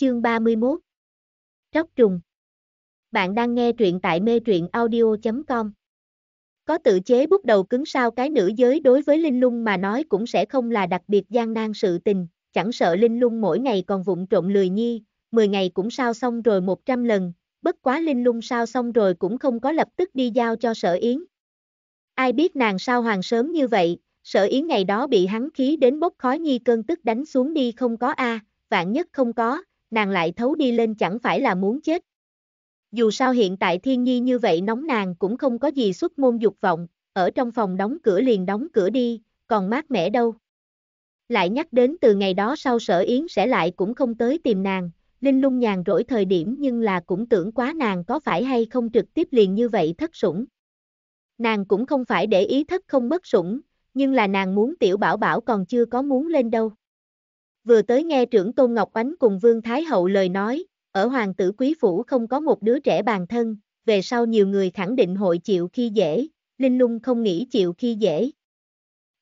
Chương 31 Tróc trùng Bạn đang nghe truyện tại mê truyện audio.com Có tự chế bút đầu cứng sao cái nữ giới đối với Linh Lung mà nói cũng sẽ không là đặc biệt gian nan sự tình, chẳng sợ Linh Lung mỗi ngày còn vụng trộn lười nhi, 10 ngày cũng sao xong rồi 100 lần, bất quá Linh Lung sao xong rồi cũng không có lập tức đi giao cho sở yến. Ai biết nàng sao hoàng sớm như vậy, sở yến ngày đó bị hắn khí đến bốc khói nhi cơn tức đánh xuống đi không có a vạn nhất không có, nàng lại thấu đi lên chẳng phải là muốn chết. Dù sao hiện tại thiên nhi như vậy nóng nàng cũng không có gì xuất môn dục vọng, ở trong phòng đóng cửa liền đóng cửa đi, còn mát mẻ đâu. Lại nhắc đến từ ngày đó sau sở yến sẽ lại cũng không tới tìm nàng, Linh lung nhàn rỗi thời điểm nhưng là cũng tưởng quá nàng có phải hay không trực tiếp liền như vậy thất sủng. Nàng cũng không phải để ý thất không mất sủng, nhưng là nàng muốn tiểu bảo bảo còn chưa có muốn lên đâu vừa tới nghe trưởng Tôn Ngọc ánh cùng Vương Thái Hậu lời nói, ở Hoàng tử Quý Phủ không có một đứa trẻ bàn thân, về sau nhiều người khẳng định hội chịu khi dễ, Linh Lung không nghĩ chịu khi dễ.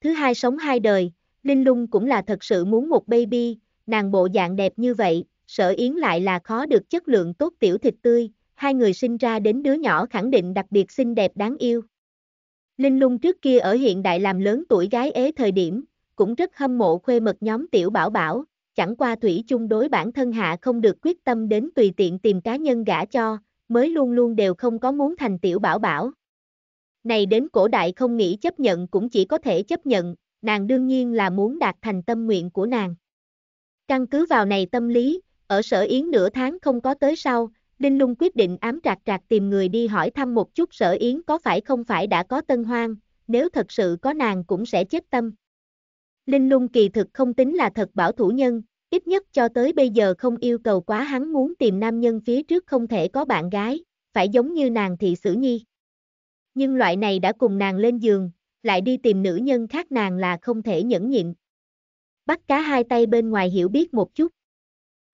Thứ hai sống hai đời, Linh Lung cũng là thật sự muốn một baby, nàng bộ dạng đẹp như vậy, sở yến lại là khó được chất lượng tốt tiểu thịt tươi, hai người sinh ra đến đứa nhỏ khẳng định đặc biệt xinh đẹp đáng yêu. Linh Lung trước kia ở hiện đại làm lớn tuổi gái ế thời điểm, cũng rất hâm mộ khuê mật nhóm tiểu bảo bảo, chẳng qua thủy chung đối bản thân hạ không được quyết tâm đến tùy tiện tìm cá nhân gả cho, mới luôn luôn đều không có muốn thành tiểu bảo bảo. Này đến cổ đại không nghĩ chấp nhận cũng chỉ có thể chấp nhận, nàng đương nhiên là muốn đạt thành tâm nguyện của nàng. Căn cứ vào này tâm lý, ở sở yến nửa tháng không có tới sau, Đinh Lung quyết định ám trạc trạc tìm người đi hỏi thăm một chút sở yến có phải không phải đã có tân hoang, nếu thật sự có nàng cũng sẽ chết tâm. Linh Lung kỳ thực không tính là thật bảo thủ nhân, ít nhất cho tới bây giờ không yêu cầu quá hắn muốn tìm nam nhân phía trước không thể có bạn gái, phải giống như nàng thị sử nhi. Nhưng loại này đã cùng nàng lên giường, lại đi tìm nữ nhân khác nàng là không thể nhẫn nhịn. Bắt cá hai tay bên ngoài hiểu biết một chút.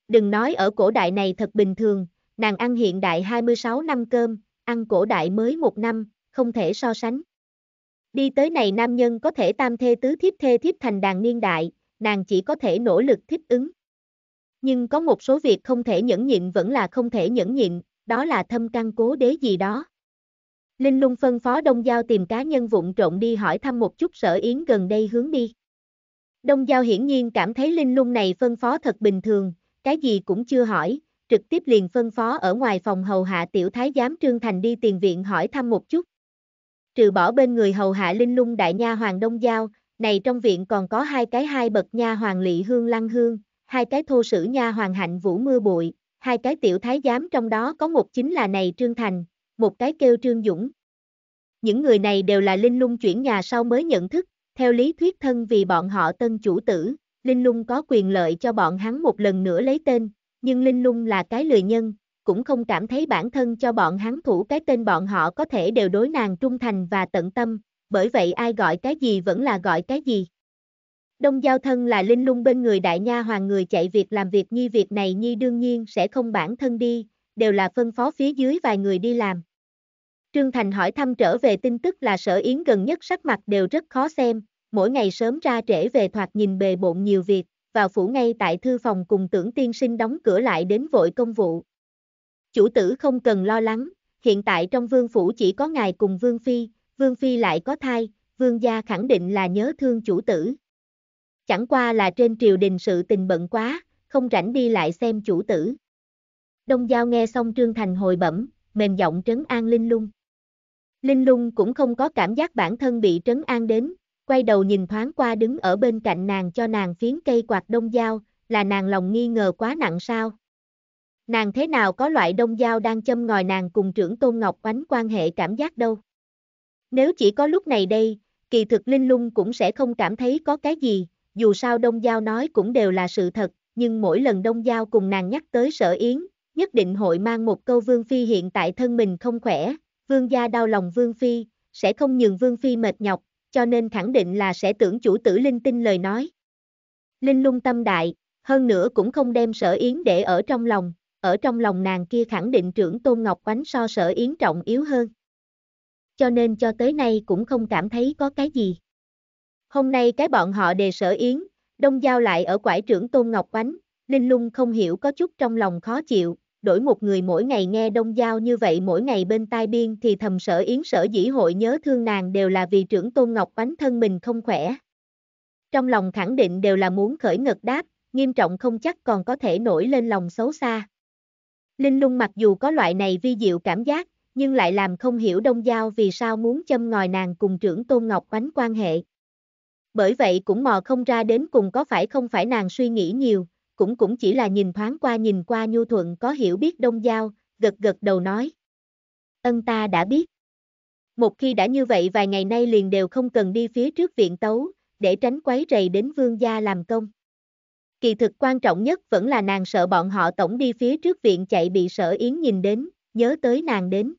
Đừng nói ở cổ đại này thật bình thường, nàng ăn hiện đại 26 năm cơm, ăn cổ đại mới một năm, không thể so sánh. Đi tới này nam nhân có thể tam thê tứ thiếp thê thiếp thành đàn niên đại, nàng chỉ có thể nỗ lực thích ứng. Nhưng có một số việc không thể nhẫn nhịn vẫn là không thể nhẫn nhịn, đó là thâm căn cố đế gì đó. Linh lung phân phó Đông Giao tìm cá nhân vụn trộn đi hỏi thăm một chút sở yến gần đây hướng đi. Đông Giao hiển nhiên cảm thấy Linh lung này phân phó thật bình thường, cái gì cũng chưa hỏi, trực tiếp liền phân phó ở ngoài phòng hầu hạ tiểu thái giám Trương Thành đi tiền viện hỏi thăm một chút trừ bỏ bên người hầu hạ linh lung đại nha hoàng đông giao, này trong viện còn có hai cái hai bậc nha hoàng lị hương lăng hương, hai cái thô sử nha hoàng hạnh vũ mưa bụi, hai cái tiểu thái giám trong đó có một chính là này Trương Thành, một cái kêu Trương Dũng. Những người này đều là Linh Lung chuyển nhà sau mới nhận thức, theo lý thuyết thân vì bọn họ tân chủ tử, Linh Lung có quyền lợi cho bọn hắn một lần nữa lấy tên, nhưng Linh Lung là cái lười nhân, cũng không cảm thấy bản thân cho bọn hắn thủ cái tên bọn họ có thể đều đối nàng trung thành và tận tâm, bởi vậy ai gọi cái gì vẫn là gọi cái gì. Đông Giao Thân là linh lung bên người đại nha hoàng người chạy việc làm việc nhi việc này nhi đương nhiên sẽ không bản thân đi, đều là phân phó phía dưới vài người đi làm. Trương Thành hỏi thăm trở về tin tức là sở yến gần nhất sắc mặt đều rất khó xem, mỗi ngày sớm ra trễ về thoạt nhìn bề bộn nhiều việc, vào phủ ngay tại thư phòng cùng tưởng tiên sinh đóng cửa lại đến vội công vụ, chủ tử không cần lo lắng, hiện tại trong vương phủ chỉ có ngài cùng vương phi, vương phi lại có thai, vương gia khẳng định là nhớ thương chủ tử. Chẳng qua là trên triều đình sự tình bận quá, không rảnh đi lại xem chủ tử. Đông Giao nghe xong Trương Thành hồi bẩm, mềm giọng trấn an Linh Lung. Linh Lung cũng không có cảm giác bản thân bị trấn an đến, quay đầu nhìn thoáng qua đứng ở bên cạnh nàng cho nàng phiến cây quạt Đông Giao, là nàng lòng nghi ngờ quá nặng sao. Nàng thế nào có loại đông giao đang châm ngòi nàng cùng trưởng Tôn Ngọc Oánh quan hệ cảm giác đâu. Nếu chỉ có lúc này đây, kỳ thực Linh Lung cũng sẽ không cảm thấy có cái gì, dù sao đông giao nói cũng đều là sự thật, nhưng mỗi lần đông giao cùng nàng nhắc tới sở yến, nhất định hội mang một câu Vương Phi hiện tại thân mình không khỏe, Vương gia đau lòng Vương Phi, sẽ không nhường Vương Phi mệt nhọc, cho nên khẳng định là sẽ tưởng chủ tử linh tinh lời nói. Linh lung tâm đại, hơn nữa cũng không đem sở yến để ở trong lòng, ở trong lòng nàng kia khẳng định trưởng Tôn Ngọc Oánh so sở yến trọng yếu hơn. Cho nên cho tới nay cũng không cảm thấy có cái gì. Hôm nay cái bọn họ đề sở yến, đông giao lại ở quải trưởng Tôn Ngọc Oánh, Linh Lung không hiểu có chút trong lòng khó chịu, đổi một người mỗi ngày nghe đông giao như vậy mỗi ngày bên tai biên thì thầm sở yến sở dĩ hội nhớ thương nàng đều là vì trưởng Tôn Ngọc Oánh thân mình không khỏe. Trong lòng khẳng định đều là muốn khởi ngật đáp, nghiêm trọng không chắc còn có thể nổi lên lòng xấu xa. Linh lung mặc dù có loại này vi diệu cảm giác, nhưng lại làm không hiểu đông giao vì sao muốn châm ngòi nàng cùng trưởng Tôn Ngọc bánh quan hệ. Bởi vậy cũng mò không ra đến cùng có phải không phải nàng suy nghĩ nhiều, cũng cũng chỉ là nhìn thoáng qua nhìn qua nhu thuận có hiểu biết đông giao, gật gật đầu nói. Ân ta đã biết. Một khi đã như vậy vài ngày nay liền đều không cần đi phía trước viện tấu, để tránh quấy rầy đến vương gia làm công kỳ thực quan trọng nhất vẫn là nàng sợ bọn họ tổng đi phía trước viện chạy bị sở yến nhìn đến, nhớ tới nàng đến.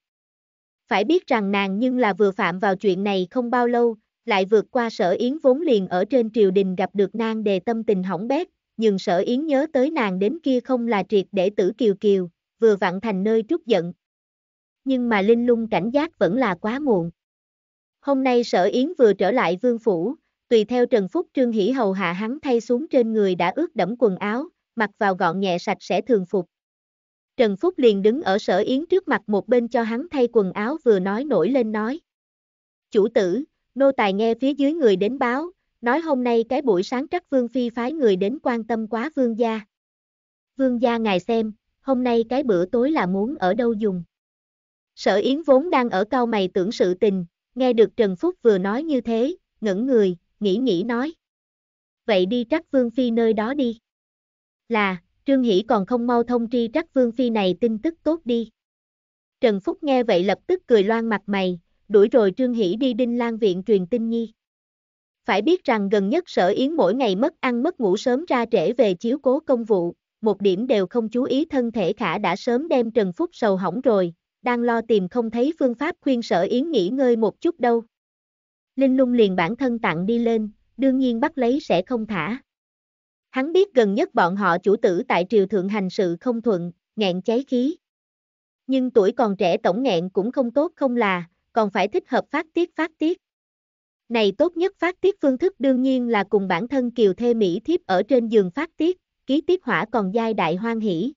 Phải biết rằng nàng nhưng là vừa phạm vào chuyện này không bao lâu, lại vượt qua sở yến vốn liền ở trên triều đình gặp được nàng đề tâm tình hỏng bét, nhưng sở yến nhớ tới nàng đến kia không là triệt để tử kiều kiều, vừa vặn thành nơi trút giận. Nhưng mà linh lung cảnh giác vẫn là quá muộn. Hôm nay sở yến vừa trở lại vương phủ, tùy theo Trần Phúc Trương hỉ hầu hạ hắn thay xuống trên người đã ướt đẫm quần áo, mặc vào gọn nhẹ sạch sẽ thường phục. Trần Phúc liền đứng ở sở yến trước mặt một bên cho hắn thay quần áo vừa nói nổi lên nói. Chủ tử, nô tài nghe phía dưới người đến báo, nói hôm nay cái buổi sáng trắc Vương Phi phái người đến quan tâm quá Vương gia. Vương gia ngài xem, hôm nay cái bữa tối là muốn ở đâu dùng. Sở Yến vốn đang ở cao mày tưởng sự tình, nghe được Trần Phúc vừa nói như thế, ngẩn người, nghĩ nghĩ nói. Vậy đi trắc Vương Phi nơi đó đi. Là, Trương Hỷ còn không mau thông tri trắc Vương Phi này tin tức tốt đi. Trần Phúc nghe vậy lập tức cười loan mặt mày, đuổi rồi Trương Hỷ đi Đinh Lan Viện truyền tin nhi. Phải biết rằng gần nhất sở yến mỗi ngày mất ăn mất ngủ sớm ra trễ về chiếu cố công vụ, một điểm đều không chú ý thân thể khả đã sớm đem Trần Phúc sầu hỏng rồi, đang lo tìm không thấy phương pháp khuyên sở yến nghỉ ngơi một chút đâu. Linh lung liền bản thân tặng đi lên, đương nhiên bắt lấy sẽ không thả. Hắn biết gần nhất bọn họ chủ tử tại triều thượng hành sự không thuận, nghẹn cháy khí. Nhưng tuổi còn trẻ tổng nghẹn cũng không tốt không là, còn phải thích hợp phát tiết phát tiết. Này tốt nhất phát tiết phương thức đương nhiên là cùng bản thân kiều thê Mỹ thiếp ở trên giường phát tiết, ký tiết hỏa còn giai đại hoan hỷ.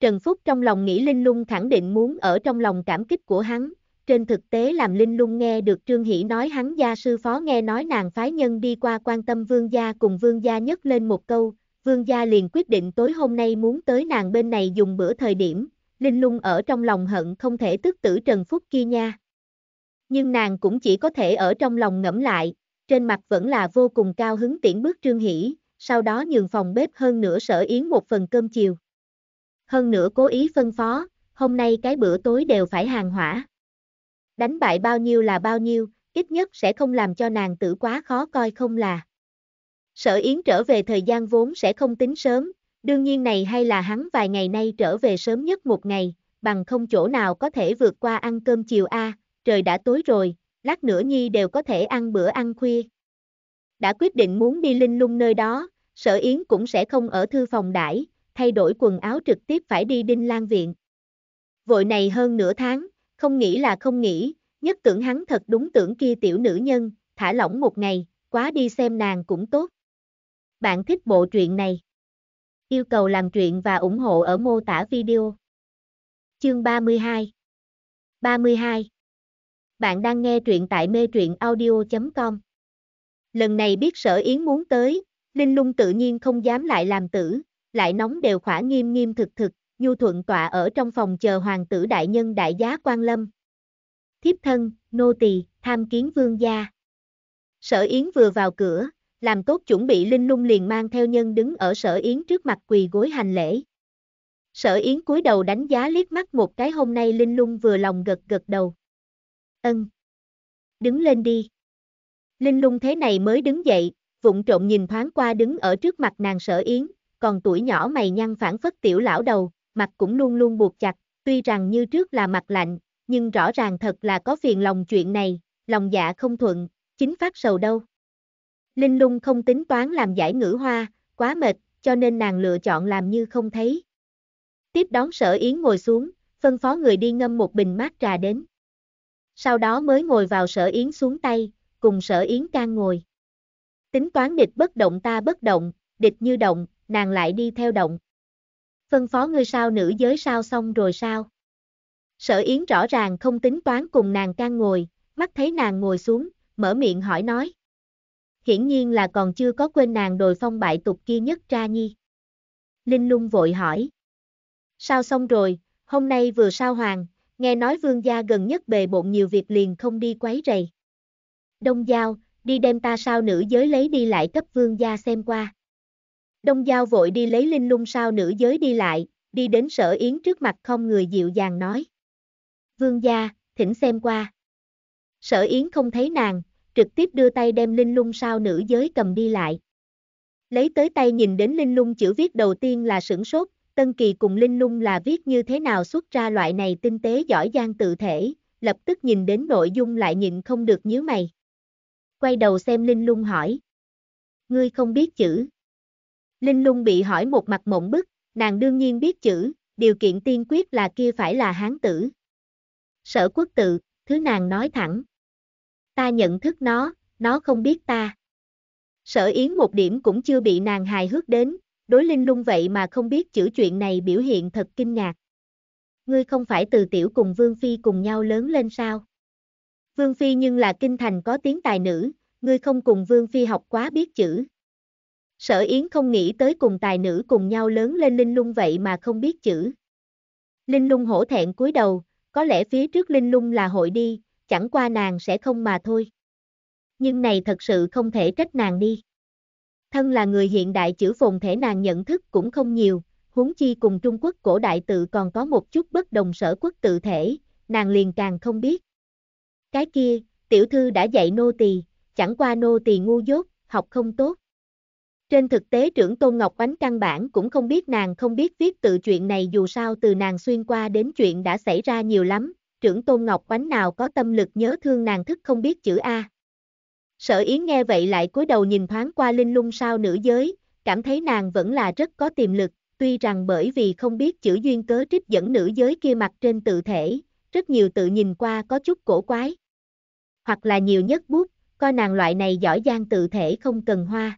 Trần Phúc trong lòng nghĩ Linh Lung khẳng định muốn ở trong lòng cảm kích của hắn, trên thực tế làm Linh Lung nghe được Trương Hỷ nói hắn gia sư phó nghe nói nàng phái nhân đi qua quan tâm vương gia cùng vương gia nhất lên một câu, vương gia liền quyết định tối hôm nay muốn tới nàng bên này dùng bữa thời điểm, Linh Lung ở trong lòng hận không thể tức tử Trần Phúc kia nha. Nhưng nàng cũng chỉ có thể ở trong lòng ngẫm lại, trên mặt vẫn là vô cùng cao hứng tiễn bước Trương Hỷ, sau đó nhường phòng bếp hơn nữa sở yến một phần cơm chiều. Hơn nữa cố ý phân phó, hôm nay cái bữa tối đều phải hàng hỏa đánh bại bao nhiêu là bao nhiêu, ít nhất sẽ không làm cho nàng tử quá khó coi không là. Sở Yến trở về thời gian vốn sẽ không tính sớm, đương nhiên này hay là hắn vài ngày nay trở về sớm nhất một ngày, bằng không chỗ nào có thể vượt qua ăn cơm chiều A, trời đã tối rồi, lát nữa Nhi đều có thể ăn bữa ăn khuya. Đã quyết định muốn đi linh lung nơi đó, sở Yến cũng sẽ không ở thư phòng đãi thay đổi quần áo trực tiếp phải đi đinh lan viện. Vội này hơn nửa tháng, không nghĩ là không nghĩ, nhất tưởng hắn thật đúng tưởng kia tiểu nữ nhân, thả lỏng một ngày, quá đi xem nàng cũng tốt. Bạn thích bộ truyện này? Yêu cầu làm truyện và ủng hộ ở mô tả video. Chương 32 32 Bạn đang nghe truyện tại mê truyện audio.com Lần này biết sở yến muốn tới, Linh lung tự nhiên không dám lại làm tử, lại nóng đều khỏa nghiêm nghiêm thực thực, nhu thuận tọa ở trong phòng chờ hoàng tử đại nhân đại giá quan lâm. Thiếp thân, nô tỳ tham kiến vương gia. Sở Yến vừa vào cửa, làm tốt chuẩn bị linh lung liền mang theo nhân đứng ở sở Yến trước mặt quỳ gối hành lễ. Sở Yến cúi đầu đánh giá liếc mắt một cái hôm nay linh lung vừa lòng gật gật đầu. Ân. Đứng lên đi. Linh lung thế này mới đứng dậy, vụng trộm nhìn thoáng qua đứng ở trước mặt nàng sở Yến, còn tuổi nhỏ mày nhăn phản phất tiểu lão đầu, mặt cũng luôn luôn buộc chặt, tuy rằng như trước là mặt lạnh, nhưng rõ ràng thật là có phiền lòng chuyện này, lòng dạ không thuận, chính phát sầu đâu. Linh lung không tính toán làm giải ngữ hoa, quá mệt, cho nên nàng lựa chọn làm như không thấy. Tiếp đón sở yến ngồi xuống, phân phó người đi ngâm một bình mát trà đến. Sau đó mới ngồi vào sở yến xuống tay, cùng sở yến can ngồi. Tính toán địch bất động ta bất động, địch như động, nàng lại đi theo động phân phó ngươi sao nữ giới sao xong rồi sao. Sở Yến rõ ràng không tính toán cùng nàng can ngồi, mắt thấy nàng ngồi xuống, mở miệng hỏi nói. Hiển nhiên là còn chưa có quên nàng đồi phong bại tục kia nhất Tra nhi. Linh lung vội hỏi. Sao xong rồi, hôm nay vừa sao hoàng, nghe nói vương gia gần nhất bề bộn nhiều việc liền không đi quấy rầy. Đông Giao, đi đem ta sao nữ giới lấy đi lại cấp vương gia xem qua. Đông Giao vội đi lấy linh lung sao nữ giới đi lại, đi đến sở yến trước mặt không người dịu dàng nói. Vương gia, thỉnh xem qua. Sở yến không thấy nàng, trực tiếp đưa tay đem linh lung sao nữ giới cầm đi lại. Lấy tới tay nhìn đến linh lung chữ viết đầu tiên là sửng sốt, Tân Kỳ cùng linh lung là viết như thế nào xuất ra loại này tinh tế giỏi giang tự thể, lập tức nhìn đến nội dung lại nhìn không được nhíu mày. Quay đầu xem linh lung hỏi. Ngươi không biết chữ. Linh lung bị hỏi một mặt mộng bức, nàng đương nhiên biết chữ, điều kiện tiên quyết là kia phải là hán tử. Sở quốc tự, thứ nàng nói thẳng. Ta nhận thức nó, nó không biết ta. Sở yến một điểm cũng chưa bị nàng hài hước đến, đối linh lung vậy mà không biết chữ chuyện này biểu hiện thật kinh ngạc. Ngươi không phải từ tiểu cùng Vương Phi cùng nhau lớn lên sao? Vương Phi nhưng là kinh thành có tiếng tài nữ, ngươi không cùng Vương Phi học quá biết chữ. Sở Yến không nghĩ tới cùng tài nữ cùng nhau lớn lên linh lung vậy mà không biết chữ. Linh lung hổ thẹn cúi đầu, có lẽ phía trước linh lung là hội đi, chẳng qua nàng sẽ không mà thôi. Nhưng này thật sự không thể trách nàng đi. Thân là người hiện đại chữ phồn thể nàng nhận thức cũng không nhiều, huống chi cùng Trung Quốc cổ đại tự còn có một chút bất đồng sở quốc tự thể, nàng liền càng không biết. Cái kia, tiểu thư đã dạy nô tỳ, chẳng qua nô tỳ ngu dốt, học không tốt. Trên thực tế trưởng Tôn Ngọc Oánh căn bản cũng không biết nàng không biết viết tự chuyện này dù sao từ nàng xuyên qua đến chuyện đã xảy ra nhiều lắm, trưởng Tôn Ngọc Oánh nào có tâm lực nhớ thương nàng thức không biết chữ A. Sở Yến nghe vậy lại cúi đầu nhìn thoáng qua linh lung sao nữ giới, cảm thấy nàng vẫn là rất có tiềm lực, tuy rằng bởi vì không biết chữ duyên cớ trích dẫn nữ giới kia mặt trên tự thể, rất nhiều tự nhìn qua có chút cổ quái. Hoặc là nhiều nhất bút, coi nàng loại này giỏi giang tự thể không cần hoa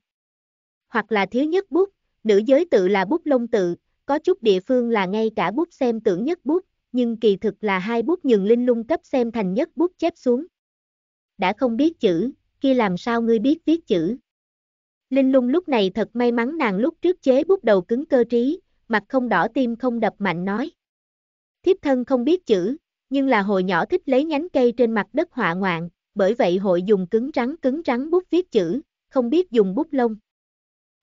hoặc là thiếu nhất bút, nữ giới tự là bút lông tự, có chút địa phương là ngay cả bút xem tưởng nhất bút, nhưng kỳ thực là hai bút nhường linh lung cấp xem thành nhất bút chép xuống. Đã không biết chữ, kia làm sao ngươi biết viết chữ. Linh lung lúc này thật may mắn nàng lúc trước chế bút đầu cứng cơ trí, mặt không đỏ tim không đập mạnh nói. Thiếp thân không biết chữ, nhưng là hồi nhỏ thích lấy nhánh cây trên mặt đất họa ngoạn, bởi vậy hội dùng cứng trắng cứng trắng bút viết chữ, không biết dùng bút lông.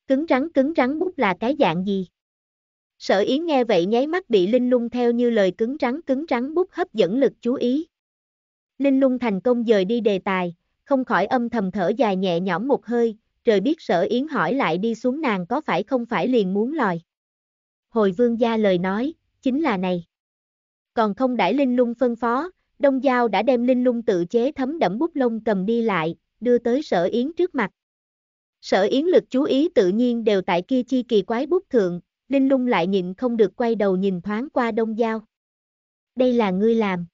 Cứng rắn cứng rắn bút là cái dạng gì? Sở Yến nghe vậy nháy mắt bị Linh Lung theo như lời cứng rắn cứng rắn bút hấp dẫn lực chú ý. Linh Lung thành công dời đi đề tài, không khỏi âm thầm thở dài nhẹ nhõm một hơi, trời biết Sở Yến hỏi lại đi xuống nàng có phải không phải liền muốn lòi. Hồi vương gia lời nói, chính là này. Còn không đãi Linh Lung phân phó, Đông Giao đã đem Linh Lung tự chế thấm đẫm bút lông cầm đi lại, đưa tới Sở Yến trước mặt. Sở Yến lực chú ý tự nhiên đều tại kia chi kỳ quái bút thượng, Linh Lung lại nhịn không được quay đầu nhìn thoáng qua Đông Giao. Đây là ngươi làm.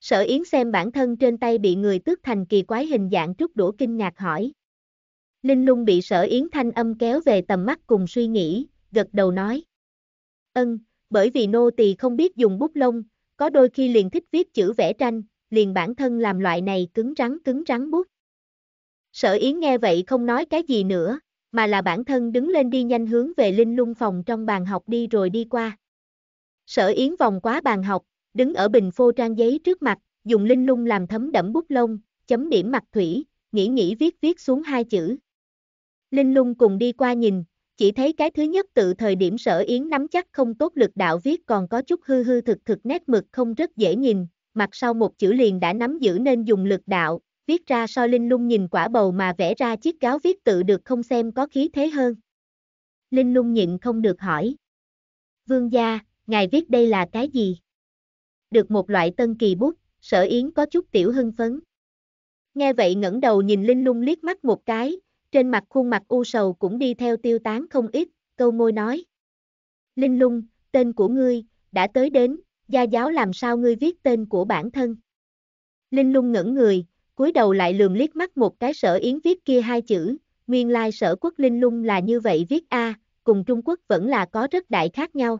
Sở Yến xem bản thân trên tay bị người tước thành kỳ quái hình dạng trúc đũa kinh ngạc hỏi. Linh Lung bị Sở Yến thanh âm kéo về tầm mắt cùng suy nghĩ, gật đầu nói. Ân, bởi vì nô tỳ không biết dùng bút lông, có đôi khi liền thích viết chữ vẽ tranh, liền bản thân làm loại này cứng rắn cứng rắn bút. Sở Yến nghe vậy không nói cái gì nữa, mà là bản thân đứng lên đi nhanh hướng về linh lung phòng trong bàn học đi rồi đi qua. Sở Yến vòng quá bàn học, đứng ở bình phô trang giấy trước mặt, dùng linh lung làm thấm đẫm bút lông, chấm điểm mặt thủy, nghĩ nghĩ viết viết xuống hai chữ. Linh lung cùng đi qua nhìn, chỉ thấy cái thứ nhất tự thời điểm sở yến nắm chắc không tốt lực đạo viết còn có chút hư hư thực thực nét mực không rất dễ nhìn, mặt sau một chữ liền đã nắm giữ nên dùng lực đạo, viết ra so Linh lung nhìn quả bầu mà vẽ ra chiếc gáo viết tự được không xem có khí thế hơn. Linh lung nhịn không được hỏi. Vương gia, ngài viết đây là cái gì? Được một loại tân kỳ bút, sở yến có chút tiểu hưng phấn. Nghe vậy ngẩng đầu nhìn Linh lung liếc mắt một cái, trên mặt khuôn mặt u sầu cũng đi theo tiêu tán không ít, câu môi nói. Linh lung, tên của ngươi, đã tới đến, gia giáo làm sao ngươi viết tên của bản thân? Linh lung ngẩn người, cúi đầu lại lườm liếc mắt một cái sở yến viết kia hai chữ, nguyên lai sở quốc linh lung là như vậy viết A, cùng Trung Quốc vẫn là có rất đại khác nhau.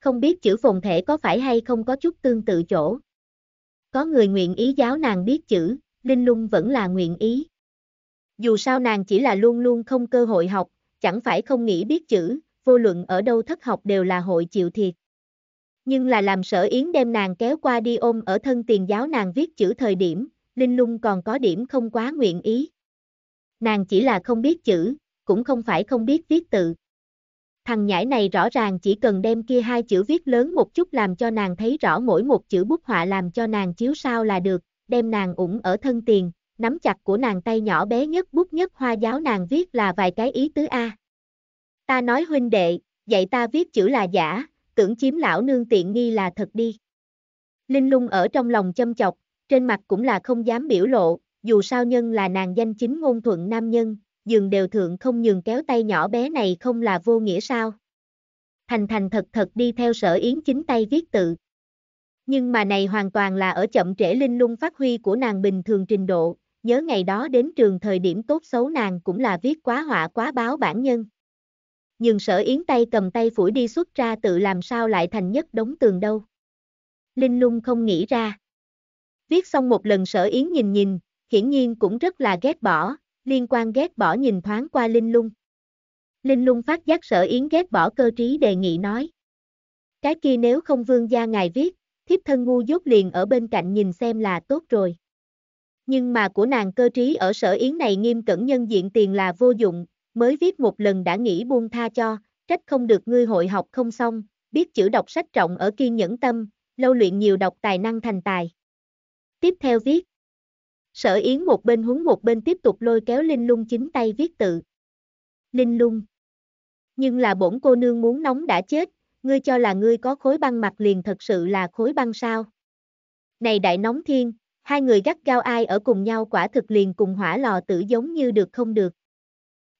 Không biết chữ phồn thể có phải hay không có chút tương tự chỗ. Có người nguyện ý giáo nàng biết chữ, linh lung vẫn là nguyện ý. Dù sao nàng chỉ là luôn luôn không cơ hội học, chẳng phải không nghĩ biết chữ, vô luận ở đâu thất học đều là hội chịu thiệt. Nhưng là làm sở yến đem nàng kéo qua đi ôm ở thân tiền giáo nàng viết chữ thời điểm, Linh Lung còn có điểm không quá nguyện ý. Nàng chỉ là không biết chữ, cũng không phải không biết viết tự. Thằng nhãi này rõ ràng chỉ cần đem kia hai chữ viết lớn một chút làm cho nàng thấy rõ mỗi một chữ bút họa làm cho nàng chiếu sao là được, đem nàng ủng ở thân tiền, nắm chặt của nàng tay nhỏ bé nhất bút nhất hoa giáo nàng viết là vài cái ý tứ A. Ta nói huynh đệ, dạy ta viết chữ là giả, tưởng chiếm lão nương tiện nghi là thật đi. Linh lung ở trong lòng châm chọc, trên mặt cũng là không dám biểu lộ, dù sao nhân là nàng danh chính ngôn thuận nam nhân, dường đều thượng không nhường kéo tay nhỏ bé này không là vô nghĩa sao. Thành thành thật thật đi theo sở yến chính tay viết tự. Nhưng mà này hoàn toàn là ở chậm trễ linh lung phát huy của nàng bình thường trình độ, nhớ ngày đó đến trường thời điểm tốt xấu nàng cũng là viết quá họa quá báo bản nhân. Nhưng sở yến tay cầm tay phủi đi xuất ra tự làm sao lại thành nhất đống tường đâu. Linh lung không nghĩ ra. Viết xong một lần sở yến nhìn nhìn, hiển nhiên cũng rất là ghét bỏ, liên quan ghét bỏ nhìn thoáng qua Linh Lung. Linh Lung phát giác sở yến ghét bỏ cơ trí đề nghị nói. Cái kia nếu không vương gia ngài viết, thiếp thân ngu dốt liền ở bên cạnh nhìn xem là tốt rồi. Nhưng mà của nàng cơ trí ở sở yến này nghiêm cẩn nhân diện tiền là vô dụng, mới viết một lần đã nghĩ buông tha cho, trách không được ngươi hội học không xong, biết chữ đọc sách trọng ở kiên nhẫn tâm, lâu luyện nhiều đọc tài năng thành tài. Tiếp theo viết. Sở Yến một bên huống một bên tiếp tục lôi kéo Linh Lung chính tay viết tự. Linh Lung. Nhưng là bổn cô nương muốn nóng đã chết, ngươi cho là ngươi có khối băng mặt liền thật sự là khối băng sao. Này đại nóng thiên, hai người gắt gao ai ở cùng nhau quả thực liền cùng hỏa lò tử giống như được không được.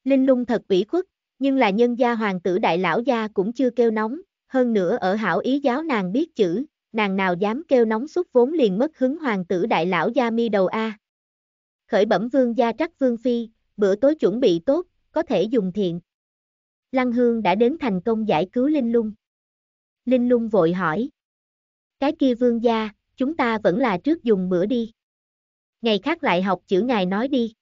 Linh Lung thật ủy khuất, nhưng là nhân gia hoàng tử đại lão gia cũng chưa kêu nóng, hơn nữa ở hảo ý giáo nàng biết chữ, nàng nào dám kêu nóng xúc vốn liền mất hứng hoàng tử đại lão gia mi đầu A. Khởi bẩm vương gia trắc vương phi, bữa tối chuẩn bị tốt, có thể dùng thiện. Lăng Hương đã đến thành công giải cứu Linh Lung. Linh Lung vội hỏi. Cái kia vương gia, chúng ta vẫn là trước dùng bữa đi. Ngày khác lại học chữ ngài nói đi.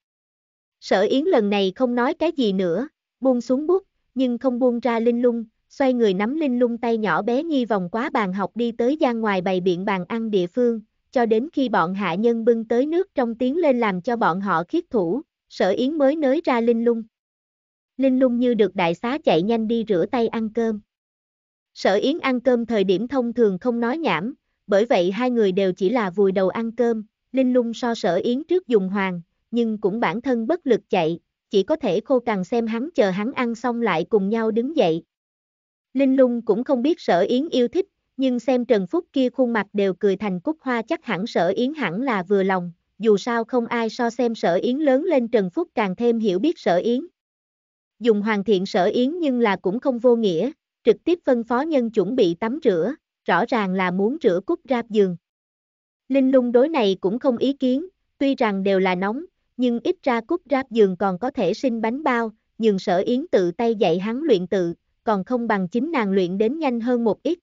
Sở Yến lần này không nói cái gì nữa, buông xuống bút, nhưng không buông ra Linh Lung, xoay người nắm linh lung tay nhỏ bé nhi vòng quá bàn học đi tới gian ngoài bày biện bàn ăn địa phương, cho đến khi bọn hạ nhân bưng tới nước trong tiếng lên làm cho bọn họ khiết thủ, sở yến mới nới ra linh lung. Linh lung như được đại xá chạy nhanh đi rửa tay ăn cơm. Sở yến ăn cơm thời điểm thông thường không nói nhảm, bởi vậy hai người đều chỉ là vùi đầu ăn cơm, linh lung so sở yến trước dùng hoàng, nhưng cũng bản thân bất lực chạy, chỉ có thể khô cằn xem hắn chờ hắn ăn xong lại cùng nhau đứng dậy, Linh lung cũng không biết sở yến yêu thích, nhưng xem Trần Phúc kia khuôn mặt đều cười thành cúc hoa chắc hẳn sở yến hẳn là vừa lòng, dù sao không ai so xem sở yến lớn lên Trần Phúc càng thêm hiểu biết sở yến. Dùng hoàn thiện sở yến nhưng là cũng không vô nghĩa, trực tiếp phân phó nhân chuẩn bị tắm rửa, rõ ràng là muốn rửa cúc ráp giường. Linh lung đối này cũng không ý kiến, tuy rằng đều là nóng, nhưng ít ra cúc ráp giường còn có thể sinh bánh bao, nhưng sở yến tự tay dạy hắn luyện tự, còn không bằng chính nàng luyện đến nhanh hơn một ít.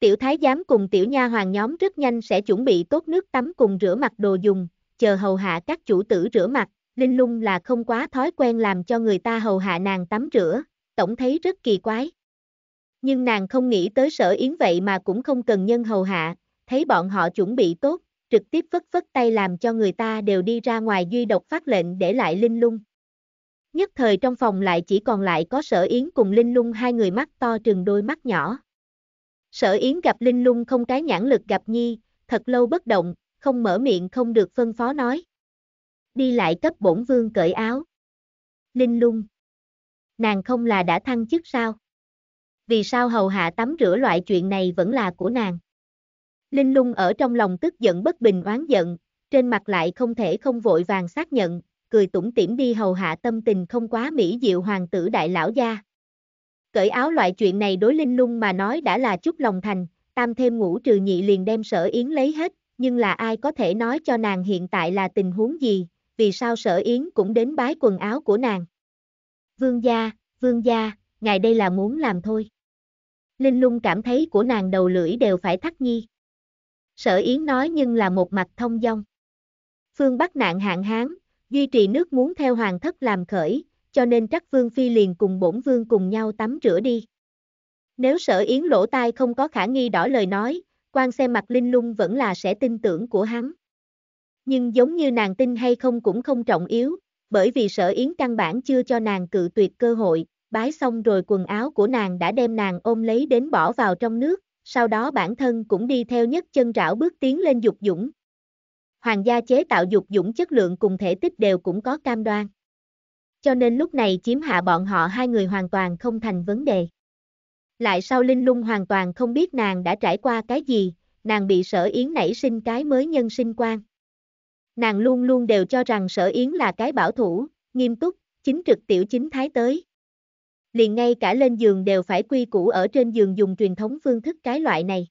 Tiểu thái giám cùng tiểu nha hoàng nhóm rất nhanh sẽ chuẩn bị tốt nước tắm cùng rửa mặt đồ dùng, chờ hầu hạ các chủ tử rửa mặt, Linh Lung là không quá thói quen làm cho người ta hầu hạ nàng tắm rửa, tổng thấy rất kỳ quái. Nhưng nàng không nghĩ tới sở yến vậy mà cũng không cần nhân hầu hạ, thấy bọn họ chuẩn bị tốt, trực tiếp vất vất tay làm cho người ta đều đi ra ngoài duy độc phát lệnh để lại Linh Lung. Nhất thời trong phòng lại chỉ còn lại có sở yến cùng Linh Lung hai người mắt to trừng đôi mắt nhỏ. Sở yến gặp Linh Lung không cái nhãn lực gặp Nhi, thật lâu bất động, không mở miệng không được phân phó nói. Đi lại cấp bổn vương cởi áo. Linh Lung. Nàng không là đã thăng chức sao? Vì sao hầu hạ tắm rửa loại chuyện này vẫn là của nàng? Linh Lung ở trong lòng tức giận bất bình oán giận, trên mặt lại không thể không vội vàng xác nhận, cười tủm tỉm đi hầu hạ tâm tình không quá mỹ diệu hoàng tử đại lão gia. Cởi áo loại chuyện này đối linh lung mà nói đã là chút lòng thành, tam thêm ngủ trừ nhị liền đem sở yến lấy hết, nhưng là ai có thể nói cho nàng hiện tại là tình huống gì, vì sao sở yến cũng đến bái quần áo của nàng. Vương gia, vương gia, ngài đây là muốn làm thôi. Linh lung cảm thấy của nàng đầu lưỡi đều phải thắt nhi. Sở yến nói nhưng là một mặt thông dong. Phương Bắc nạn hạn hán, Duy trì nước muốn theo hoàng thất làm khởi, cho nên trắc vương phi liền cùng bổn vương cùng nhau tắm rửa đi. Nếu sở yến lỗ tai không có khả nghi đỏ lời nói, quan xem mặt linh lung vẫn là sẽ tin tưởng của hắn. Nhưng giống như nàng tin hay không cũng không trọng yếu, bởi vì sở yến căn bản chưa cho nàng cự tuyệt cơ hội, bái xong rồi quần áo của nàng đã đem nàng ôm lấy đến bỏ vào trong nước, sau đó bản thân cũng đi theo nhất chân rảo bước tiến lên dục dũng, hoàng gia chế tạo dục dũng chất lượng cùng thể tích đều cũng có cam đoan. Cho nên lúc này chiếm hạ bọn họ hai người hoàn toàn không thành vấn đề. Lại sau Linh Lung hoàn toàn không biết nàng đã trải qua cái gì, nàng bị sở yến nảy sinh cái mới nhân sinh quan. Nàng luôn luôn đều cho rằng sở yến là cái bảo thủ, nghiêm túc, chính trực tiểu chính thái tới. Liền ngay cả lên giường đều phải quy củ ở trên giường dùng truyền thống phương thức cái loại này.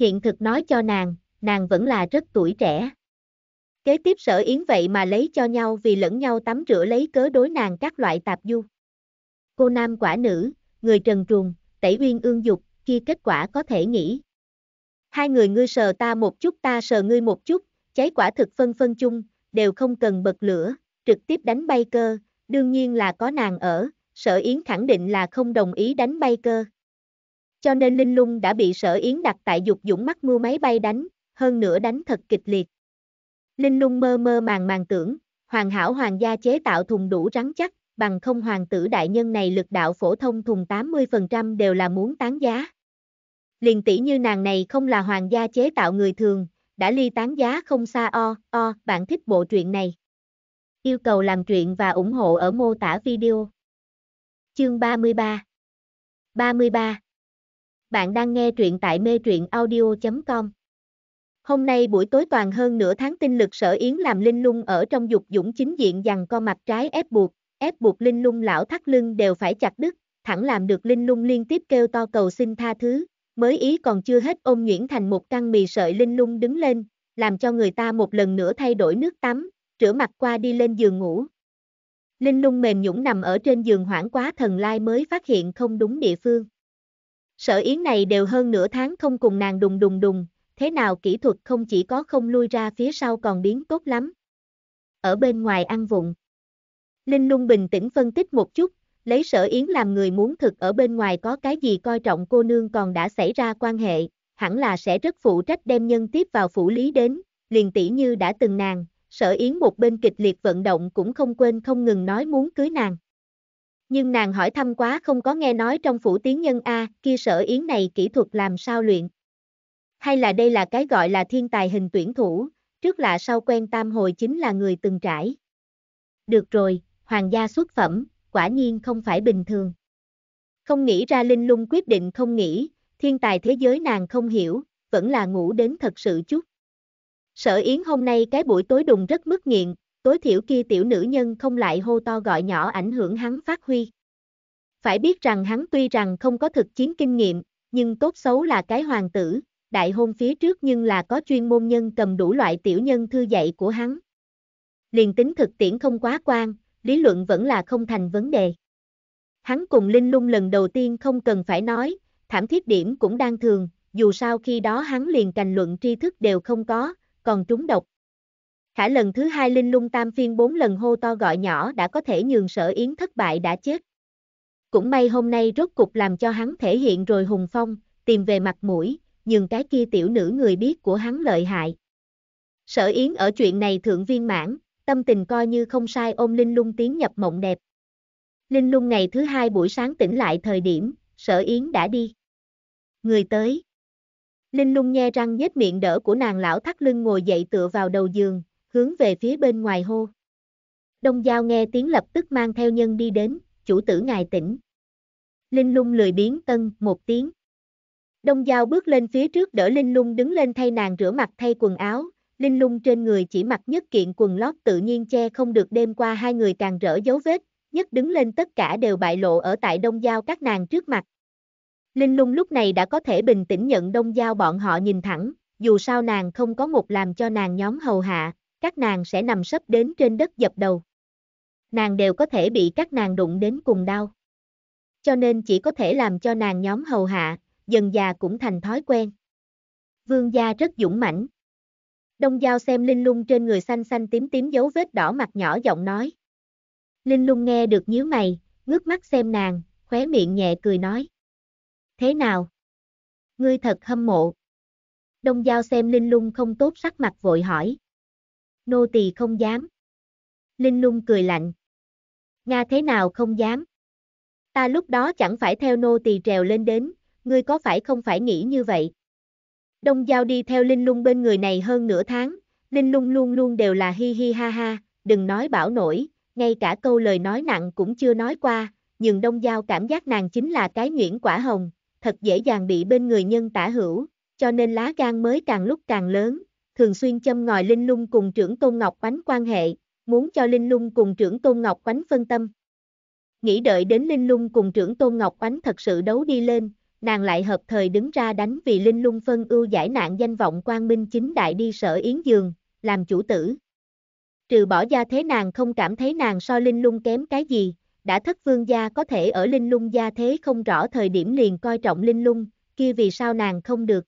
Hiện thực nói cho nàng, nàng vẫn là rất tuổi trẻ. Kế tiếp sở yến vậy mà lấy cho nhau vì lẫn nhau tắm rửa lấy cớ đối nàng các loại tạp du. Cô nam quả nữ, người trần truồng, tẩy uyên ương dục, khi kết quả có thể nghĩ. Hai người ngươi sờ ta một chút ta sờ ngươi một chút, cháy quả thực phân phân chung, đều không cần bật lửa, trực tiếp đánh bay cơ, đương nhiên là có nàng ở, sở yến khẳng định là không đồng ý đánh bay cơ. Cho nên Linh Lung đã bị sở yến đặt tại dục dũng mắt mua máy bay đánh, hơn nữa đánh thật kịch liệt. Linh lung mơ mơ màng màng tưởng, hoàn hảo hoàng gia chế tạo thùng đủ rắn chắc, bằng không hoàng tử đại nhân này lực đạo phổ thông thùng 80% đều là muốn tán giá. Liền tỷ như nàng này không là hoàng gia chế tạo người thường, đã ly tán giá không xa o, o, bạn thích bộ truyện này. Yêu cầu làm truyện và ủng hộ ở mô tả video. Chương 33 33 Bạn đang nghe truyện tại mê truyện audio.com Hôm nay buổi tối toàn hơn nửa tháng tinh lực sở yến làm linh lung ở trong dục dũng chính diện dằn co mặt trái ép buộc, ép buộc linh lung lão thắt lưng đều phải chặt đứt, thẳng làm được linh lung liên tiếp kêu to cầu xin tha thứ, mới ý còn chưa hết ôm nhuyễn Thành một căn mì sợi linh lung đứng lên, làm cho người ta một lần nữa thay đổi nước tắm, rửa mặt qua đi lên giường ngủ. Linh lung mềm nhũng nằm ở trên giường hoảng quá thần lai mới phát hiện không đúng địa phương. Sở yến này đều hơn nửa tháng không cùng nàng đùng đùng đùng, thế nào kỹ thuật không chỉ có không lui ra phía sau còn biến tốt lắm. Ở bên ngoài ăn vụng. Linh lung bình tĩnh phân tích một chút, lấy sở yến làm người muốn thực ở bên ngoài có cái gì coi trọng cô nương còn đã xảy ra quan hệ, hẳn là sẽ rất phụ trách đem nhân tiếp vào phủ lý đến, liền tỷ như đã từng nàng, sở yến một bên kịch liệt vận động cũng không quên không ngừng nói muốn cưới nàng. Nhưng nàng hỏi thăm quá không có nghe nói trong phủ tiếng nhân A, kia sở yến này kỹ thuật làm sao luyện hay là đây là cái gọi là thiên tài hình tuyển thủ, trước là sau quen tam hồi chính là người từng trải. Được rồi, hoàng gia xuất phẩm, quả nhiên không phải bình thường. Không nghĩ ra Linh Lung quyết định không nghĩ, thiên tài thế giới nàng không hiểu, vẫn là ngủ đến thật sự chút. Sở Yến hôm nay cái buổi tối đùng rất mức nghiện, tối thiểu kia tiểu nữ nhân không lại hô to gọi nhỏ ảnh hưởng hắn phát huy. Phải biết rằng hắn tuy rằng không có thực chiến kinh nghiệm, nhưng tốt xấu là cái hoàng tử, đại hôn phía trước nhưng là có chuyên môn nhân cầm đủ loại tiểu nhân thư dạy của hắn. Liền tính thực tiễn không quá quan, lý luận vẫn là không thành vấn đề. Hắn cùng Linh Lung lần đầu tiên không cần phải nói, thảm thiết điểm cũng đang thường, dù sao khi đó hắn liền cành luận tri thức đều không có, còn trúng độc. Khả lần thứ hai Linh Lung tam phiên bốn lần hô to gọi nhỏ đã có thể nhường sở yến thất bại đã chết. Cũng may hôm nay rốt cục làm cho hắn thể hiện rồi hùng phong, tìm về mặt mũi, nhường cái kia tiểu nữ người biết của hắn lợi hại. Sở Yến ở chuyện này thượng viên mãn, tâm tình coi như không sai ôm Linh Lung tiến nhập mộng đẹp. Linh Lung ngày thứ hai buổi sáng tỉnh lại thời điểm, sở Yến đã đi. Người tới. Linh Lung nhe răng nhếch miệng đỡ của nàng lão thắt lưng ngồi dậy tựa vào đầu giường, hướng về phía bên ngoài hô. Đông Giao nghe tiếng lập tức mang theo nhân đi đến, chủ tử ngài tỉnh. Linh Lung lười biến tân một tiếng. Đông Giao bước lên phía trước đỡ Linh Lung đứng lên thay nàng rửa mặt thay quần áo, Linh Lung trên người chỉ mặc nhất kiện quần lót tự nhiên che không được đêm qua hai người càng rỡ dấu vết, nhất đứng lên tất cả đều bại lộ ở tại Đông Giao các nàng trước mặt. Linh Lung lúc này đã có thể bình tĩnh nhận Đông Giao bọn họ nhìn thẳng, dù sao nàng không có một làm cho nàng nhóm hầu hạ, các nàng sẽ nằm sấp đến trên đất dập đầu. Nàng đều có thể bị các nàng đụng đến cùng đau. Cho nên chỉ có thể làm cho nàng nhóm hầu hạ, dần già cũng thành thói quen. Vương gia rất dũng mãnh. Đông Giao xem Linh Lung trên người xanh xanh tím tím dấu vết đỏ mặt nhỏ giọng nói. Linh Lung nghe được nhíu mày, ngước mắt xem nàng, khóe miệng nhẹ cười nói. Thế nào? Ngươi thật hâm mộ. Đông Giao xem Linh Lung không tốt sắc mặt vội hỏi. Nô tỳ không dám. Linh Lung cười lạnh. Nga thế nào không dám? Ta lúc đó chẳng phải theo nô tỳ trèo lên đến, ngươi có phải không phải nghĩ như vậy? Đông Giao đi theo Linh Lung bên người này hơn nửa tháng, Linh Lung luôn luôn đều là hi hi ha ha, đừng nói bảo nổi, ngay cả câu lời nói nặng cũng chưa nói qua, nhưng Đông Giao cảm giác nàng chính là cái nhuyễn quả hồng, thật dễ dàng bị bên người nhân tả hữu, cho nên lá gan mới càng lúc càng lớn, thường xuyên châm ngòi Linh Lung cùng trưởng Tôn Ngọc Quánh quan hệ, muốn cho Linh Lung cùng trưởng Tôn Ngọc Quánh phân tâm. Nghĩ đợi đến Linh Lung cùng trưởng Tôn Ngọc Quánh thật sự đấu đi lên, nàng lại hợp thời đứng ra đánh vì linh lung phân ưu giải nạn danh vọng quang minh chính đại đi sở yến dường, làm chủ tử. Trừ bỏ gia thế nàng không cảm thấy nàng so linh lung kém cái gì, đã thất vương gia có thể ở linh lung gia thế không rõ thời điểm liền coi trọng linh lung, kia vì sao nàng không được.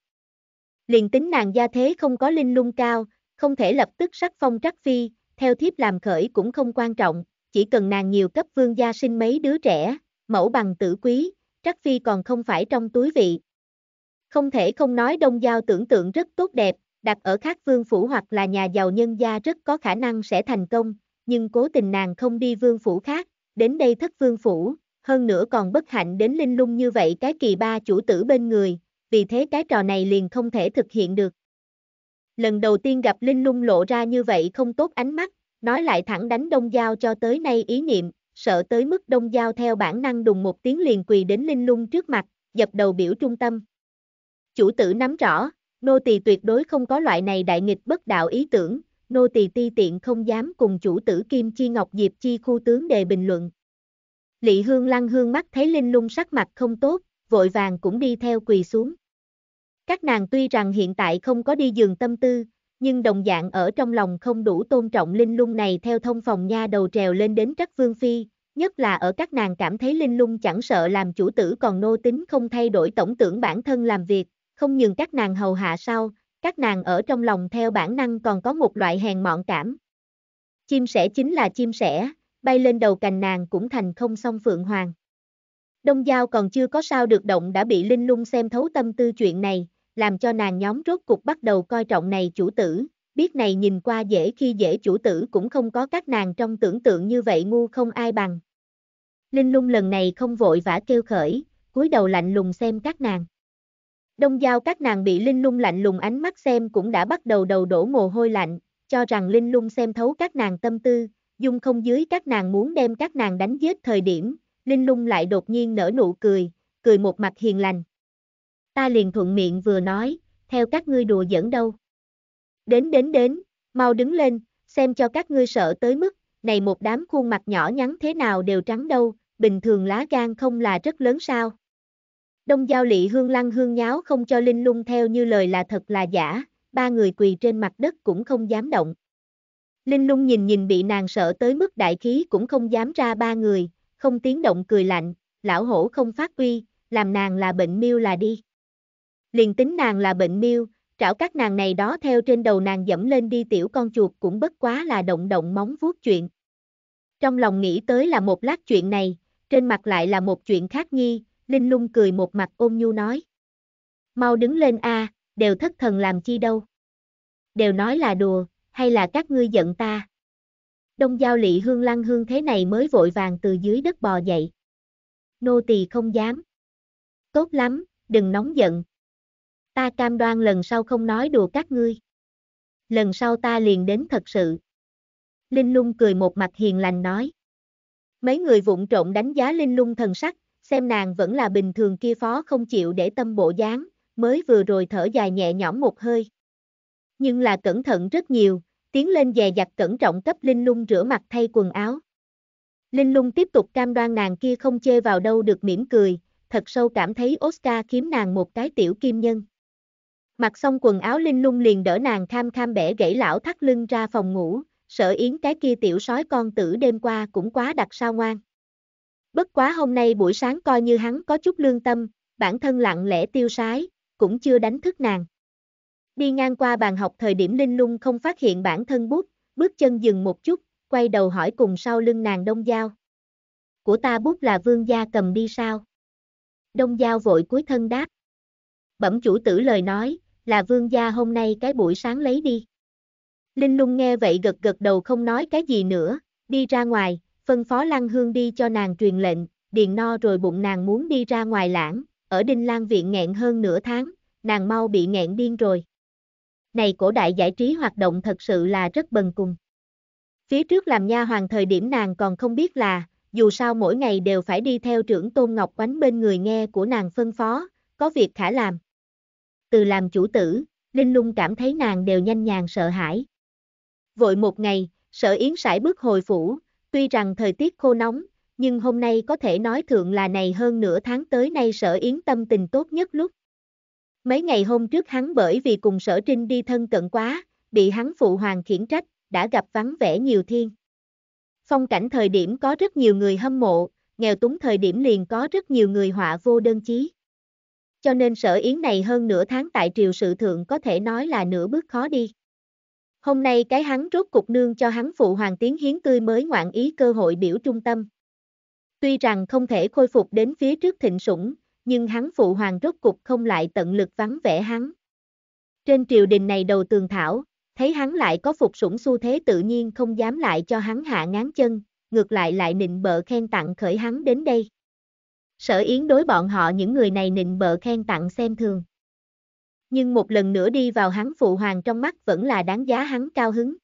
Liền tính nàng gia thế không có linh lung cao, không thể lập tức sắc phong trắc phi, theo thiếp làm khởi cũng không quan trọng, chỉ cần nàng nhiều cấp vương gia sinh mấy đứa trẻ, mẫu bằng tử quý, Trắc Phi còn không phải trong túi vị. Không thể không nói đông giao tưởng tượng rất tốt đẹp, đặt ở khác vương phủ hoặc là nhà giàu nhân gia rất có khả năng sẽ thành công, nhưng cố tình nàng không đi vương phủ khác, đến đây thất vương phủ, hơn nữa còn bất hạnh đến linh lung như vậy cái kỳ ba chủ tử bên người, vì thế cái trò này liền không thể thực hiện được. Lần đầu tiên gặp linh lung lộ ra như vậy không tốt ánh mắt, nói lại thẳng đánh đông giao cho tới nay ý niệm, sợ tới mức đông giao theo bản năng đùng một tiếng liền quỳ đến linh lung trước mặt, dập đầu biểu trung tâm. Chủ tử nắm rõ, nô tỳ tuyệt đối không có loại này đại nghịch bất đạo ý tưởng, nô tỳ ti tiện không dám cùng chủ tử Kim Chi Ngọc Diệp Chi khu tướng đề bình luận. Lị Hương Lăng Hương mắt thấy Linh Lung sắc mặt không tốt, vội vàng cũng đi theo quỳ xuống. Các nàng tuy rằng hiện tại không có đi giường tâm tư, nhưng đồng dạng ở trong lòng không đủ tôn trọng linh lung này theo thông phòng nha đầu trèo lên đến trắc vương phi, nhất là ở các nàng cảm thấy linh lung chẳng sợ làm chủ tử còn nô tính không thay đổi tổng tưởng bản thân làm việc, không nhường các nàng hầu hạ sau, các nàng ở trong lòng theo bản năng còn có một loại hèn mọn cảm. Chim sẻ chính là chim sẻ, bay lên đầu cành nàng cũng thành không song phượng hoàng. Đông Giao còn chưa có sao được động đã bị Linh Lung xem thấu tâm tư chuyện này, làm cho nàng nhóm rốt cục bắt đầu coi trọng này chủ tử, biết này nhìn qua dễ khi dễ chủ tử cũng không có các nàng trong tưởng tượng như vậy ngu không ai bằng. Linh lung lần này không vội vã kêu khởi, cúi đầu lạnh lùng xem các nàng. Đông giao các nàng bị Linh lung lạnh lùng ánh mắt xem cũng đã bắt đầu đầu đổ mồ hôi lạnh, cho rằng Linh lung xem thấu các nàng tâm tư, dung không dưới các nàng muốn đem các nàng đánh giết thời điểm, Linh lung lại đột nhiên nở nụ cười, cười một mặt hiền lành ta liền thuận miệng vừa nói, theo các ngươi đùa dẫn đâu. Đến đến đến, mau đứng lên, xem cho các ngươi sợ tới mức, này một đám khuôn mặt nhỏ nhắn thế nào đều trắng đâu, bình thường lá gan không là rất lớn sao. Đông giao lị hương lăng hương nháo không cho linh lung theo như lời là thật là giả, ba người quỳ trên mặt đất cũng không dám động. Linh lung nhìn nhìn bị nàng sợ tới mức đại khí cũng không dám ra ba người, không tiếng động cười lạnh, lão hổ không phát uy, làm nàng là bệnh miêu là đi. Liền tính nàng là bệnh miêu, trảo các nàng này đó theo trên đầu nàng dẫm lên đi tiểu con chuột cũng bất quá là động động móng vuốt chuyện. Trong lòng nghĩ tới là một lát chuyện này, trên mặt lại là một chuyện khác nhi, Linh lung cười một mặt ôm nhu nói. Mau đứng lên a, đều thất thần làm chi đâu. Đều nói là đùa, hay là các ngươi giận ta. Đông giao lị hương lăng hương thế này mới vội vàng từ dưới đất bò dậy. Nô tỳ không dám. Tốt lắm, đừng nóng giận, ta cam đoan lần sau không nói đùa các ngươi. Lần sau ta liền đến thật sự. Linh lung cười một mặt hiền lành nói. Mấy người vụng trộn đánh giá linh lung thần sắc, xem nàng vẫn là bình thường kia phó không chịu để tâm bộ dáng, mới vừa rồi thở dài nhẹ nhõm một hơi. Nhưng là cẩn thận rất nhiều, tiến lên dè dặt cẩn trọng cấp linh lung rửa mặt thay quần áo. Linh lung tiếp tục cam đoan nàng kia không chê vào đâu được mỉm cười, thật sâu cảm thấy Oscar kiếm nàng một cái tiểu kim nhân. Mặc xong quần áo linh lung liền đỡ nàng kham kham bẻ gãy lão thắt lưng ra phòng ngủ, sợ yến cái kia tiểu sói con tử đêm qua cũng quá đặc sao ngoan. Bất quá hôm nay buổi sáng coi như hắn có chút lương tâm, bản thân lặng lẽ tiêu sái, cũng chưa đánh thức nàng. Đi ngang qua bàn học thời điểm linh lung không phát hiện bản thân bút, bước chân dừng một chút, quay đầu hỏi cùng sau lưng nàng đông giao. Của ta bút là vương gia cầm đi sao? Đông giao vội cúi thân đáp. Bẩm chủ tử lời nói, là vương gia hôm nay cái buổi sáng lấy đi. Linh lung nghe vậy gật gật đầu không nói cái gì nữa, đi ra ngoài, phân phó Lăng Hương đi cho nàng truyền lệnh, điền no rồi bụng nàng muốn đi ra ngoài lãng, ở Đinh Lan Viện nghẹn hơn nửa tháng, nàng mau bị nghẹn điên rồi. Này cổ đại giải trí hoạt động thật sự là rất bần cùng. Phía trước làm nha hoàng thời điểm nàng còn không biết là, dù sao mỗi ngày đều phải đi theo trưởng Tôn Ngọc Oánh bên người nghe của nàng phân phó, có việc khả làm từ làm chủ tử, Linh Lung cảm thấy nàng đều nhanh nhàng sợ hãi. Vội một ngày, sở yến sải bước hồi phủ, tuy rằng thời tiết khô nóng, nhưng hôm nay có thể nói thượng là này hơn nửa tháng tới nay sở yến tâm tình tốt nhất lúc. Mấy ngày hôm trước hắn bởi vì cùng sở trinh đi thân cận quá, bị hắn phụ hoàng khiển trách, đã gặp vắng vẻ nhiều thiên. Phong cảnh thời điểm có rất nhiều người hâm mộ, nghèo túng thời điểm liền có rất nhiều người họa vô đơn chí cho nên sở yến này hơn nửa tháng tại triều sự thượng có thể nói là nửa bước khó đi. Hôm nay cái hắn rốt cục nương cho hắn phụ hoàng tiến hiến tươi mới ngoạn ý cơ hội biểu trung tâm. Tuy rằng không thể khôi phục đến phía trước thịnh sủng, nhưng hắn phụ hoàng rốt cục không lại tận lực vắng vẻ hắn. Trên triều đình này đầu tường thảo, thấy hắn lại có phục sủng xu thế tự nhiên không dám lại cho hắn hạ ngán chân, ngược lại lại nịnh bợ khen tặng khởi hắn đến đây sở yến đối bọn họ những người này nịnh bợ khen tặng xem thường. Nhưng một lần nữa đi vào hắn phụ hoàng trong mắt vẫn là đáng giá hắn cao hứng.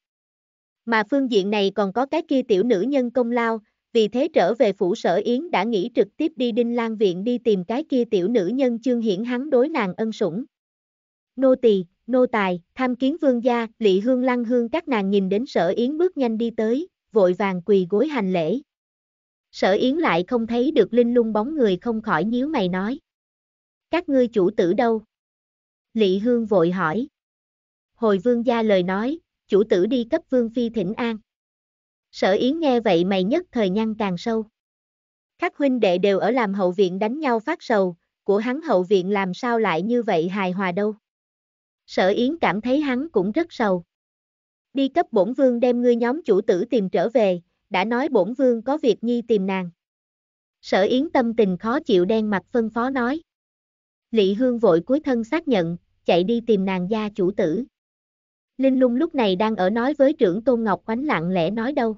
Mà phương diện này còn có cái kia tiểu nữ nhân công lao, vì thế trở về phủ sở yến đã nghĩ trực tiếp đi đinh Lan viện đi tìm cái kia tiểu nữ nhân chương hiển hắn đối nàng ân sủng. Nô tỳ, nô tài, tham kiến vương gia, lị hương lăng hương các nàng nhìn đến sở yến bước nhanh đi tới, vội vàng quỳ gối hành lễ sở yến lại không thấy được linh lung bóng người không khỏi nhíu mày nói. Các ngươi chủ tử đâu? Lị Hương vội hỏi. Hồi vương gia lời nói, chủ tử đi cấp vương phi thỉnh an. Sở yến nghe vậy mày nhất thời nhăn càng sâu. Các huynh đệ đều ở làm hậu viện đánh nhau phát sầu, của hắn hậu viện làm sao lại như vậy hài hòa đâu. Sở yến cảm thấy hắn cũng rất sầu. Đi cấp bổn vương đem ngươi nhóm chủ tử tìm trở về, đã nói bổn vương có việc nhi tìm nàng. Sở Yến tâm tình khó chịu đen mặt phân phó nói. Lị Hương vội cúi thân xác nhận, chạy đi tìm nàng gia chủ tử. Linh lung lúc này đang ở nói với trưởng Tôn Ngọc Oánh lặng lẽ nói đâu.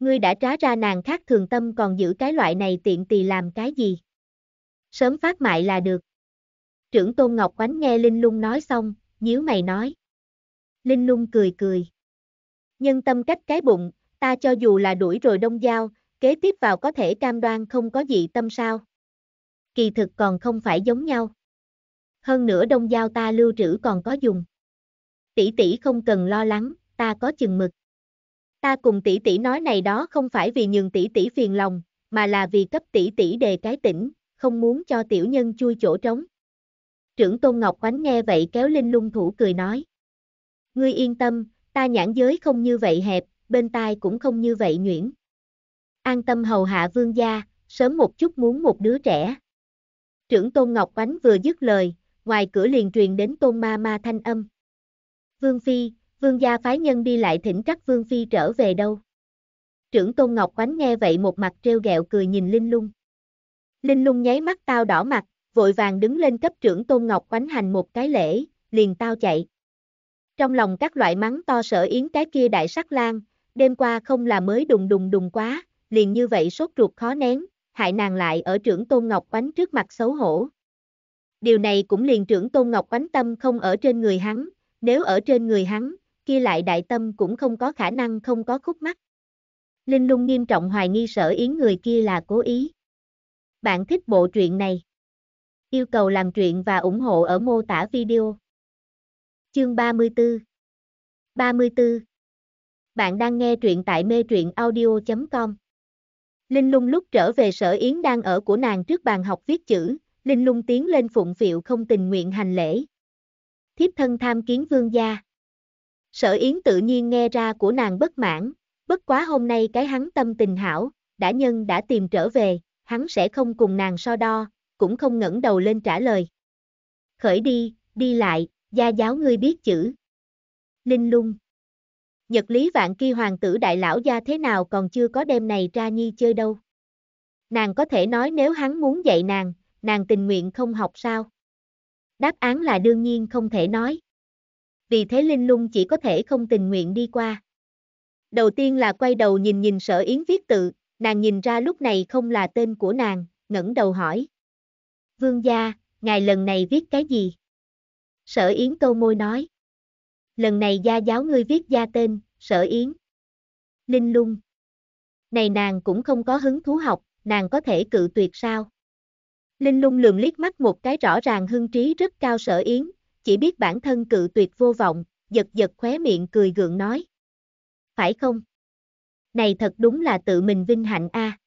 Ngươi đã trá ra nàng khác thường tâm còn giữ cái loại này tiện tì làm cái gì. Sớm phát mại là được. Trưởng Tôn Ngọc Oánh nghe Linh lung nói xong, nhíu mày nói. Linh lung cười cười. Nhân tâm cách cái bụng, ta cho dù là đuổi rồi đông giao, kế tiếp vào có thể cam đoan không có gì tâm sao. Kỳ thực còn không phải giống nhau. Hơn nữa đông giao ta lưu trữ còn có dùng. Tỷ tỷ không cần lo lắng, ta có chừng mực. Ta cùng tỷ tỷ nói này đó không phải vì nhường tỷ tỷ phiền lòng, mà là vì cấp tỷ tỷ đề cái tỉnh, không muốn cho tiểu nhân chui chỗ trống. Trưởng Tôn Ngọc Oánh nghe vậy kéo Linh lung thủ cười nói. Ngươi yên tâm, ta nhãn giới không như vậy hẹp, bên tai cũng không như vậy nhuyễn. An tâm hầu hạ vương gia, sớm một chút muốn một đứa trẻ. Trưởng Tôn Ngọc Oánh vừa dứt lời, ngoài cửa liền truyền đến Tôn Ma Ma thanh âm. Vương Phi, vương gia phái nhân đi lại thỉnh trắc Vương Phi trở về đâu. Trưởng Tôn Ngọc Oánh nghe vậy một mặt treo gẹo cười nhìn Linh Lung. Linh Lung nháy mắt tao đỏ mặt, vội vàng đứng lên cấp trưởng Tôn Ngọc Oánh hành một cái lễ, liền tao chạy. Trong lòng các loại mắng to sở yến cái kia đại sắc lang, đêm qua không là mới đùng đùng đùng quá, liền như vậy sốt ruột khó nén, hại nàng lại ở trưởng Tôn Ngọc Oánh trước mặt xấu hổ. Điều này cũng liền trưởng Tôn Ngọc Oánh tâm không ở trên người hắn, nếu ở trên người hắn, kia lại đại tâm cũng không có khả năng không có khúc mắt. Linh lung nghiêm trọng hoài nghi sở yến người kia là cố ý. Bạn thích bộ truyện này. Yêu cầu làm truyện và ủng hộ ở mô tả video. Chương 34 34 bạn đang nghe truyện tại mê truyện audio.com. Linh lung lúc trở về sở yến đang ở của nàng trước bàn học viết chữ, Linh lung tiến lên phụng phiệu không tình nguyện hành lễ. Thiếp thân tham kiến vương gia. Sở yến tự nhiên nghe ra của nàng bất mãn, bất quá hôm nay cái hắn tâm tình hảo, đã nhân đã tìm trở về, hắn sẽ không cùng nàng so đo, cũng không ngẩng đầu lên trả lời. Khởi đi, đi lại, gia giáo ngươi biết chữ. Linh lung. Nhật Lý Vạn Ki hoàng tử đại lão gia thế nào còn chưa có đêm này ra nhi chơi đâu. Nàng có thể nói nếu hắn muốn dạy nàng, nàng tình nguyện không học sao. Đáp án là đương nhiên không thể nói. Vì thế Linh Lung chỉ có thể không tình nguyện đi qua. Đầu tiên là quay đầu nhìn nhìn sở yến viết tự, nàng nhìn ra lúc này không là tên của nàng, ngẩng đầu hỏi. Vương gia, ngài lần này viết cái gì? Sở yến câu môi nói. Lần này gia giáo ngươi viết gia tên, sở yến. Linh lung. Này nàng cũng không có hứng thú học, nàng có thể cự tuyệt sao? Linh lung lườm liếc mắt một cái rõ ràng hưng trí rất cao sở yến, chỉ biết bản thân cự tuyệt vô vọng, giật giật khóe miệng cười gượng nói. Phải không? Này thật đúng là tự mình vinh hạnh a. À.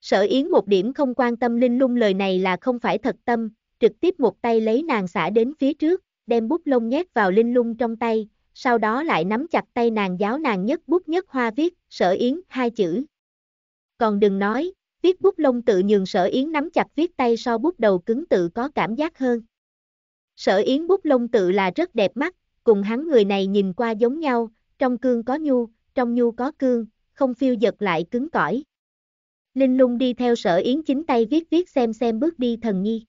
Sở Yến một điểm không quan tâm Linh Lung lời này là không phải thật tâm, trực tiếp một tay lấy nàng xả đến phía trước, đem bút lông nhét vào linh lung trong tay, sau đó lại nắm chặt tay nàng giáo nàng nhất bút nhất hoa viết, sở yến, hai chữ. Còn đừng nói, viết bút lông tự nhường sở yến nắm chặt viết tay so bút đầu cứng tự có cảm giác hơn. Sở yến bút lông tự là rất đẹp mắt, cùng hắn người này nhìn qua giống nhau, trong cương có nhu, trong nhu có cương, không phiêu giật lại cứng cỏi. Linh lung đi theo sở yến chính tay viết viết xem xem bước đi thần nhi.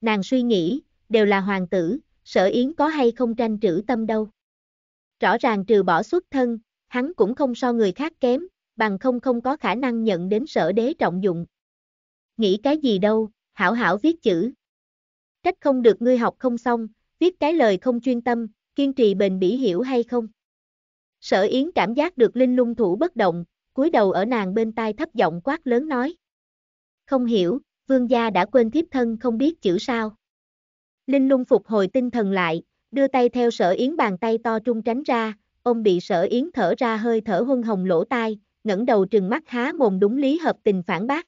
Nàng suy nghĩ, đều là hoàng tử, sở yến có hay không tranh trữ tâm đâu. Rõ ràng trừ bỏ xuất thân, hắn cũng không so người khác kém, bằng không không có khả năng nhận đến sở đế trọng dụng. Nghĩ cái gì đâu, hảo hảo viết chữ. Trách không được ngươi học không xong, viết cái lời không chuyên tâm, kiên trì bền bỉ hiểu hay không. Sở Yến cảm giác được Linh lung thủ bất động, cúi đầu ở nàng bên tai thấp giọng quát lớn nói. Không hiểu, vương gia đã quên thiếp thân không biết chữ sao. Linh lung phục hồi tinh thần lại, đưa tay theo sở yến bàn tay to trung tránh ra, ông bị sở yến thở ra hơi thở huân hồng lỗ tai, ngẩng đầu trừng mắt há mồm đúng lý hợp tình phản bác.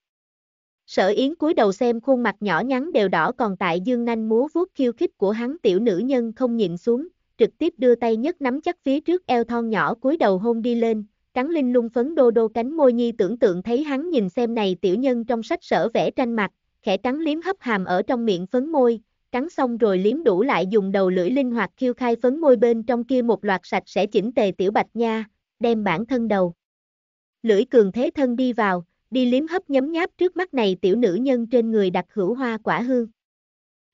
Sở yến cúi đầu xem khuôn mặt nhỏ nhắn đều đỏ còn tại dương nanh múa vuốt khiêu khích của hắn tiểu nữ nhân không nhịn xuống, trực tiếp đưa tay nhất nắm chắc phía trước eo thon nhỏ cúi đầu hôn đi lên, cắn linh lung phấn đô đô cánh môi nhi tưởng tượng thấy hắn nhìn xem này tiểu nhân trong sách sở vẽ tranh mặt, khẽ cắn liếm hấp hàm ở trong miệng phấn môi, cắn xong rồi liếm đủ lại dùng đầu lưỡi linh hoạt khiêu khai phấn môi bên trong kia một loạt sạch sẽ chỉnh tề tiểu bạch nha, đem bản thân đầu. Lưỡi cường thế thân đi vào, đi liếm hấp nhấm nháp trước mắt này tiểu nữ nhân trên người đặt hữu hoa quả hương.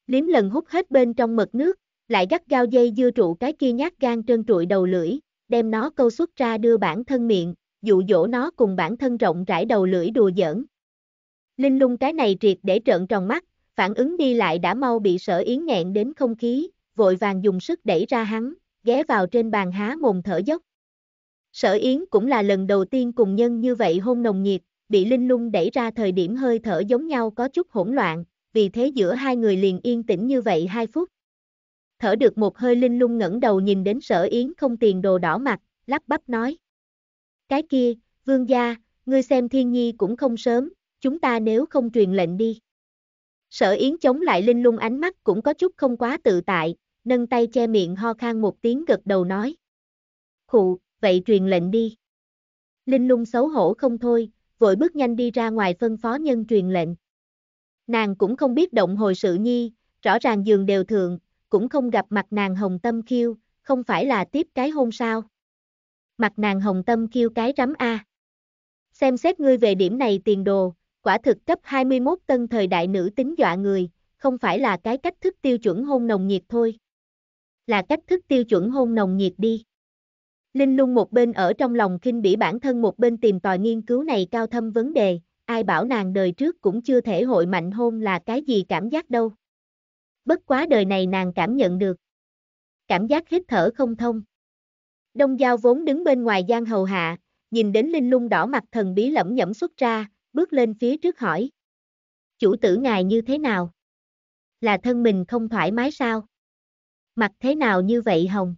Liếm lần hút hết bên trong mật nước, lại gắt gao dây dưa trụ cái kia nhát gan trơn trụi đầu lưỡi, đem nó câu xuất ra đưa bản thân miệng, dụ dỗ nó cùng bản thân rộng rãi đầu lưỡi đùa giỡn. Linh lung cái này triệt để trợn tròn mắt, phản ứng đi lại đã mau bị sở yến nghẹn đến không khí, vội vàng dùng sức đẩy ra hắn, ghé vào trên bàn há mồm thở dốc. Sở yến cũng là lần đầu tiên cùng nhân như vậy hôn nồng nhiệt, bị linh lung đẩy ra thời điểm hơi thở giống nhau có chút hỗn loạn, vì thế giữa hai người liền yên tĩnh như vậy hai phút. Thở được một hơi linh lung ngẩng đầu nhìn đến sở yến không tiền đồ đỏ mặt, lắp bắp nói. Cái kia, vương gia, ngươi xem thiên nhi cũng không sớm, chúng ta nếu không truyền lệnh đi. Sở Yến chống lại Linh Lung ánh mắt cũng có chút không quá tự tại, nâng tay che miệng ho khan một tiếng gật đầu nói. Khụ, vậy truyền lệnh đi. Linh Lung xấu hổ không thôi, vội bước nhanh đi ra ngoài phân phó nhân truyền lệnh. Nàng cũng không biết động hồi sự nhi, rõ ràng giường đều thường, cũng không gặp mặt nàng hồng tâm khiêu, không phải là tiếp cái hôn sao. Mặt nàng hồng tâm khiêu cái rắm A. Xem xét ngươi về điểm này tiền đồ, quả thực cấp 21 tân thời đại nữ tính dọa người, không phải là cái cách thức tiêu chuẩn hôn nồng nhiệt thôi. Là cách thức tiêu chuẩn hôn nồng nhiệt đi. Linh lung một bên ở trong lòng kinh bỉ bản thân một bên tìm tòi nghiên cứu này cao thâm vấn đề, ai bảo nàng đời trước cũng chưa thể hội mạnh hôn là cái gì cảm giác đâu. Bất quá đời này nàng cảm nhận được. Cảm giác hít thở không thông. Đông Giao vốn đứng bên ngoài gian hầu hạ, nhìn đến Linh lung đỏ mặt thần bí lẩm nhẩm xuất ra, bước lên phía trước hỏi. Chủ tử ngài như thế nào? Là thân mình không thoải mái sao? Mặt thế nào như vậy Hồng?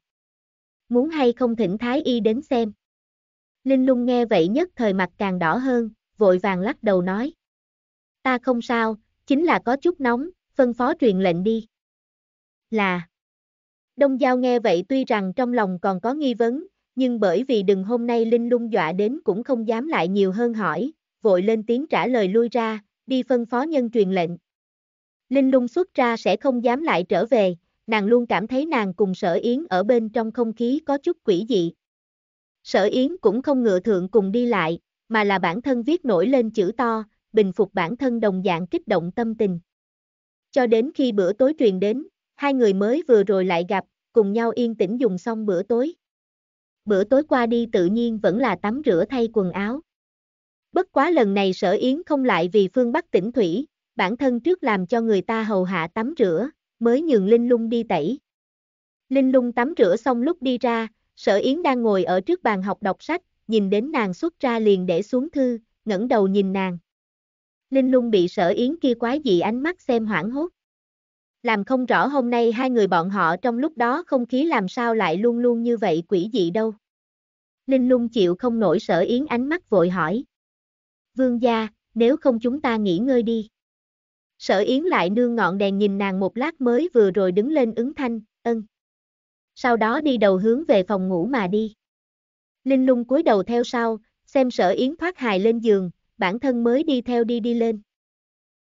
Muốn hay không thỉnh Thái Y đến xem? Linh lung nghe vậy nhất thời mặt càng đỏ hơn, vội vàng lắc đầu nói. Ta không sao, chính là có chút nóng, phân phó truyền lệnh đi. Là Đông Giao nghe vậy tuy rằng trong lòng còn có nghi vấn, nhưng bởi vì đừng hôm nay Linh lung dọa đến cũng không dám lại nhiều hơn hỏi, vội lên tiếng trả lời lui ra, đi phân phó nhân truyền lệnh. Linh lung xuất ra sẽ không dám lại trở về, nàng luôn cảm thấy nàng cùng sở yến ở bên trong không khí có chút quỷ dị. Sở yến cũng không ngựa thượng cùng đi lại, mà là bản thân viết nổi lên chữ to, bình phục bản thân đồng dạng kích động tâm tình. Cho đến khi bữa tối truyền đến, hai người mới vừa rồi lại gặp, cùng nhau yên tĩnh dùng xong bữa tối. Bữa tối qua đi tự nhiên vẫn là tắm rửa thay quần áo. Bất quá lần này sở yến không lại vì phương Bắc tỉnh Thủy, bản thân trước làm cho người ta hầu hạ tắm rửa, mới nhường Linh Lung đi tẩy. Linh Lung tắm rửa xong lúc đi ra, sở yến đang ngồi ở trước bàn học đọc sách, nhìn đến nàng xuất ra liền để xuống thư, ngẩng đầu nhìn nàng. Linh Lung bị sở yến kia quái dị ánh mắt xem hoảng hốt. Làm không rõ hôm nay hai người bọn họ trong lúc đó không khí làm sao lại luôn luôn như vậy quỷ dị đâu. Linh Lung chịu không nổi sở yến ánh mắt vội hỏi vương gia, nếu không chúng ta nghỉ ngơi đi. Sở Yến lại nương ngọn đèn nhìn nàng một lát mới vừa rồi đứng lên ứng thanh, ân. Sau đó đi đầu hướng về phòng ngủ mà đi. Linh lung cúi đầu theo sau, xem sở Yến thoát hài lên giường, bản thân mới đi theo đi đi lên.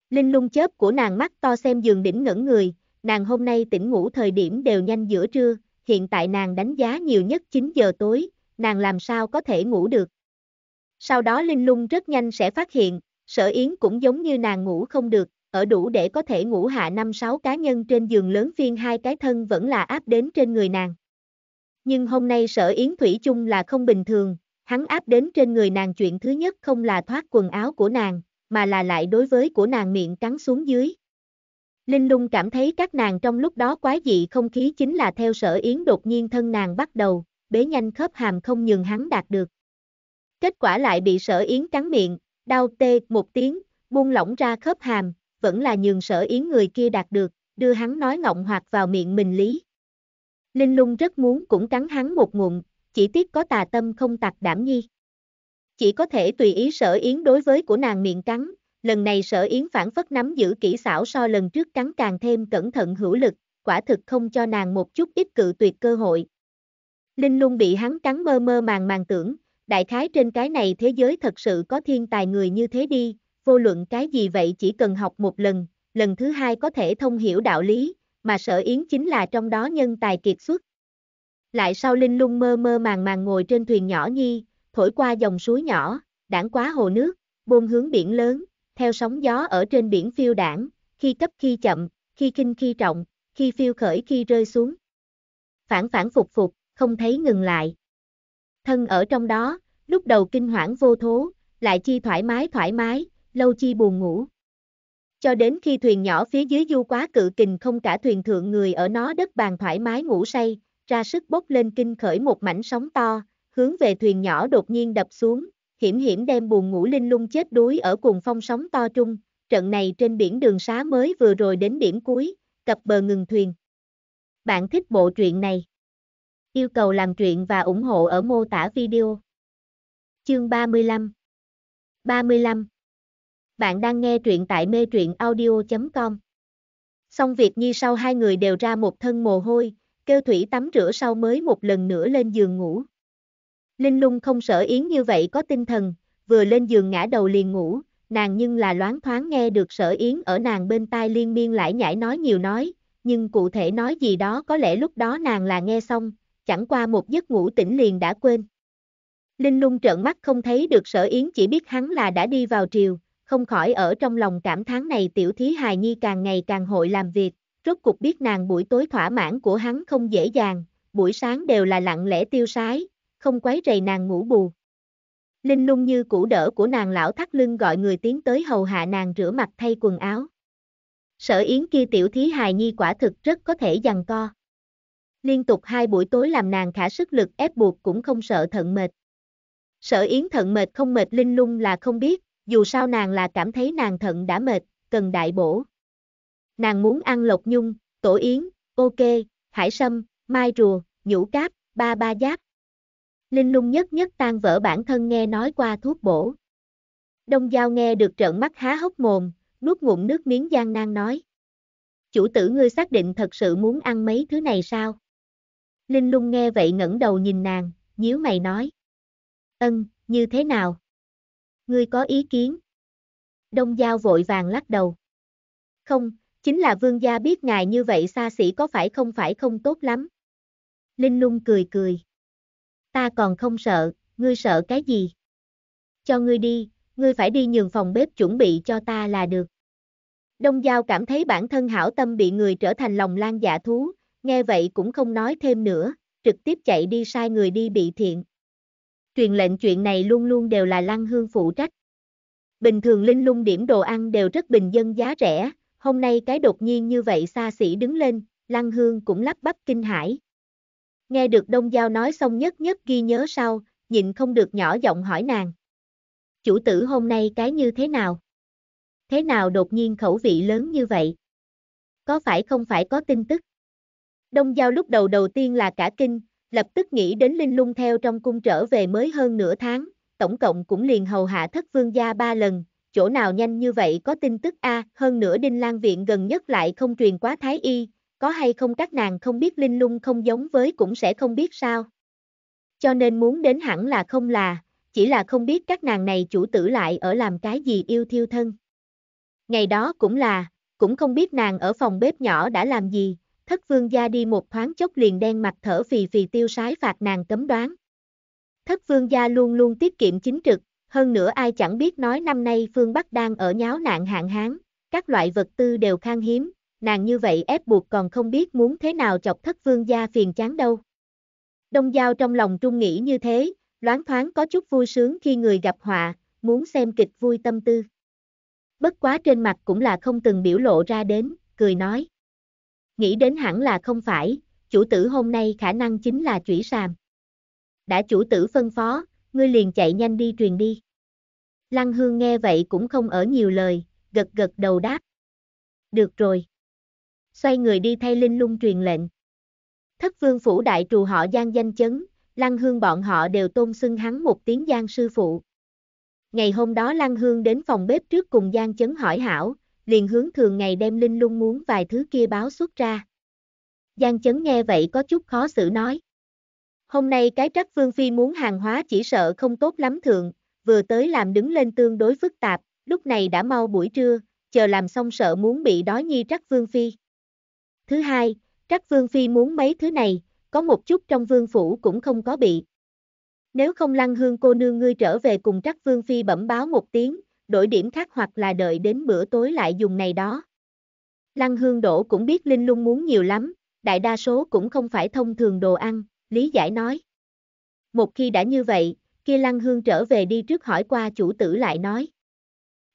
Linh lung chớp của nàng mắt to xem giường đỉnh ngẩn người, nàng hôm nay tỉnh ngủ thời điểm đều nhanh giữa trưa, hiện tại nàng đánh giá nhiều nhất 9 giờ tối, nàng làm sao có thể ngủ được. Sau đó Linh Lung rất nhanh sẽ phát hiện, sở yến cũng giống như nàng ngủ không được, ở đủ để có thể ngủ hạ năm sáu cá nhân trên giường lớn phiên hai cái thân vẫn là áp đến trên người nàng. Nhưng hôm nay sở yến thủy chung là không bình thường, hắn áp đến trên người nàng chuyện thứ nhất không là thoát quần áo của nàng, mà là lại đối với của nàng miệng cắn xuống dưới. Linh lung cảm thấy các nàng trong lúc đó quá dị không khí chính là theo sở yến đột nhiên thân nàng bắt đầu, bế nhanh khớp hàm không nhường hắn đạt được kết quả lại bị sở yến cắn miệng, đau tê một tiếng, buông lỏng ra khớp hàm, vẫn là nhường sở yến người kia đạt được, đưa hắn nói ngọng hoặc vào miệng mình lý. Linh lung rất muốn cũng cắn hắn một ngụm, chỉ tiếc có tà tâm không tạc đảm nhi. Chỉ có thể tùy ý sở yến đối với của nàng miệng cắn, lần này sở yến phản phất nắm giữ kỹ xảo so lần trước cắn càng thêm cẩn thận hữu lực, quả thực không cho nàng một chút ít cự tuyệt cơ hội. Linh lung bị hắn cắn mơ mơ màng màng tưởng, đại khái trên cái này thế giới thật sự có thiên tài người như thế đi, vô luận cái gì vậy chỉ cần học một lần, lần thứ hai có thể thông hiểu đạo lý, mà sở yến chính là trong đó nhân tài kiệt xuất. Lại sau Linh lung mơ mơ màng màng ngồi trên thuyền nhỏ nhi, thổi qua dòng suối nhỏ, đảng quá hồ nước, bôn hướng biển lớn, theo sóng gió ở trên biển phiêu đảng, khi cấp khi chậm, khi kinh khi trọng, khi phiêu khởi khi rơi xuống. Phản phản phục phục, không thấy ngừng lại thân ở trong đó, lúc đầu kinh hoảng vô thố, lại chi thoải mái thoải mái, lâu chi buồn ngủ. Cho đến khi thuyền nhỏ phía dưới du quá cự kình không cả thuyền thượng người ở nó đất bàn thoải mái ngủ say, ra sức bốc lên kinh khởi một mảnh sóng to, hướng về thuyền nhỏ đột nhiên đập xuống, hiểm hiểm đem buồn ngủ linh lung chết đuối ở cùng phong sóng to trung, trận này trên biển đường xá mới vừa rồi đến điểm cuối, cập bờ ngừng thuyền. Bạn thích bộ truyện này? Yêu cầu làm truyện và ủng hộ ở mô tả video. Chương 35 35 Bạn đang nghe truyện tại mê truyện audio.com Xong việc như sau hai người đều ra một thân mồ hôi, kêu Thủy tắm rửa sau mới một lần nữa lên giường ngủ. Linh lung không sợ Yến như vậy có tinh thần, vừa lên giường ngã đầu liền ngủ, nàng nhưng là loáng thoáng nghe được sở Yến ở nàng bên tai liên miên lại nhảy nói nhiều nói, nhưng cụ thể nói gì đó có lẽ lúc đó nàng là nghe xong, chẳng qua một giấc ngủ tỉnh liền đã quên. Linh lung trợn mắt không thấy được sở yến chỉ biết hắn là đã đi vào triều, không khỏi ở trong lòng cảm thán này tiểu thí hài nhi càng ngày càng hội làm việc, rốt cục biết nàng buổi tối thỏa mãn của hắn không dễ dàng, buổi sáng đều là lặng lẽ tiêu sái, không quấy rầy nàng ngủ bù. Linh lung như củ đỡ của nàng lão thắt lưng gọi người tiến tới hầu hạ nàng rửa mặt thay quần áo. Sở yến kia tiểu thí hài nhi quả thực rất có thể dằn co liên tục hai buổi tối làm nàng khả sức lực ép buộc cũng không sợ thận mệt. sợ Yến thận mệt không mệt linh lung là không biết, dù sao nàng là cảm thấy nàng thận đã mệt, cần đại bổ. Nàng muốn ăn lộc nhung, tổ yến, ok, hải sâm, mai rùa, nhũ cáp, ba ba giáp. Linh lung nhất nhất tan vỡ bản thân nghe nói qua thuốc bổ. Đông Giao nghe được trợn mắt há hốc mồm, nuốt ngụm nước miếng gian nan nói. Chủ tử ngươi xác định thật sự muốn ăn mấy thứ này sao? Linh lung nghe vậy ngẩng đầu nhìn nàng, nhíu mày nói. Ân, như thế nào? Ngươi có ý kiến? Đông Giao vội vàng lắc đầu. Không, chính là vương gia biết ngài như vậy xa xỉ có phải không phải không tốt lắm. Linh lung cười cười. Ta còn không sợ, ngươi sợ cái gì? Cho ngươi đi, ngươi phải đi nhường phòng bếp chuẩn bị cho ta là được. Đông Giao cảm thấy bản thân hảo tâm bị người trở thành lòng lan dạ thú, nghe vậy cũng không nói thêm nữa, trực tiếp chạy đi sai người đi bị thiện. Truyền lệnh chuyện này luôn luôn đều là Lăng Hương phụ trách. Bình thường Linh Lung điểm đồ ăn đều rất bình dân giá rẻ, hôm nay cái đột nhiên như vậy xa xỉ đứng lên, Lăng Hương cũng lắp bắp kinh hãi. Nghe được Đông Giao nói xong nhất nhất ghi nhớ sau, nhịn không được nhỏ giọng hỏi nàng. Chủ tử hôm nay cái như thế nào? Thế nào đột nhiên khẩu vị lớn như vậy? Có phải không phải có tin tức? Đông Giao lúc đầu đầu tiên là cả kinh, lập tức nghĩ đến Linh Lung theo trong cung trở về mới hơn nửa tháng, tổng cộng cũng liền hầu hạ thất vương gia ba lần, chỗ nào nhanh như vậy có tin tức a hơn nữa Đinh Lan Viện gần nhất lại không truyền quá Thái Y, có hay không các nàng không biết Linh Lung không giống với cũng sẽ không biết sao. Cho nên muốn đến hẳn là không là, chỉ là không biết các nàng này chủ tử lại ở làm cái gì yêu thiêu thân. Ngày đó cũng là, cũng không biết nàng ở phòng bếp nhỏ đã làm gì, thất vương gia đi một thoáng chốc liền đen mặt thở vì vì tiêu sái phạt nàng cấm đoán. Thất vương gia luôn luôn tiết kiệm chính trực, hơn nữa ai chẳng biết nói năm nay phương Bắc đang ở nháo nạn hạn hán, các loại vật tư đều khan hiếm, nàng như vậy ép buộc còn không biết muốn thế nào chọc thất vương gia phiền chán đâu. Đông Giao trong lòng trung nghĩ như thế, loáng thoáng có chút vui sướng khi người gặp họa, muốn xem kịch vui tâm tư. Bất quá trên mặt cũng là không từng biểu lộ ra đến, cười nói. Nghĩ đến hẳn là không phải, chủ tử hôm nay khả năng chính là chủy sàm. Đã chủ tử phân phó, ngươi liền chạy nhanh đi truyền đi. Lăng hương nghe vậy cũng không ở nhiều lời, gật gật đầu đáp. Được rồi. Xoay người đi thay linh lung truyền lệnh. Thất vương phủ đại trù họ giang danh chấn, lăng hương bọn họ đều tôn xưng hắn một tiếng giang sư phụ. Ngày hôm đó Lăng Hương đến phòng bếp trước cùng Giang Chấn hỏi hảo, liền hướng thường ngày đem linh lung muốn vài thứ kia báo xuất ra. Giang chấn nghe vậy có chút khó xử nói. Hôm nay cái trắc vương phi muốn hàng hóa chỉ sợ không tốt lắm thượng, vừa tới làm đứng lên tương đối phức tạp, lúc này đã mau buổi trưa, chờ làm xong sợ muốn bị đói nhi trắc vương phi. Thứ hai, trắc vương phi muốn mấy thứ này, có một chút trong vương phủ cũng không có bị. Nếu không lăng hương cô nương ngươi trở về cùng trắc vương phi bẩm báo một tiếng, đổi điểm khác hoặc là đợi đến bữa tối lại dùng này đó. Lăng hương đổ cũng biết Linh Lung muốn nhiều lắm, đại đa số cũng không phải thông thường đồ ăn, lý giải nói. Một khi đã như vậy, kia Lăng Hương trở về đi trước hỏi qua chủ tử lại nói.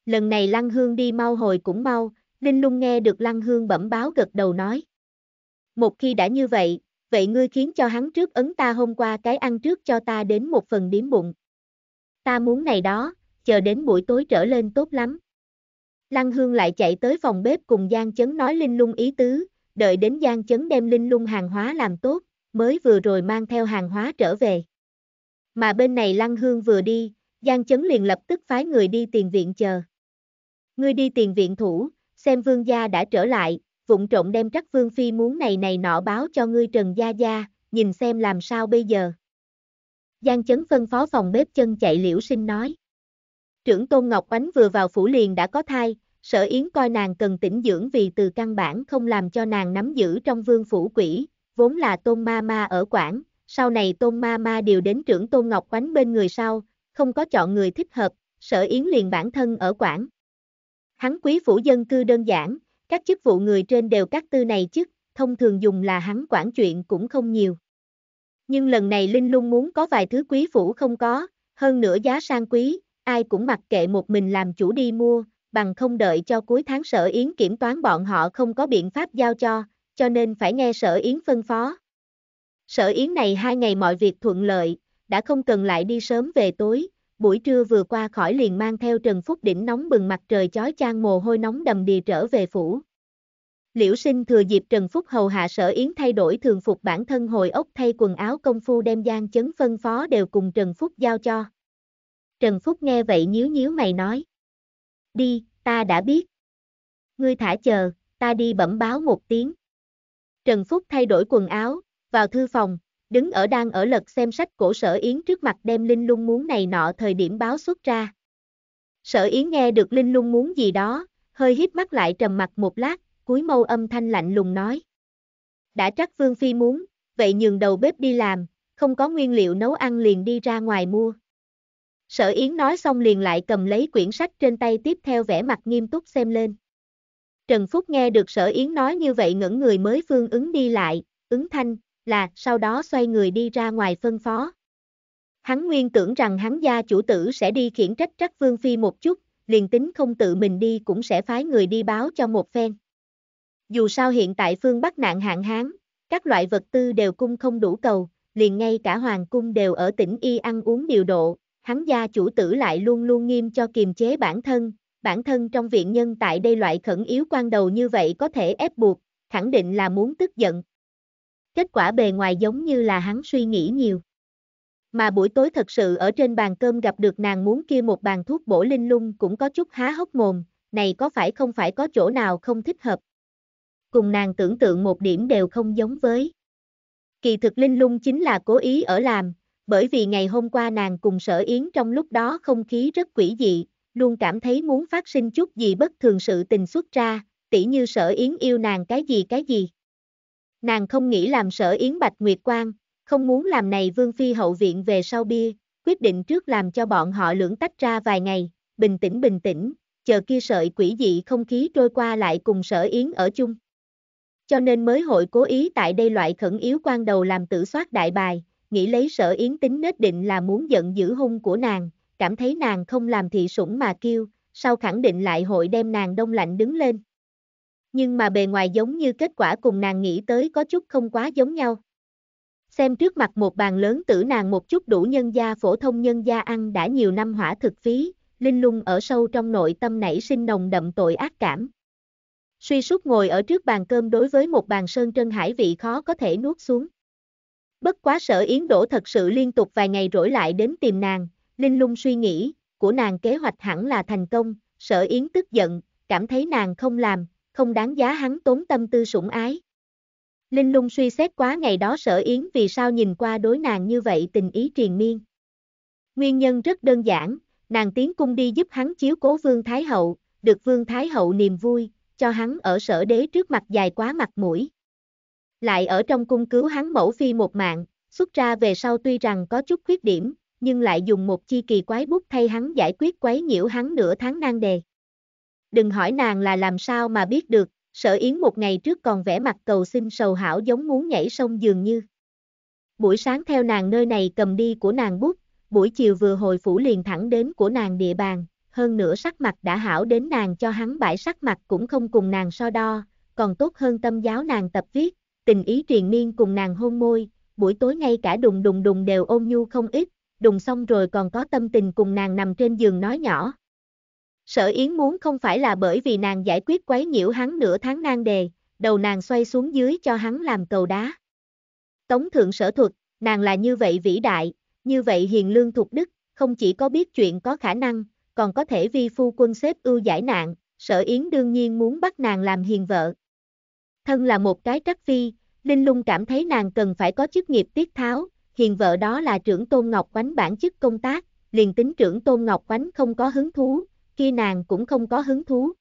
Lần này Lăng Hương đi mau hồi cũng mau, Linh Lung nghe được Lăng Hương bẩm báo gật đầu nói. Một khi đã như vậy, vậy ngươi khiến cho hắn trước ấn ta hôm qua cái ăn trước cho ta đến một phần điếm bụng. Ta muốn này đó, chờ đến buổi tối trở lên tốt lắm. Lăng Hương lại chạy tới phòng bếp cùng Giang Chấn nói Linh Lung ý tứ, đợi đến Giang Chấn đem Linh Lung hàng hóa làm tốt, mới vừa rồi mang theo hàng hóa trở về. Mà bên này Lăng Hương vừa đi, Giang Chấn liền lập tức phái người đi tiền viện chờ. Ngươi đi tiền viện thủ, xem vương gia đã trở lại, vụng trộn đem trắc vương phi muốn này này nọ báo cho ngươi Trần Gia Gia, nhìn xem làm sao bây giờ. Giang Chấn phân phó phòng bếp chân chạy liễu sinh nói. Trưởng Tôn Ngọc Oánh vừa vào phủ liền đã có thai, sở yến coi nàng cần tĩnh dưỡng vì từ căn bản không làm cho nàng nắm giữ trong vương phủ quỷ, vốn là Tôn Ma Ma ở Quảng, sau này Tôn Ma Ma đều đến trưởng Tôn Ngọc Oánh bên người sau, không có chọn người thích hợp, sở yến liền bản thân ở Quảng. Hắn quý phủ dân cư đơn giản, các chức vụ người trên đều các tư này chức, thông thường dùng là hắn quản chuyện cũng không nhiều. Nhưng lần này Linh Lung muốn có vài thứ quý phủ không có, hơn nữa giá sang quý, ai cũng mặc kệ một mình làm chủ đi mua, bằng không đợi cho cuối tháng sở yến kiểm toán bọn họ không có biện pháp giao cho, cho nên phải nghe sở yến phân phó. Sở yến này hai ngày mọi việc thuận lợi, đã không cần lại đi sớm về tối, buổi trưa vừa qua khỏi liền mang theo Trần Phúc Đỉnh nóng bừng mặt trời chói chang mồ hôi nóng đầm đìa trở về phủ. Liễu sinh thừa dịp Trần Phúc hầu hạ sở yến thay đổi thường phục bản thân hồi ốc thay quần áo công phu đem gian chấn phân phó đều cùng Trần Phúc giao cho. Trần Phúc nghe vậy nhíu nhíu mày nói. Đi, ta đã biết. Ngươi thả chờ, ta đi bẩm báo một tiếng. Trần Phúc thay đổi quần áo, vào thư phòng, đứng ở đang ở lật xem sách cổ sở yến trước mặt đem linh lung muốn này nọ thời điểm báo xuất ra. Sở yến nghe được linh lung muốn gì đó, hơi hít mắt lại trầm mặt một lát, cúi mâu âm thanh lạnh lùng nói. Đã trắc Vương Phi muốn, vậy nhường đầu bếp đi làm, không có nguyên liệu nấu ăn liền đi ra ngoài mua. Sở Yến nói xong liền lại cầm lấy quyển sách trên tay tiếp theo vẻ mặt nghiêm túc xem lên. Trần Phúc nghe được Sở Yến nói như vậy ngẩn người mới phương ứng đi lại, ứng thanh, là sau đó xoay người đi ra ngoài phân phó. Hắn nguyên tưởng rằng hắn gia chủ tử sẽ đi khiển trách trách Vương Phi một chút, liền tính không tự mình đi cũng sẽ phái người đi báo cho một phen. Dù sao hiện tại phương Bắc nạn hạn hán, các loại vật tư đều cung không đủ cầu, liền ngay cả hoàng cung đều ở tỉnh Y ăn uống điều độ, hắn gia chủ tử lại luôn luôn nghiêm cho kiềm chế bản thân, bản thân trong viện nhân tại đây loại khẩn yếu quan đầu như vậy có thể ép buộc, khẳng định là muốn tức giận. Kết quả bề ngoài giống như là hắn suy nghĩ nhiều. Mà buổi tối thật sự ở trên bàn cơm gặp được nàng muốn kia một bàn thuốc bổ linh lung cũng có chút há hốc mồm, này có phải không phải có chỗ nào không thích hợp. Cùng nàng tưởng tượng một điểm đều không giống với. Kỳ thực linh lung chính là cố ý ở làm, bởi vì ngày hôm qua nàng cùng sở yến trong lúc đó không khí rất quỷ dị, luôn cảm thấy muốn phát sinh chút gì bất thường sự tình xuất ra, tỉ như sở yến yêu nàng cái gì cái gì. Nàng không nghĩ làm sở yến bạch nguyệt quang, không muốn làm này vương phi hậu viện về sau bia, quyết định trước làm cho bọn họ lưỡng tách ra vài ngày, bình tĩnh bình tĩnh, chờ kia sợi quỷ dị không khí trôi qua lại cùng sở yến ở chung. Cho nên mới hội cố ý tại đây loại khẩn yếu quan đầu làm tử soát đại bài, nghĩ lấy sở yến tính nết định là muốn giận giữ hung của nàng, cảm thấy nàng không làm thị sủng mà kêu, sau khẳng định lại hội đem nàng đông lạnh đứng lên. Nhưng mà bề ngoài giống như kết quả cùng nàng nghĩ tới có chút không quá giống nhau. Xem trước mặt một bàn lớn tử nàng một chút đủ nhân gia phổ thông nhân gia ăn đã nhiều năm hỏa thực phí, linh lung ở sâu trong nội tâm nảy sinh nồng đậm tội ác cảm. Suy sút ngồi ở trước bàn cơm đối với một bàn sơn trân hải vị khó có thể nuốt xuống. Bất quá sở Yến Đỗ thật sự liên tục vài ngày rỗi lại đến tìm nàng, Linh lung suy nghĩ, của nàng kế hoạch hẳn là thành công, sở Yến tức giận, cảm thấy nàng không làm, không đáng giá hắn tốn tâm tư sủng ái. Linh lung suy xét quá ngày đó sở Yến vì sao nhìn qua đối nàng như vậy tình ý triền miên. Nguyên nhân rất đơn giản, nàng tiến cung đi giúp hắn chiếu cố Vương Thái Hậu, được Vương Thái Hậu niềm vui, cho hắn ở sở đế trước mặt dài quá mặt mũi lại ở trong cung cứu hắn mẫu phi một mạng, xuất ra về sau tuy rằng có chút khuyết điểm, nhưng lại dùng một chi kỳ quái bút thay hắn giải quyết quấy nhiễu hắn nửa tháng nan đề. Đừng hỏi nàng là làm sao mà biết được, sở yến một ngày trước còn vẽ mặt cầu xin sầu hảo giống muốn nhảy sông dường như. Buổi sáng theo nàng nơi này cầm đi của nàng bút, buổi chiều vừa hồi phủ liền thẳng đến của nàng địa bàn, hơn nữa sắc mặt đã hảo đến nàng cho hắn bãi sắc mặt cũng không cùng nàng so đo, còn tốt hơn tâm giáo nàng tập viết, tình ý triền miên cùng nàng hôn môi, buổi tối ngay cả đùng đùng đùng đều ôm nhu không ít, đùng xong rồi còn có tâm tình cùng nàng nằm trên giường nói nhỏ. Sở Yến muốn không phải là bởi vì nàng giải quyết quấy nhiễu hắn nửa tháng nan đề, đầu nàng xoay xuống dưới cho hắn làm cầu đá. Tống thượng sở thuật, nàng là như vậy vĩ đại, như vậy hiền lương thuộc đức, không chỉ có biết chuyện có khả năng, còn có thể vi phu quân xếp ưu giải nạn, sở Yến đương nhiên muốn bắt nàng làm hiền vợ. Thân là một cái trắc phi, Linh Lung cảm thấy nàng cần phải có chức nghiệp tiết tháo, hiền vợ đó là trưởng Tôn Ngọc Quánh bản chức công tác, liền tính trưởng Tôn Ngọc Quánh không có hứng thú, khi nàng cũng không có hứng thú.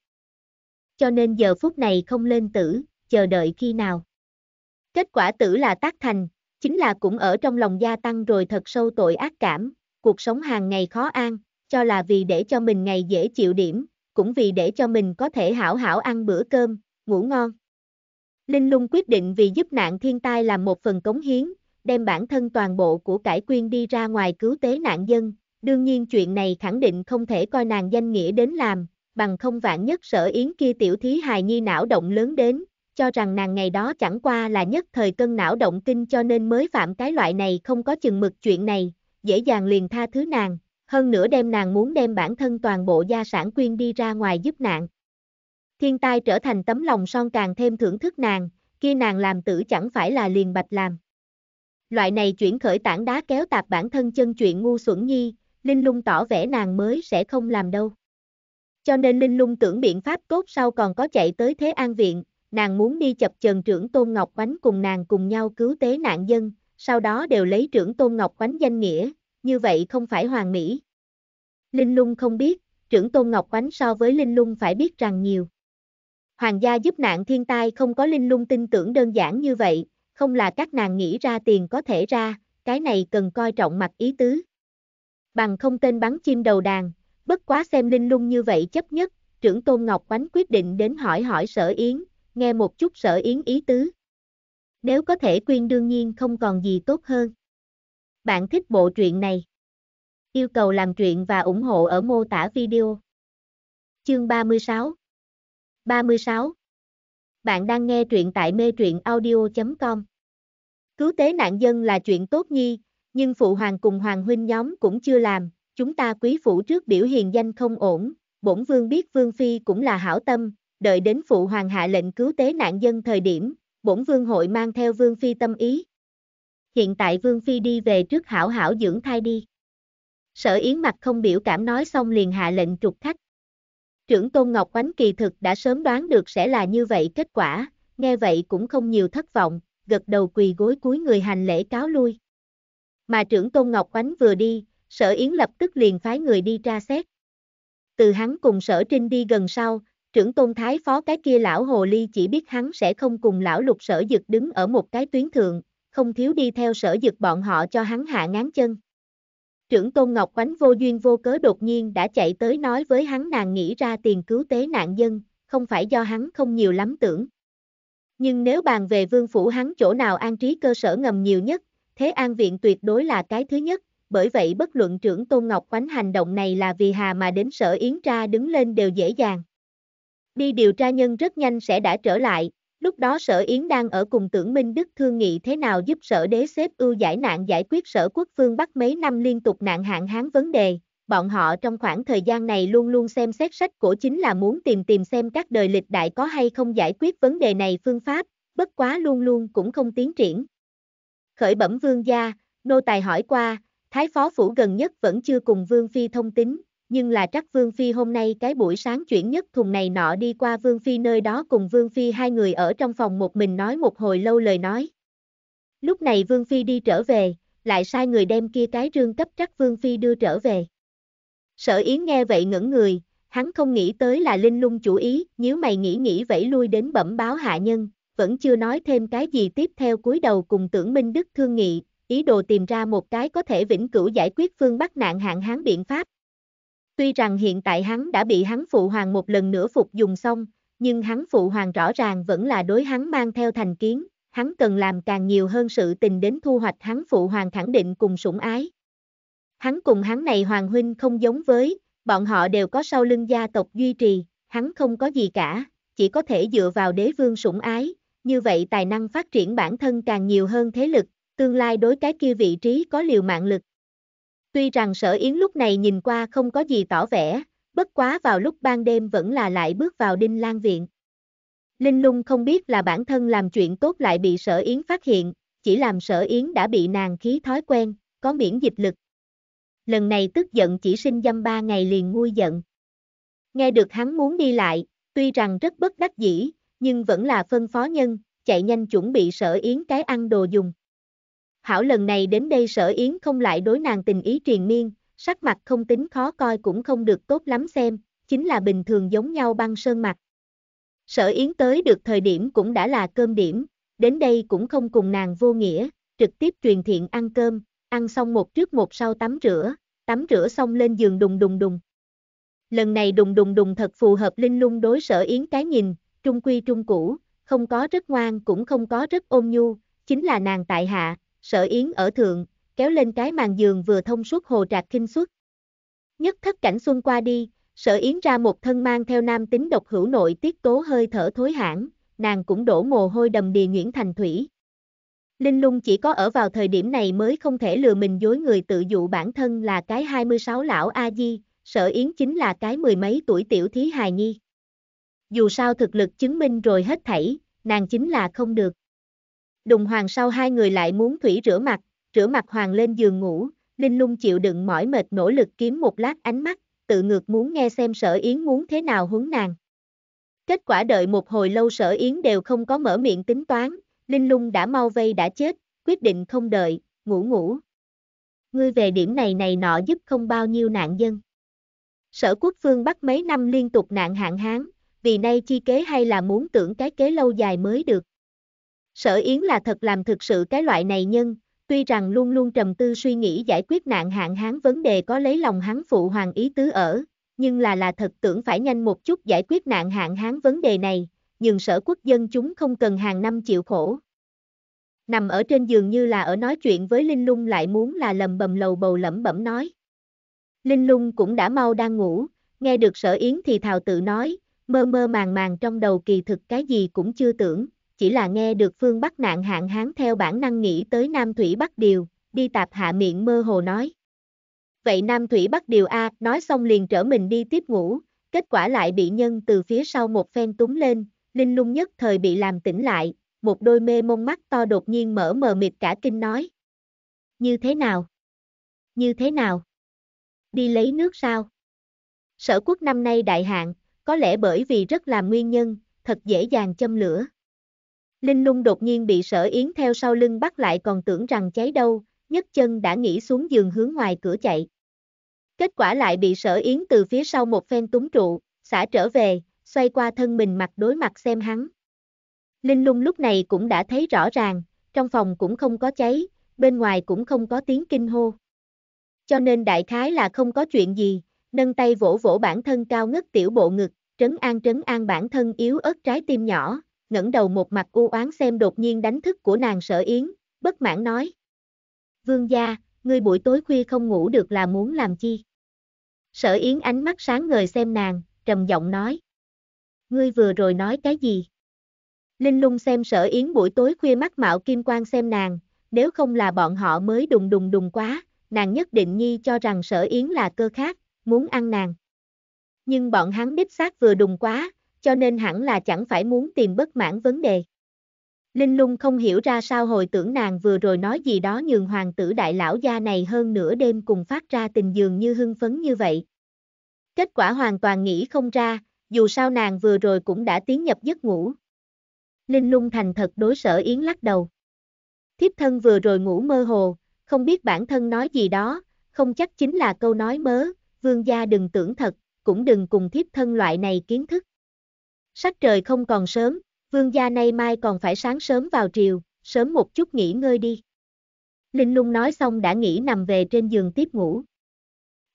Cho nên giờ phút này không lên tử, chờ đợi khi nào. Kết quả tử là tác thành, chính là cũng ở trong lòng gia tăng rồi thật sâu tội ác cảm, cuộc sống hàng ngày khó an, cho là vì để cho mình ngày dễ chịu điểm, cũng vì để cho mình có thể hảo hảo ăn bữa cơm, ngủ ngon. Linh Lung quyết định vì giúp nạn thiên tai làm một phần cống hiến, đem bản thân toàn bộ của cải quyên đi ra ngoài cứu tế nạn dân, đương nhiên chuyện này khẳng định không thể coi nàng danh nghĩa đến làm, bằng không vạn nhất sở yến kia tiểu thí hài nhi não động lớn đến, cho rằng nàng ngày đó chẳng qua là nhất thời cân não động kinh cho nên mới phạm cái loại này không có chừng mực chuyện này, dễ dàng liền tha thứ nàng, hơn nữa đem nàng muốn đem bản thân toàn bộ gia sản quyên đi ra ngoài giúp nạn, thiên tai trở thành tấm lòng son càng thêm thưởng thức nàng, kia nàng làm tử chẳng phải là liền bạch làm. Loại này chuyển khởi tảng đá kéo tạp bản thân chân chuyện ngu xuẩn nhi, Linh Lung tỏ vẻ nàng mới sẽ không làm đâu. Cho nên Linh Lung tưởng biện pháp tốt sau còn có chạy tới Thế An Viện, nàng muốn đi chập chờn trưởng Tôn Ngọc Quánh cùng nàng cùng nhau cứu tế nạn dân, sau đó đều lấy trưởng Tôn Ngọc Quánh danh nghĩa, như vậy không phải hoàng mỹ. Linh Lung không biết, trưởng Tôn Ngọc Quánh so với Linh Lung phải biết rằng nhiều. Hoàng gia giúp nạn thiên tai không có linh lung tin tưởng đơn giản như vậy, không là các nàng nghĩ ra tiền có thể ra, cái này cần coi trọng mặt ý tứ. Bằng không tên bắn chim đầu đàn, bất quá xem linh lung như vậy chấp nhất, trưởng Tôn Ngọc Quánh quyết định đến hỏi hỏi sở yến, nghe một chút sở yến ý tứ. Nếu có thể quyên đương nhiên không còn gì tốt hơn. Bạn thích bộ truyện này? Yêu cầu làm truyện và ủng hộ ở mô tả video. Chương 36 36. Bạn đang nghe truyện tại mê truyện audio.com. Cứu tế nạn dân là chuyện tốt nhi, nhưng phụ hoàng cùng hoàng huynh nhóm cũng chưa làm, chúng ta quý phủ trước biểu hiện danh không ổn, bổn vương biết vương phi cũng là hảo tâm, đợi đến phụ hoàng hạ lệnh cứu tế nạn dân thời điểm, bổn vương hội mang theo vương phi tâm ý. Hiện tại vương phi đi về trước hảo hảo dưỡng thai đi. Sở Yến mặt không biểu cảm nói xong liền hạ lệnh trục khách trưởng Tôn Ngọc Oánh kỳ thực đã sớm đoán được sẽ là như vậy kết quả, nghe vậy cũng không nhiều thất vọng, gật đầu quỳ gối cuối người hành lễ cáo lui. Mà trưởng Tôn Ngọc Oánh vừa đi, sở Yến lập tức liền phái người đi tra xét. Từ hắn cùng sở Trinh đi gần sau, trưởng Tôn Thái phó cái kia lão Hồ Ly chỉ biết hắn sẽ không cùng lão lục sở dực đứng ở một cái tuyến thượng, không thiếu đi theo sở dực bọn họ cho hắn hạ ngán chân trưởng Tôn Ngọc Oánh vô duyên vô cớ đột nhiên đã chạy tới nói với hắn nàng nghĩ ra tiền cứu tế nạn dân, không phải do hắn không nhiều lắm tưởng. Nhưng nếu bàn về vương phủ hắn chỗ nào an trí cơ sở ngầm nhiều nhất, thế an viện tuyệt đối là cái thứ nhất, bởi vậy bất luận trưởng Tôn Ngọc Oánh hành động này là vì hà mà đến sở Yến Tra đứng lên đều dễ dàng. Đi điều tra nhân rất nhanh sẽ đã trở lại, Lúc đó sở Yến đang ở cùng tưởng Minh Đức thương nghị thế nào giúp sở đế xếp ưu giải nạn giải quyết sở quốc phương bắt mấy năm liên tục nạn hạn hán vấn đề. Bọn họ trong khoảng thời gian này luôn luôn xem xét sách của chính là muốn tìm tìm xem các đời lịch đại có hay không giải quyết vấn đề này phương pháp, bất quá luôn luôn cũng không tiến triển. Khởi bẩm vương gia, nô tài hỏi qua, thái phó phủ gần nhất vẫn chưa cùng vương phi thông tính, nhưng là trắc Vương Phi hôm nay cái buổi sáng chuyển nhất thùng này nọ đi qua Vương Phi nơi đó cùng Vương Phi hai người ở trong phòng một mình nói một hồi lâu lời nói. Lúc này Vương Phi đi trở về, lại sai người đem kia cái rương cấp trắc Vương Phi đưa trở về. Sở Yến nghe vậy ngẩn người, hắn không nghĩ tới là linh lung chủ ý, nếu mày nghĩ nghĩ vẫy lui đến bẩm báo hạ nhân, vẫn chưa nói thêm cái gì tiếp theo cúi đầu cùng tưởng Minh Đức thương nghị, ý đồ tìm ra một cái có thể vĩnh cửu giải quyết phương bắc nạn hạn hán biện pháp. Tuy rằng hiện tại hắn đã bị hắn phụ hoàng một lần nữa phục dùng xong, nhưng hắn phụ hoàng rõ ràng vẫn là đối hắn mang theo thành kiến, hắn cần làm càng nhiều hơn sự tình đến thu hoạch hắn phụ hoàng khẳng định cùng sủng ái. Hắn cùng hắn này hoàng huynh không giống với, bọn họ đều có sau lưng gia tộc duy trì, hắn không có gì cả, chỉ có thể dựa vào đế vương sủng ái, như vậy tài năng phát triển bản thân càng nhiều hơn thế lực, tương lai đối cái kia vị trí có liều mạng lực. Tuy rằng sở yến lúc này nhìn qua không có gì tỏ vẻ, bất quá vào lúc ban đêm vẫn là lại bước vào đinh lan viện. Linh lung không biết là bản thân làm chuyện tốt lại bị sở yến phát hiện, chỉ làm sở yến đã bị nàng khí thói quen, có miễn dịch lực. Lần này tức giận chỉ sinh dâm ba ngày liền nguôi giận. Nghe được hắn muốn đi lại, tuy rằng rất bất đắc dĩ, nhưng vẫn là phân phó nhân, chạy nhanh chuẩn bị sở yến cái ăn đồ dùng. Hảo lần này đến đây sở yến không lại đối nàng tình ý truyền miên, sắc mặt không tính khó coi cũng không được tốt lắm xem, chính là bình thường giống nhau băng sơn mặt. Sở yến tới được thời điểm cũng đã là cơm điểm, đến đây cũng không cùng nàng vô nghĩa, trực tiếp truyền thiện ăn cơm, ăn xong một trước một sau tắm rửa, tắm rửa xong lên giường đùng đùng đùng. Lần này đùng đùng đùng thật phù hợp linh lung đối sở yến cái nhìn, trung quy trung cũ, không có rất ngoan cũng không có rất ôn nhu, chính là nàng tại hạ, sở yến ở thượng, kéo lên cái màn giường vừa thông suốt hồ trạc kinh xuất. Nhất thất cảnh xuân qua đi, sở yến ra một thân mang theo nam tính độc hữu nội tiết tố hơi thở thối hãng, nàng cũng đổ mồ hôi đầm đìa Nguyễn Thành Thủy. Linh lung chỉ có ở vào thời điểm này mới không thể lừa mình dối người tự dụ bản thân là cái 26 lão A-di, sở yến chính là cái mười mấy tuổi tiểu thí hài nhi. Dù sao thực lực chứng minh rồi hết thảy, nàng chính là không được. Đùng hoàng sau hai người lại muốn thủy rửa mặt, rửa mặt hoàng lên giường ngủ, Linh lung chịu đựng mỏi mệt nỗ lực kiếm một lát ánh mắt, tự ngược muốn nghe xem sở yến muốn thế nào huấn nàng. Kết quả đợi một hồi lâu sở yến đều không có mở miệng tính toán, Linh lung đã mau vây đã chết, quyết định không đợi, ngủ ngủ. Ngươi về điểm này này nọ giúp không bao nhiêu nạn dân. Sở quốc phương bắt mấy năm liên tục nạn hạn hán, vì nay chi kế hay là muốn tưởng cái kế lâu dài mới được. Sở Yến là thật làm thực sự cái loại này nhân, tuy rằng luôn luôn trầm tư suy nghĩ giải quyết nạn hạn hán vấn đề có lấy lòng hắn phụ hoàng ý tứ ở, nhưng là là thật tưởng phải nhanh một chút giải quyết nạn hạn hán vấn đề này, nhưng sở quốc dân chúng không cần hàng năm chịu khổ. Nằm ở trên giường như là ở nói chuyện với Linh Lung lại muốn là lầm bầm lầu bầu lẩm bẩm nói. Linh Lung cũng đã mau đang ngủ, nghe được sở yến thì thào tự nói, mơ mơ màng màng trong đầu kỳ thực cái gì cũng chưa tưởng chỉ là nghe được phương Bắc nạn hạn hán theo bản năng nghĩ tới Nam Thủy Bắc Điều, đi tạp hạ miệng mơ hồ nói. Vậy Nam Thủy Bắc Điều A, nói xong liền trở mình đi tiếp ngủ, kết quả lại bị nhân từ phía sau một phen túng lên, linh lung nhất thời bị làm tỉnh lại, một đôi mê mông mắt to đột nhiên mở mờ mịt cả kinh nói. Như thế nào? Như thế nào? Đi lấy nước sao? Sở quốc năm nay đại hạn, có lẽ bởi vì rất là nguyên nhân, thật dễ dàng châm lửa. Linh lung đột nhiên bị sở yến theo sau lưng bắt lại còn tưởng rằng cháy đâu, nhấc chân đã nghĩ xuống giường hướng ngoài cửa chạy. Kết quả lại bị sở yến từ phía sau một phen túng trụ, xả trở về, xoay qua thân mình mặt đối mặt xem hắn. Linh lung lúc này cũng đã thấy rõ ràng, trong phòng cũng không có cháy, bên ngoài cũng không có tiếng kinh hô. Cho nên đại khái là không có chuyện gì, nâng tay vỗ vỗ bản thân cao ngất tiểu bộ ngực, trấn an trấn an bản thân yếu ớt trái tim nhỏ, ngẩng đầu một mặt u oán xem đột nhiên đánh thức của nàng sở yến, bất mãn nói. Vương gia, ngươi buổi tối khuya không ngủ được là muốn làm chi? Sở yến ánh mắt sáng ngời xem nàng, trầm giọng nói. Ngươi vừa rồi nói cái gì? Linh lung xem sở yến buổi tối khuya mắt mạo kim quang xem nàng, nếu không là bọn họ mới đùng đùng đùng quá, nàng nhất định nhi cho rằng sở yến là cơ khác, muốn ăn nàng. Nhưng bọn hắn đích xác vừa đùng quá, cho nên hẳn là chẳng phải muốn tìm bất mãn vấn đề. Linh lung không hiểu ra sao hồi tưởng nàng vừa rồi nói gì đó nhường hoàng tử đại lão gia này hơn nửa đêm cùng phát ra tình dường như hưng phấn như vậy. Kết quả hoàn toàn nghĩ không ra, dù sao nàng vừa rồi cũng đã tiến nhập giấc ngủ. Linh lung thành thật đối sở yến lắc đầu. Thiếp thân vừa rồi ngủ mơ hồ, không biết bản thân nói gì đó, không chắc chính là câu nói mớ, vương gia đừng tưởng thật, cũng đừng cùng thiếp thân loại này kiến thức. Sắc trời không còn sớm, vương gia nay mai còn phải sáng sớm vào triều, sớm một chút nghỉ ngơi đi. Linh lung nói xong đã nghỉ nằm về trên giường tiếp ngủ.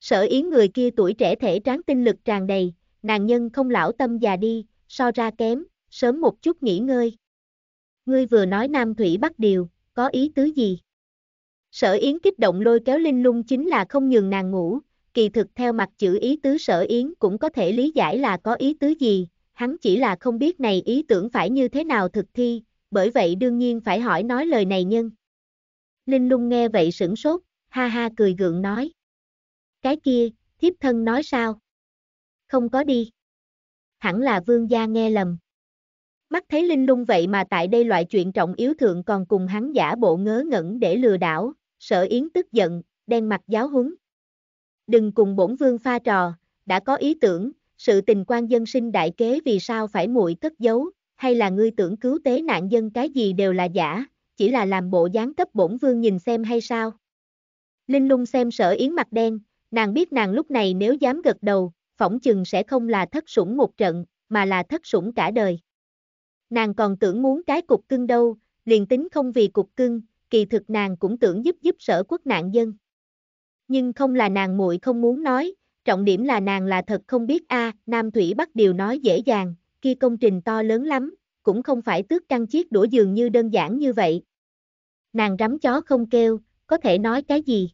Sở yến người kia tuổi trẻ thể tráng tinh lực tràn đầy, nàng nhân không lão tâm già đi, so ra kém, sớm một chút nghỉ ngơi. Ngươi vừa nói Nam Thủy Bắc Điều, có ý tứ gì? Sở Yến kích động lôi kéo Linh Lung chính là không nhường nàng ngủ, kỳ thực theo mặt chữ ý tứ Sở Yến cũng có thể lý giải là có ý tứ gì, hắn chỉ là không biết này ý tưởng phải như thế nào thực thi, bởi vậy đương nhiên phải hỏi nói lời này nhân. Linh lung nghe vậy sửng sốt, ha ha cười gượng nói. Cái kia, thiếp thân nói sao? Không có đi. Hẳn là vương gia nghe lầm. Mắt thấy linh lung vậy mà tại đây loại chuyện trọng yếu thượng còn cùng hắn giả bộ ngớ ngẩn để lừa đảo, sợ yến tức giận, đen mặt giáo húng. Đừng cùng bổn vương pha trò, đã có ý tưởng, sự tình quan dân sinh đại kế vì sao phải muội cất giấu, hay là ngươi tưởng cứu tế nạn dân cái gì đều là giả, chỉ là làm bộ dáng cấp bổn vương nhìn xem hay sao? Linh lung xem sở yến mặt đen, nàng biết nàng lúc này nếu dám gật đầu, phỏng chừng sẽ không là thất sủng một trận, mà là thất sủng cả đời. Nàng còn tưởng muốn cái cục cưng đâu, liền tính không vì cục cưng, kỳ thực nàng cũng tưởng giúp giúp sở quốc nạn dân. Nhưng không là nàng muội không muốn nói, trọng điểm là nàng là thật không biết a, à, Nam Thủy Bắc điều nói dễ dàng, Khi công trình to lớn lắm, cũng không phải tước căn chiếc đũa giường như đơn giản như vậy. Nàng rắm chó không kêu, có thể nói cái gì?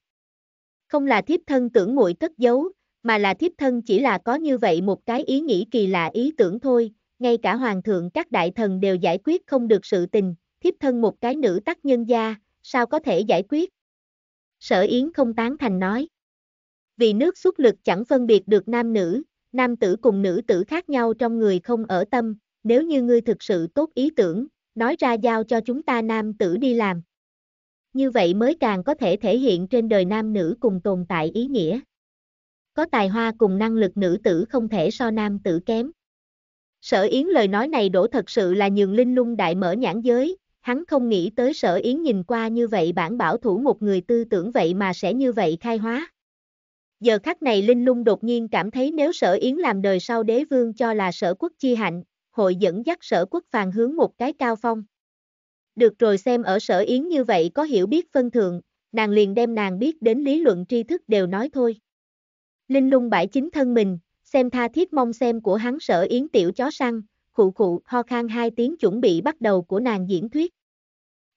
Không là thiếp thân tưởng muội cất giấu, mà là thiếp thân chỉ là có như vậy một cái ý nghĩ kỳ lạ ý tưởng thôi, ngay cả hoàng thượng các đại thần đều giải quyết không được sự tình, thiếp thân một cái nữ tắc nhân gia, sao có thể giải quyết? Sở Yến không tán thành nói vì nước xuất lực chẳng phân biệt được nam nữ, nam tử cùng nữ tử khác nhau trong người không ở tâm, nếu như ngươi thực sự tốt ý tưởng, nói ra giao cho chúng ta nam tử đi làm. Như vậy mới càng có thể thể hiện trên đời nam nữ cùng tồn tại ý nghĩa. Có tài hoa cùng năng lực nữ tử không thể so nam tử kém. Sở Yến lời nói này đổ thật sự là nhường linh lung đại mở nhãn giới, hắn không nghĩ tới sở Yến nhìn qua như vậy bản bảo thủ một người tư tưởng vậy mà sẽ như vậy khai hóa giờ khắc này Linh Lung đột nhiên cảm thấy nếu sở Yến làm đời sau đế vương cho là sở quốc chi hạnh, hội dẫn dắt sở quốc phàn hướng một cái cao phong. Được rồi xem ở sở Yến như vậy có hiểu biết phân thượng, nàng liền đem nàng biết đến lý luận tri thức đều nói thôi. Linh Lung bãi chính thân mình, xem tha thiết mong xem của hắn sở Yến tiểu chó săn, khụ khụ ho khan hai tiếng chuẩn bị bắt đầu của nàng diễn thuyết.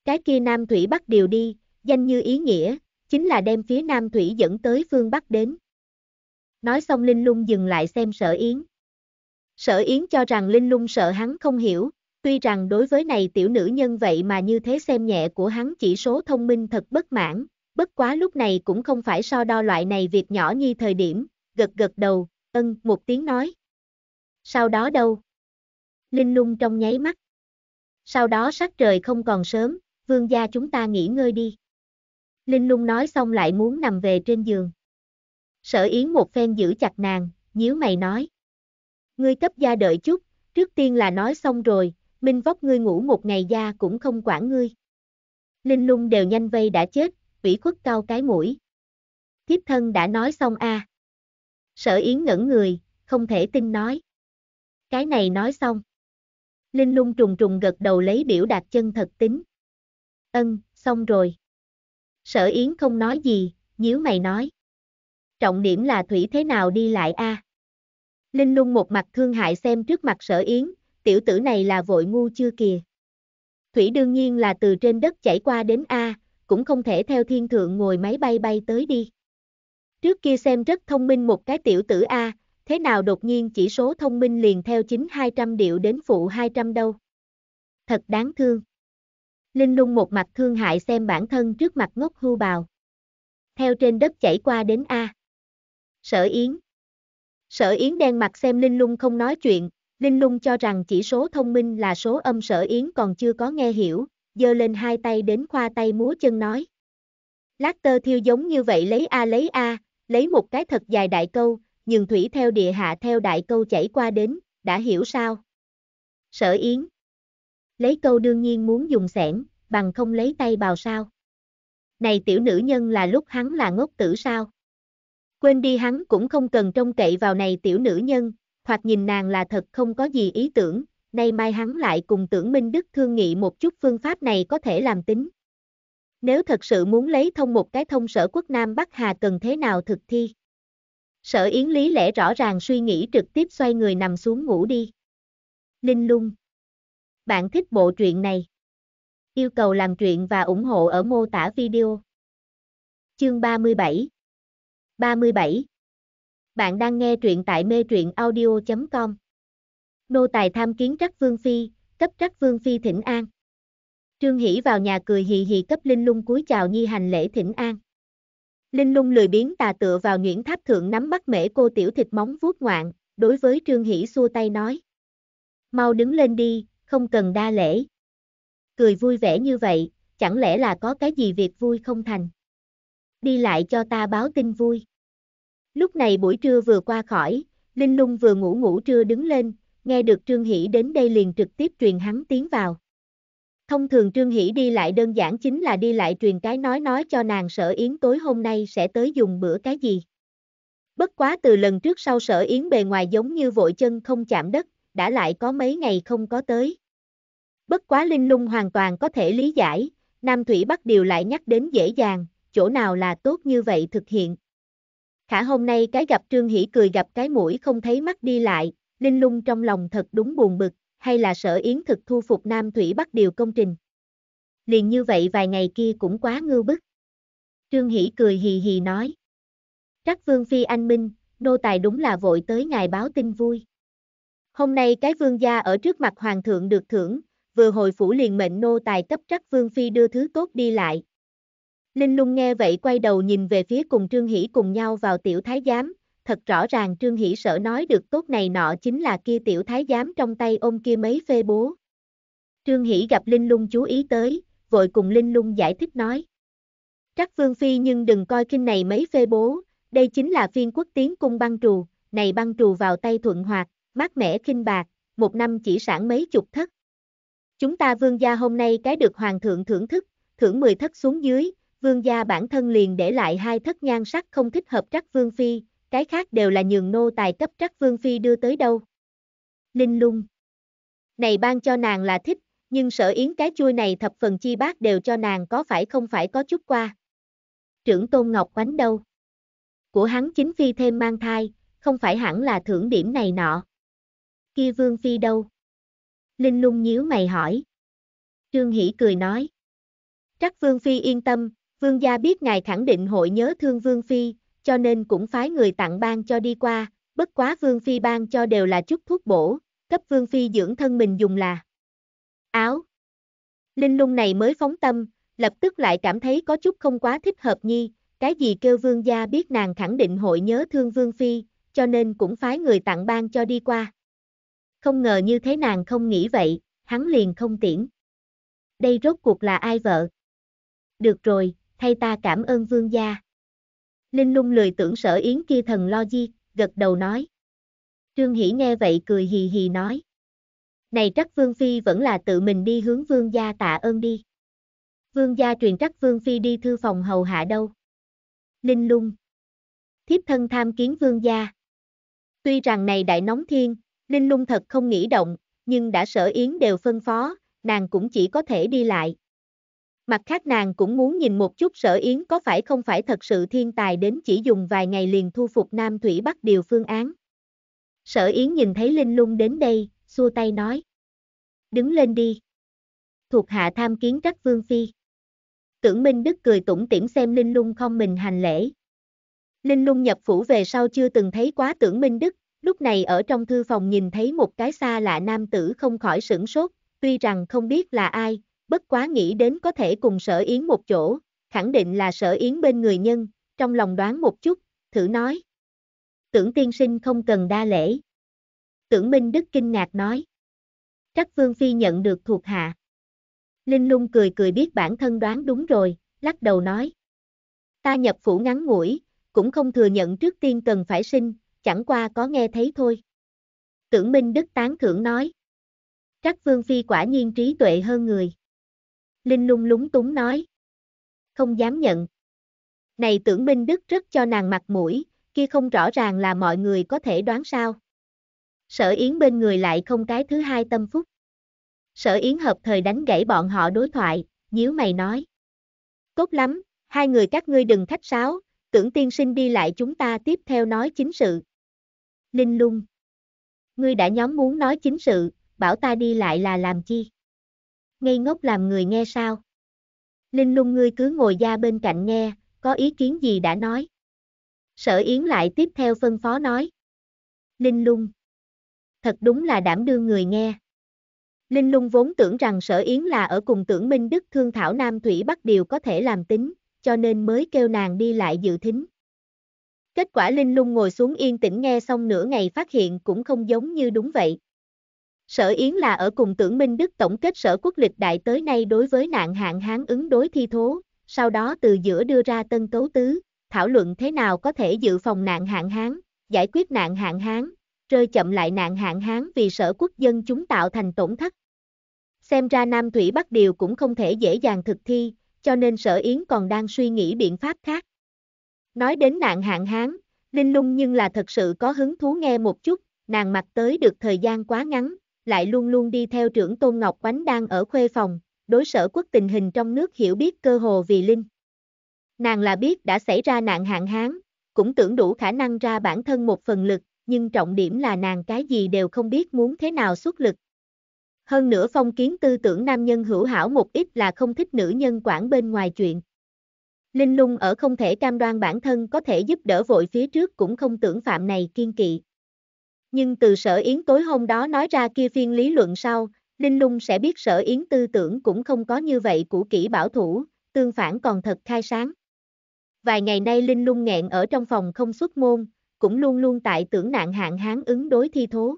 Cái kia nam thủy bắt điều đi, danh như ý nghĩa, chính là đem phía Nam Thủy dẫn tới phương Bắc đến. Nói xong Linh Lung dừng lại xem sở yến. Sở yến cho rằng Linh Lung sợ hắn không hiểu, tuy rằng đối với này tiểu nữ nhân vậy mà như thế xem nhẹ của hắn chỉ số thông minh thật bất mãn, bất quá lúc này cũng không phải so đo loại này việc nhỏ như thời điểm, gật gật đầu, ân một tiếng nói. Sau đó đâu? Linh lung trong nháy mắt. Sau đó sắc trời không còn sớm, vương gia chúng ta nghỉ ngơi đi. Linh lung nói xong lại muốn nằm về trên giường. Sở Yến một phen giữ chặt nàng, nhíu mày nói. Ngươi cấp gia đợi chút, trước tiên là nói xong rồi, minh vóc ngươi ngủ một ngày gia cũng không quản ngươi. Linh lung đều nhanh vây đã chết, ủy khuất cao cái mũi. Thiếp thân đã nói xong a. À. Sở Yến ngẩn người, không thể tin nói. Cái này nói xong. Linh lung trùng trùng gật đầu lấy biểu đạt chân thật tính. Ân, xong rồi. Sở Yến không nói gì, nhíu mày nói. Trọng điểm là Thủy thế nào đi lại a? À? Linh lung một mặt thương hại xem trước mặt sở Yến, tiểu tử này là vội ngu chưa kìa. Thủy đương nhiên là từ trên đất chảy qua đến A, cũng không thể theo thiên thượng ngồi máy bay bay tới đi. Trước kia xem rất thông minh một cái tiểu tử A, thế nào đột nhiên chỉ số thông minh liền theo chính 200 điệu đến phụ 200 đâu. Thật đáng thương. Linh lung một mặt thương hại xem bản thân trước mặt ngốc hưu bào. Theo trên đất chảy qua đến A. Sở Yến Sở Yến đen mặt xem Linh lung không nói chuyện, Linh lung cho rằng chỉ số thông minh là số âm Sở Yến còn chưa có nghe hiểu, giơ lên hai tay đến khoa tay múa chân nói. Lát tơ thiêu giống như vậy lấy A lấy A, lấy một cái thật dài đại câu, nhường thủy theo địa hạ theo đại câu chảy qua đến, đã hiểu sao? Sở Yến lấy câu đương nhiên muốn dùng sẻn, bằng không lấy tay bào sao. Này tiểu nữ nhân là lúc hắn là ngốc tử sao. Quên đi hắn cũng không cần trông cậy vào này tiểu nữ nhân, hoặc nhìn nàng là thật không có gì ý tưởng, nay mai hắn lại cùng tưởng Minh Đức thương nghị một chút phương pháp này có thể làm tính. Nếu thật sự muốn lấy thông một cái thông sở quốc Nam Bắc Hà cần thế nào thực thi? Sở Yến Lý lẽ rõ ràng suy nghĩ trực tiếp xoay người nằm xuống ngủ đi. Linh lung bạn thích bộ truyện này? Yêu cầu làm truyện và ủng hộ ở mô tả video. Chương 37 37 Bạn đang nghe truyện tại mê truyện audio.com Nô tài tham kiến Trắc Vương Phi, cấp Trắc Vương Phi thỉnh an. Trương Hỷ vào nhà cười hì hì cấp Linh Lung cúi chào nhi hành lễ thỉnh an. Linh Lung lười biến tà tựa vào nhuyễn tháp thượng nắm bắt mễ cô tiểu thịt móng vuốt ngoạn, đối với Trương Hỷ xua tay nói. Mau đứng lên đi, không cần đa lễ. Cười vui vẻ như vậy, chẳng lẽ là có cái gì việc vui không thành? Đi lại cho ta báo tin vui. Lúc này buổi trưa vừa qua khỏi, Linh Lung vừa ngủ ngủ trưa đứng lên, nghe được Trương Hỷ đến đây liền trực tiếp truyền hắn tiến vào. Thông thường Trương Hỷ đi lại đơn giản chính là đi lại truyền cái nói nói cho nàng sở yến tối hôm nay sẽ tới dùng bữa cái gì. Bất quá từ lần trước sau sở yến bề ngoài giống như vội chân không chạm đất, đã lại có mấy ngày không có tới. Bất quá linh lung hoàn toàn có thể lý giải, Nam Thủy Bắc Điều lại nhắc đến dễ dàng, chỗ nào là tốt như vậy thực hiện. Khả hôm nay cái gặp Trương Hỷ cười gặp cái mũi không thấy mắt đi lại, linh lung trong lòng thật đúng buồn bực, hay là sở yến thực thu phục Nam Thủy Bắc Điều công trình. Liền như vậy vài ngày kia cũng quá ngư bức. Trương Hỷ cười hì hì nói. Trắc Vương Phi Anh Minh, nô tài đúng là vội tới ngài báo tin vui. Hôm nay cái vương gia ở trước mặt hoàng thượng được thưởng, vừa hồi phủ liền mệnh nô tài cấp trắc vương phi đưa thứ tốt đi lại. Linh lung nghe vậy quay đầu nhìn về phía cùng Trương Hỷ cùng nhau vào tiểu thái giám, thật rõ ràng Trương Hỷ sợ nói được tốt này nọ chính là kia tiểu thái giám trong tay ôm kia mấy phê bố. Trương Hỷ gặp Linh lung chú ý tới, vội cùng Linh lung giải thích nói. Trắc vương phi nhưng đừng coi kinh này mấy phê bố, đây chính là phiên quốc tiến cung băng trù, này băng trù vào tay thuận hoạt, mát mẻ kinh bạc, một năm chỉ sản mấy chục thất, Chúng ta vương gia hôm nay cái được hoàng thượng thưởng thức, thưởng 10 thất xuống dưới, vương gia bản thân liền để lại hai thất nhan sắc không thích hợp trắc vương phi, cái khác đều là nhường nô tài cấp trắc vương phi đưa tới đâu. Linh lung. Này ban cho nàng là thích, nhưng sở yến cái chui này thập phần chi bác đều cho nàng có phải không phải có chút qua. Trưởng Tôn Ngọc quánh đâu? Của hắn chính phi thêm mang thai, không phải hẳn là thưởng điểm này nọ. Kia vương phi đâu? Linh lung nhíu mày hỏi. Trương Hỷ cười nói. Trắc Vương Phi yên tâm, Vương gia biết ngài khẳng định hội nhớ thương Vương Phi, cho nên cũng phái người tặng ban cho đi qua, bất quá Vương Phi ban cho đều là chút thuốc bổ, cấp Vương Phi dưỡng thân mình dùng là áo. Linh lung này mới phóng tâm, lập tức lại cảm thấy có chút không quá thích hợp nhi, cái gì kêu Vương gia biết nàng khẳng định hội nhớ thương Vương Phi, cho nên cũng phái người tặng ban cho đi qua. Không ngờ như thế nàng không nghĩ vậy, hắn liền không tiễn. Đây rốt cuộc là ai vợ? Được rồi, thay ta cảm ơn vương gia. Linh lung lười tưởng sở yến kia thần lo di, gật đầu nói. Trương Hỷ nghe vậy cười hì hì nói. Này trắc Vương Phi vẫn là tự mình đi hướng Vương gia tạ ơn đi. Vương gia truyền trắc Vương Phi đi thư phòng hầu hạ đâu. Linh lung. Thiếp thân tham kiến Vương gia. Tuy rằng này đại nóng thiên, Linh lung thật không nghĩ động, nhưng đã sở yến đều phân phó, nàng cũng chỉ có thể đi lại. Mặt khác nàng cũng muốn nhìn một chút sở yến có phải không phải thật sự thiên tài đến chỉ dùng vài ngày liền thu phục Nam Thủy Bắc điều phương án. Sở yến nhìn thấy Linh lung đến đây, xua tay nói. Đứng lên đi. Thuộc hạ tham kiến trách vương phi. Tưởng Minh Đức cười tủm tỉm xem Linh lung không mình hành lễ. Linh lung nhập phủ về sau chưa từng thấy quá tưởng Minh Đức, Lúc này ở trong thư phòng nhìn thấy một cái xa lạ nam tử không khỏi sửng sốt, tuy rằng không biết là ai, bất quá nghĩ đến có thể cùng sở yến một chỗ, khẳng định là sở yến bên người nhân, trong lòng đoán một chút, thử nói. Tưởng tiên sinh không cần đa lễ. Tưởng Minh Đức kinh ngạc nói. Trắc Vương Phi nhận được thuộc hạ. Linh lung cười cười biết bản thân đoán đúng rồi, lắc đầu nói. Ta nhập phủ ngắn ngủi, cũng không thừa nhận trước tiên cần phải sinh, chẳng qua có nghe thấy thôi. Tưởng Minh Đức tán thưởng nói. Trắc Vương Phi quả nhiên trí tuệ hơn người. Linh lung lúng túng nói. Không dám nhận. Này tưởng Minh Đức rất cho nàng mặt mũi, kia không rõ ràng là mọi người có thể đoán sao. Sở Yến bên người lại không cái thứ hai tâm phúc. Sở Yến hợp thời đánh gãy bọn họ đối thoại, nhíu mày nói. Tốt lắm, hai người các ngươi đừng khách sáo, tưởng tiên sinh đi lại chúng ta tiếp theo nói chính sự linh lung. Ngươi đã nhóm muốn nói chính sự, bảo ta đi lại là làm chi? Ngây ngốc làm người nghe sao? Linh lung ngươi cứ ngồi ra bên cạnh nghe, có ý kiến gì đã nói. Sở Yến lại tiếp theo phân phó nói. Linh lung. Thật đúng là đảm đương người nghe. Linh lung vốn tưởng rằng sở Yến là ở cùng tưởng Minh Đức Thương Thảo Nam Thủy Bắc đều có thể làm tính, cho nên mới kêu nàng đi lại dự thính. Kết quả Linh lung ngồi xuống yên tĩnh nghe xong nửa ngày phát hiện cũng không giống như đúng vậy. Sở Yến là ở cùng tưởng Minh Đức tổng kết sở quốc lịch đại tới nay đối với nạn hạn hán ứng đối thi thố, sau đó từ giữa đưa ra tân cấu tứ, thảo luận thế nào có thể dự phòng nạn hạn hán, giải quyết nạn hạn hán, rơi chậm lại nạn hạn hán vì sở quốc dân chúng tạo thành tổn thất. Xem ra Nam Thủy Bắc Điều cũng không thể dễ dàng thực thi, cho nên sở Yến còn đang suy nghĩ biện pháp khác. Nói đến nạn hạn hán, Linh Lung nhưng là thật sự có hứng thú nghe một chút, nàng mặc tới được thời gian quá ngắn, lại luôn luôn đi theo trưởng Tôn Ngọc Quánh đang ở khuê phòng, đối sở quốc tình hình trong nước hiểu biết cơ hồ vì Linh. Nàng là biết đã xảy ra nạn hạn hán, cũng tưởng đủ khả năng ra bản thân một phần lực, nhưng trọng điểm là nàng cái gì đều không biết muốn thế nào xuất lực. Hơn nữa phong kiến tư tưởng nam nhân hữu hảo một ít là không thích nữ nhân quản bên ngoài chuyện. Linh lung ở không thể cam đoan bản thân có thể giúp đỡ vội phía trước cũng không tưởng phạm này kiên kỵ. Nhưng từ sở yến tối hôm đó nói ra kia phiên lý luận sau, Linh lung sẽ biết sở yến tư tưởng cũng không có như vậy của kỹ bảo thủ, tương phản còn thật khai sáng. Vài ngày nay Linh lung nghẹn ở trong phòng không xuất môn, cũng luôn luôn tại tưởng nạn hạn hán ứng đối thi thố.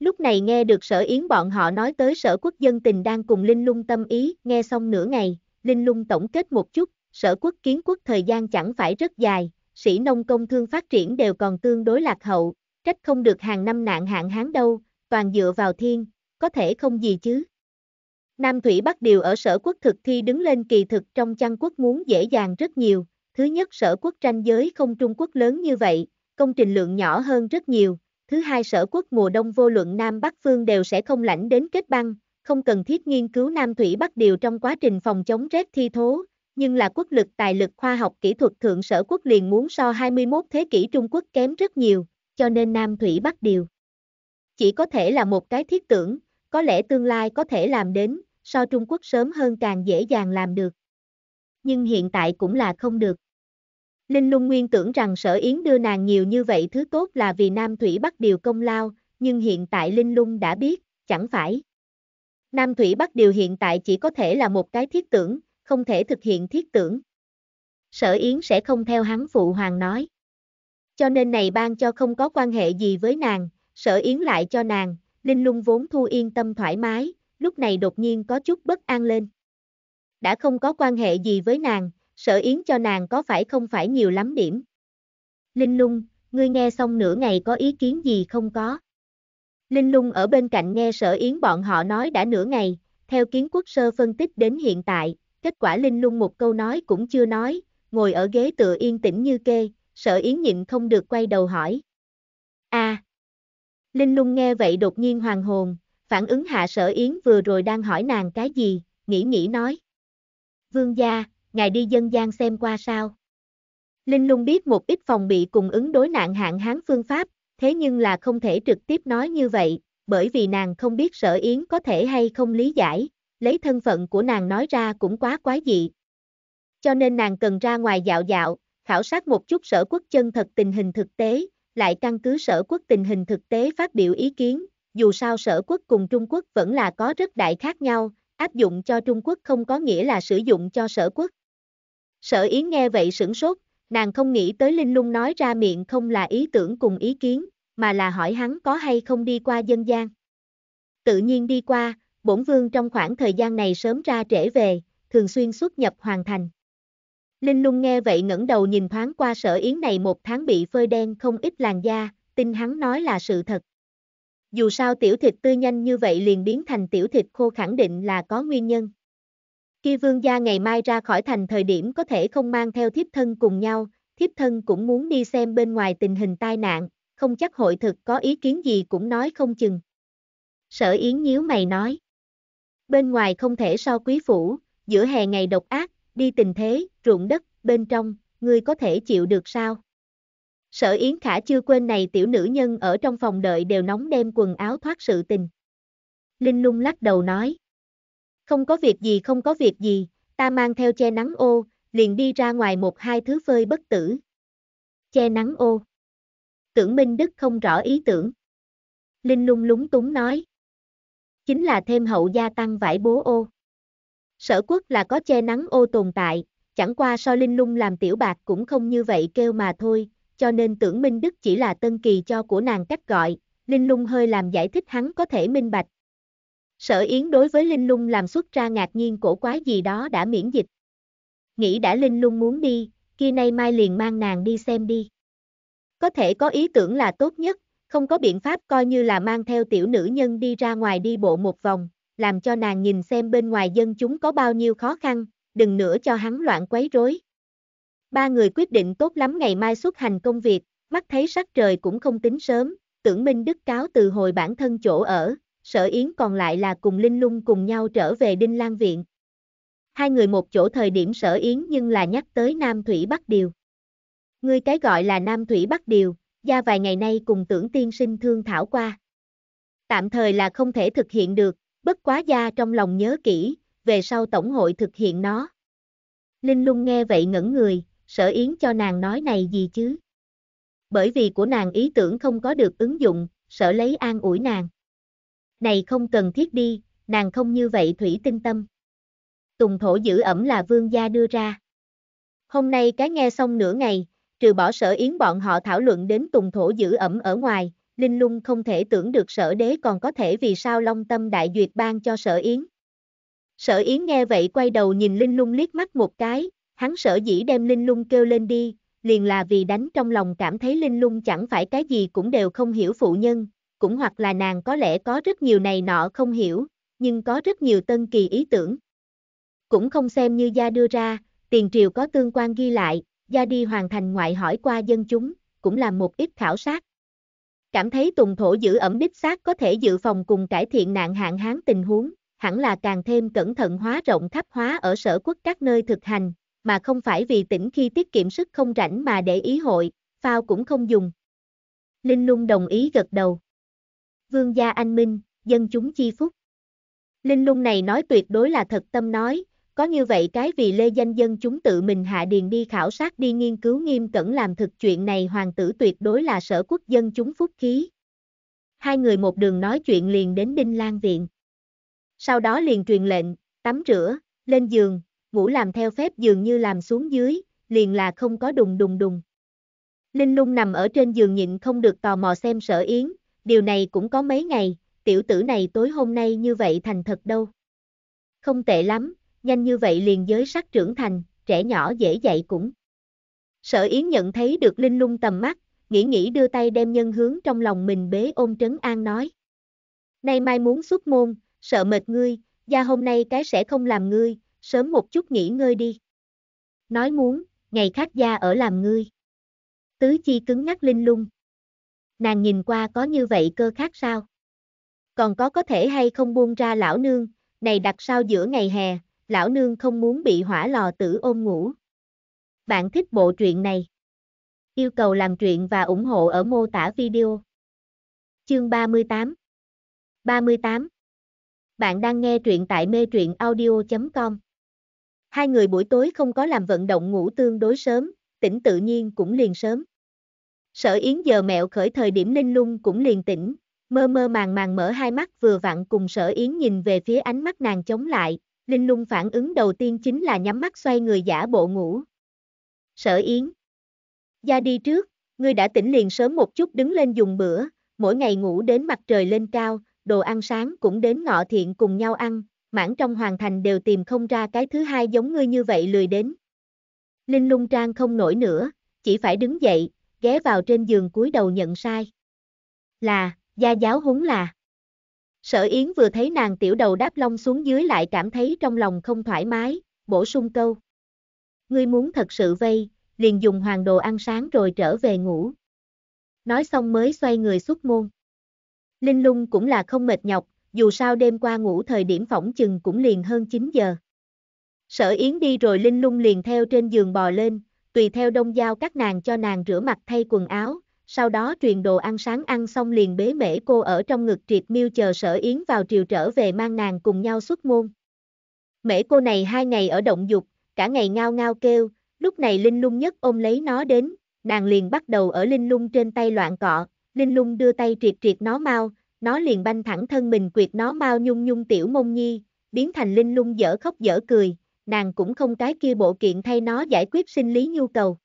Lúc này nghe được sở yến bọn họ nói tới sở quốc dân tình đang cùng Linh lung tâm ý, nghe xong nửa ngày, Linh lung tổng kết một chút, sở quốc kiến quốc thời gian chẳng phải rất dài, sĩ nông công thương phát triển đều còn tương đối lạc hậu, trách không được hàng năm nạn hạn hán đâu, toàn dựa vào thiên, có thể không gì chứ. Nam Thủy Bắc Điều ở sở quốc thực thi đứng lên kỳ thực trong chăn quốc muốn dễ dàng rất nhiều, thứ nhất sở quốc tranh giới không Trung Quốc lớn như vậy, công trình lượng nhỏ hơn rất nhiều, thứ hai sở quốc mùa đông vô luận Nam Bắc Phương đều sẽ không lãnh đến kết băng, không cần thiết nghiên cứu Nam Thủy Bắc Điều trong quá trình phòng chống rét thi thố, nhưng là quốc lực tài lực khoa học kỹ thuật thượng sở quốc liền muốn so 21 thế kỷ Trung Quốc kém rất nhiều, cho nên Nam Thủy Bắc Điều. Chỉ có thể là một cái thiết tưởng, có lẽ tương lai có thể làm đến, so Trung Quốc sớm hơn càng dễ dàng làm được. Nhưng hiện tại cũng là không được. Linh Lung Nguyên tưởng rằng Sở Yến đưa nàng nhiều như vậy thứ tốt là vì Nam Thủy Bắc Điều công lao, nhưng hiện tại Linh Lung đã biết, chẳng phải. Nam Thủy Bắc Điều hiện tại chỉ có thể là một cái thiết tưởng, không thể thực hiện thiết tưởng. Sở Yến sẽ không theo hắn phụ hoàng nói. Cho nên này ban cho không có quan hệ gì với nàng, sở Yến lại cho nàng, Linh Lung vốn thu yên tâm thoải mái, lúc này đột nhiên có chút bất an lên. Đã không có quan hệ gì với nàng, sở Yến cho nàng có phải không phải nhiều lắm điểm. Linh Lung, ngươi nghe xong nửa ngày có ý kiến gì không có? Linh Lung ở bên cạnh nghe sở Yến bọn họ nói đã nửa ngày, theo kiến quốc sơ phân tích đến hiện tại, kết quả Linh Lung một câu nói cũng chưa nói, ngồi ở ghế tựa yên tĩnh như kê, sợ Yến nhịn không được quay đầu hỏi. a à! Linh Lung nghe vậy đột nhiên hoàng hồn, phản ứng hạ sở Yến vừa rồi đang hỏi nàng cái gì, nghĩ nghĩ nói. Vương gia, ngài đi dân gian xem qua sao. Linh Lung biết một ít phòng bị cùng ứng đối nạn hạn hán phương pháp, thế nhưng là không thể trực tiếp nói như vậy, bởi vì nàng không biết sở Yến có thể hay không lý giải, lấy thân phận của nàng nói ra cũng quá quái dị. Cho nên nàng cần ra ngoài dạo dạo, khảo sát một chút sở quốc chân thật tình hình thực tế, lại căn cứ sở quốc tình hình thực tế phát biểu ý kiến, dù sao sở quốc cùng Trung Quốc vẫn là có rất đại khác nhau, áp dụng cho Trung Quốc không có nghĩa là sử dụng cho sở quốc. Sở Yến nghe vậy sửng sốt, nàng không nghĩ tới Linh Lung nói ra miệng không là ý tưởng cùng ý kiến, mà là hỏi hắn có hay không đi qua dân gian. Tự nhiên đi qua, bổn vương trong khoảng thời gian này sớm ra trễ về, thường xuyên xuất nhập hoàn thành. Linh lung nghe vậy ngẩng đầu nhìn thoáng qua sở yến này một tháng bị phơi đen không ít làn da, tin hắn nói là sự thật. Dù sao tiểu thịt tươi nhanh như vậy liền biến thành tiểu thịt khô khẳng định là có nguyên nhân. Khi vương gia ngày mai ra khỏi thành thời điểm có thể không mang theo thiếp thân cùng nhau, thiếp thân cũng muốn đi xem bên ngoài tình hình tai nạn, không chắc hội thực có ý kiến gì cũng nói không chừng. Sở Yến nhíu mày nói bên ngoài không thể so quý phủ, giữa hè ngày độc ác, đi tình thế, ruộng đất, bên trong, ngươi có thể chịu được sao? Sở Yến Khả chưa quên này tiểu nữ nhân ở trong phòng đợi đều nóng đem quần áo thoát sự tình. Linh lung lắc đầu nói. Không có việc gì không có việc gì, ta mang theo che nắng ô, liền đi ra ngoài một hai thứ phơi bất tử. Che nắng ô. Tưởng Minh Đức không rõ ý tưởng. Linh lung lúng túng nói chính là thêm hậu gia tăng vải bố ô. Sở quốc là có che nắng ô tồn tại, chẳng qua so linh lung làm tiểu bạc cũng không như vậy kêu mà thôi, cho nên tưởng Minh Đức chỉ là tân kỳ cho của nàng cách gọi, linh lung hơi làm giải thích hắn có thể minh bạch. Sở Yến đối với Linh Lung làm xuất ra ngạc nhiên cổ quái gì đó đã miễn dịch. Nghĩ đã Linh Lung muốn đi, kia nay mai liền mang nàng đi xem đi. Có thể có ý tưởng là tốt nhất, không có biện pháp coi như là mang theo tiểu nữ nhân đi ra ngoài đi bộ một vòng, làm cho nàng nhìn xem bên ngoài dân chúng có bao nhiêu khó khăn, đừng nữa cho hắn loạn quấy rối. Ba người quyết định tốt lắm ngày mai xuất hành công việc, mắt thấy sắc trời cũng không tính sớm, tưởng Minh Đức cáo từ hồi bản thân chỗ ở, sở yến còn lại là cùng Linh Lung cùng nhau trở về Đinh Lan Viện. Hai người một chỗ thời điểm sở yến nhưng là nhắc tới Nam Thủy Bắc Điều. Ngươi cái gọi là Nam Thủy Bắc Điều, gia vài ngày nay cùng tưởng tiên sinh thương thảo qua. Tạm thời là không thể thực hiện được, bất quá gia trong lòng nhớ kỹ, về sau tổng hội thực hiện nó. Linh lung nghe vậy ngẩn người, sở yến cho nàng nói này gì chứ? Bởi vì của nàng ý tưởng không có được ứng dụng, sở lấy an ủi nàng. Này không cần thiết đi, nàng không như vậy thủy tinh tâm. Tùng thổ giữ ẩm là vương gia đưa ra. Hôm nay cái nghe xong nửa ngày, trừ bỏ sở yến bọn họ thảo luận đến tùng thổ giữ ẩm ở ngoài, Linh Lung không thể tưởng được sở đế còn có thể vì sao long tâm đại duyệt ban cho sở yến. Sở yến nghe vậy quay đầu nhìn Linh Lung liếc mắt một cái, hắn sở dĩ đem Linh Lung kêu lên đi, liền là vì đánh trong lòng cảm thấy Linh Lung chẳng phải cái gì cũng đều không hiểu phụ nhân, cũng hoặc là nàng có lẽ có rất nhiều này nọ không hiểu, nhưng có rất nhiều tân kỳ ý tưởng. Cũng không xem như gia đưa ra, tiền triều có tương quan ghi lại, gia đi hoàn thành ngoại hỏi qua dân chúng, cũng làm một ít khảo sát. Cảm thấy tùng thổ giữ ẩm đích xác có thể dự phòng cùng cải thiện nạn hạn hán tình huống, hẳn là càng thêm cẩn thận hóa rộng khắp hóa ở sở quốc các nơi thực hành, mà không phải vì tỉnh khi tiết kiệm sức không rảnh mà để ý hội, phao cũng không dùng. Linh lung đồng ý gật đầu. Vương gia anh minh, dân chúng chi phúc. Linh lung này nói tuyệt đối là thật tâm nói, có như vậy cái vì lê danh dân chúng tự mình hạ điền đi khảo sát đi nghiên cứu nghiêm cẩn làm thực chuyện này hoàng tử tuyệt đối là sở quốc dân chúng phúc khí. Hai người một đường nói chuyện liền đến Đinh Lan Viện. Sau đó liền truyền lệnh, tắm rửa, lên giường, ngủ làm theo phép dường như làm xuống dưới, liền là không có đùng đùng đùng. Linh lung nằm ở trên giường nhịn không được tò mò xem sở yến, điều này cũng có mấy ngày, tiểu tử này tối hôm nay như vậy thành thật đâu. Không tệ lắm, nhanh như vậy liền giới sắc trưởng thành, trẻ nhỏ dễ dạy cũng. Sở Yến nhận thấy được linh lung tầm mắt, nghĩ nghĩ đưa tay đem nhân hướng trong lòng mình bế ôm trấn an nói. Nay mai muốn xuất môn, sợ mệt ngươi, gia hôm nay cái sẽ không làm ngươi, sớm một chút nghỉ ngơi đi. Nói muốn, ngày khác gia ở làm ngươi. Tứ chi cứng nhắc linh lung. Nàng nhìn qua có như vậy cơ khác sao? Còn có có thể hay không buông ra lão nương, này đặt sao giữa ngày hè, lão nương không muốn bị hỏa lò tử ôm ngủ. Bạn thích bộ truyện này? Yêu cầu làm truyện và ủng hộ ở mô tả video. Chương 38 38 Bạn đang nghe truyện tại mê truyện audio.com Hai người buổi tối không có làm vận động ngủ tương đối sớm, tỉnh tự nhiên cũng liền sớm. Sở Yến giờ mẹo khởi thời điểm linh lung cũng liền tỉnh, mơ mơ màng màng mở hai mắt vừa vặn cùng sở yến nhìn về phía ánh mắt nàng chống lại, Linh lung phản ứng đầu tiên chính là nhắm mắt xoay người giả bộ ngủ. Sở Yến. Ra đi trước, ngươi đã tỉnh liền sớm một chút đứng lên dùng bữa, mỗi ngày ngủ đến mặt trời lên cao, đồ ăn sáng cũng đến ngọ thiện cùng nhau ăn, mãn trong hoàn thành đều tìm không ra cái thứ hai giống ngươi như vậy lười đến. Linh lung trang không nổi nữa, chỉ phải đứng dậy, ghé vào trên giường cúi đầu nhận sai. Là, gia giáo huấn là. Sở Yến vừa thấy nàng tiểu đầu đáp long xuống dưới lại cảm thấy trong lòng không thoải mái, bổ sung câu. Ngươi muốn thật sự vây, liền dùng hoàng đồ ăn sáng rồi trở về ngủ. Nói xong mới xoay người xuất môn. Linh lung cũng là không mệt nhọc, dù sao đêm qua ngủ thời điểm phỏng chừng cũng liền hơn 9 giờ. Sở Yến đi rồi Linh lung liền theo trên giường bò lên, tùy theo đông giao các nàng cho nàng rửa mặt thay quần áo, sau đó truyền đồ ăn sáng ăn xong liền bế mễ cô ở trong ngực triệt miêu chờ sở yến vào triều trở về mang nàng cùng nhau xuất môn. Mễ cô này hai ngày ở động dục, cả ngày ngao ngao kêu, lúc này Linh Lung nhất ôm lấy nó đến, nàng liền bắt đầu ở Linh Lung trên tay loạn cọ, Linh Lung đưa tay triệt triệt nó mau, nó liền banh thẳng thân mình quyệt nó mau nhung nhung tiểu mông nhi, biến thành Linh Lung dở khóc dở cười, nàng cũng không cái kia bộ kiện thay nó giải quyết sinh lý nhu cầu.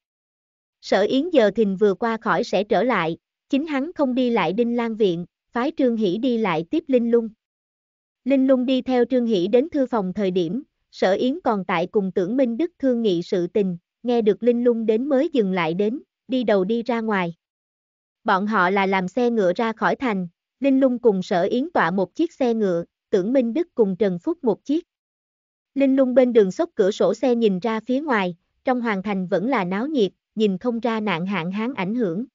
Sở Yến giờ thình vừa qua khỏi sẽ trở lại, chính hắn không đi lại Đinh Lan Viện, phái Trương Hỷ đi lại tiếp Linh Lung. Linh Lung đi theo Trương Hỷ đến thư phòng thời điểm, Sở Yến còn tại cùng tưởng Minh Đức thương nghị sự tình, nghe được Linh Lung đến mới dừng lại đến, đi đầu đi ra ngoài. Bọn họ là làm xe ngựa ra khỏi thành, Linh Lung cùng Sở Yến tọa một chiếc xe ngựa, tưởng Minh Đức cùng Trần Phúc một chiếc. Linh Lung bên đường sốc cửa sổ xe nhìn ra phía ngoài, trong hoàng thành vẫn là náo nhiệt, nhìn không ra nạn hạn hán ảnh hưởng.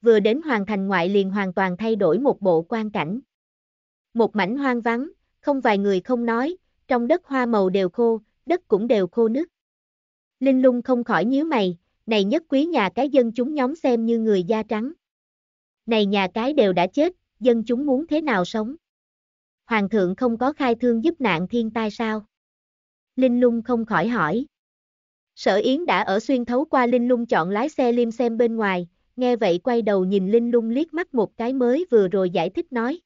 Vừa đến hoàng thành ngoại liền hoàn toàn thay đổi một bộ quan cảnh. Một mảnh hoang vắng, không vài người không nói, trong đất hoa màu đều khô, đất cũng đều khô nứt Linh lung không khỏi nhíu mày, này nhất quý nhà cái dân chúng nhóm xem như người da trắng. Này nhà cái đều đã chết, dân chúng muốn thế nào sống? Hoàng thượng không có khai thương giúp nạn thiên tai sao? Linh lung không khỏi hỏi. Sở Yến đã ở xuyên thấu qua Linh Lung chọn lái xe liêm xem bên ngoài, nghe vậy quay đầu nhìn Linh Lung liếc mắt một cái mới vừa rồi giải thích nói.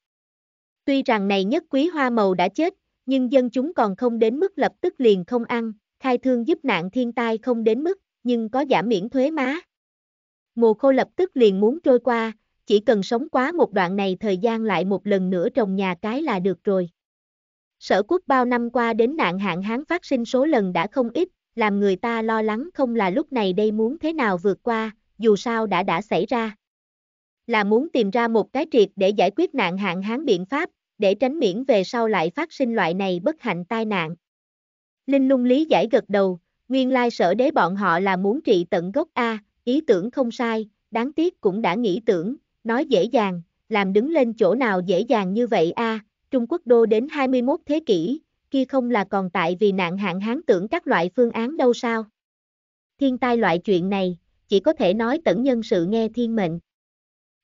Tuy rằng này nhất quý hoa màu đã chết, nhưng dân chúng còn không đến mức lập tức liền không ăn, khai thương giúp nạn thiên tai không đến mức, nhưng có giảm miễn thuế má. Mùa khô lập tức liền muốn trôi qua, chỉ cần sống quá một đoạn này thời gian lại một lần nữa trồng nhà cái là được rồi. Sở quốc bao năm qua đến nạn hạn hán phát sinh số lần đã không ít, làm người ta lo lắng không là lúc này đây muốn thế nào vượt qua, dù sao đã đã xảy ra. Là muốn tìm ra một cái triệt để giải quyết nạn hạn hán biện pháp, để tránh miễn về sau lại phát sinh loại này bất hạnh tai nạn. Linh lung lý giải gật đầu, nguyên lai sở đế bọn họ là muốn trị tận gốc A, ý tưởng không sai, đáng tiếc cũng đã nghĩ tưởng, nói dễ dàng, làm đứng lên chỗ nào dễ dàng như vậy A, Trung Quốc đô đến 21 thế kỷ, kia không là còn tại vì nạn hạn hán tưởng các loại phương án đâu sao. Thiên tai loại chuyện này, chỉ có thể nói tẩn nhân sự nghe thiên mệnh.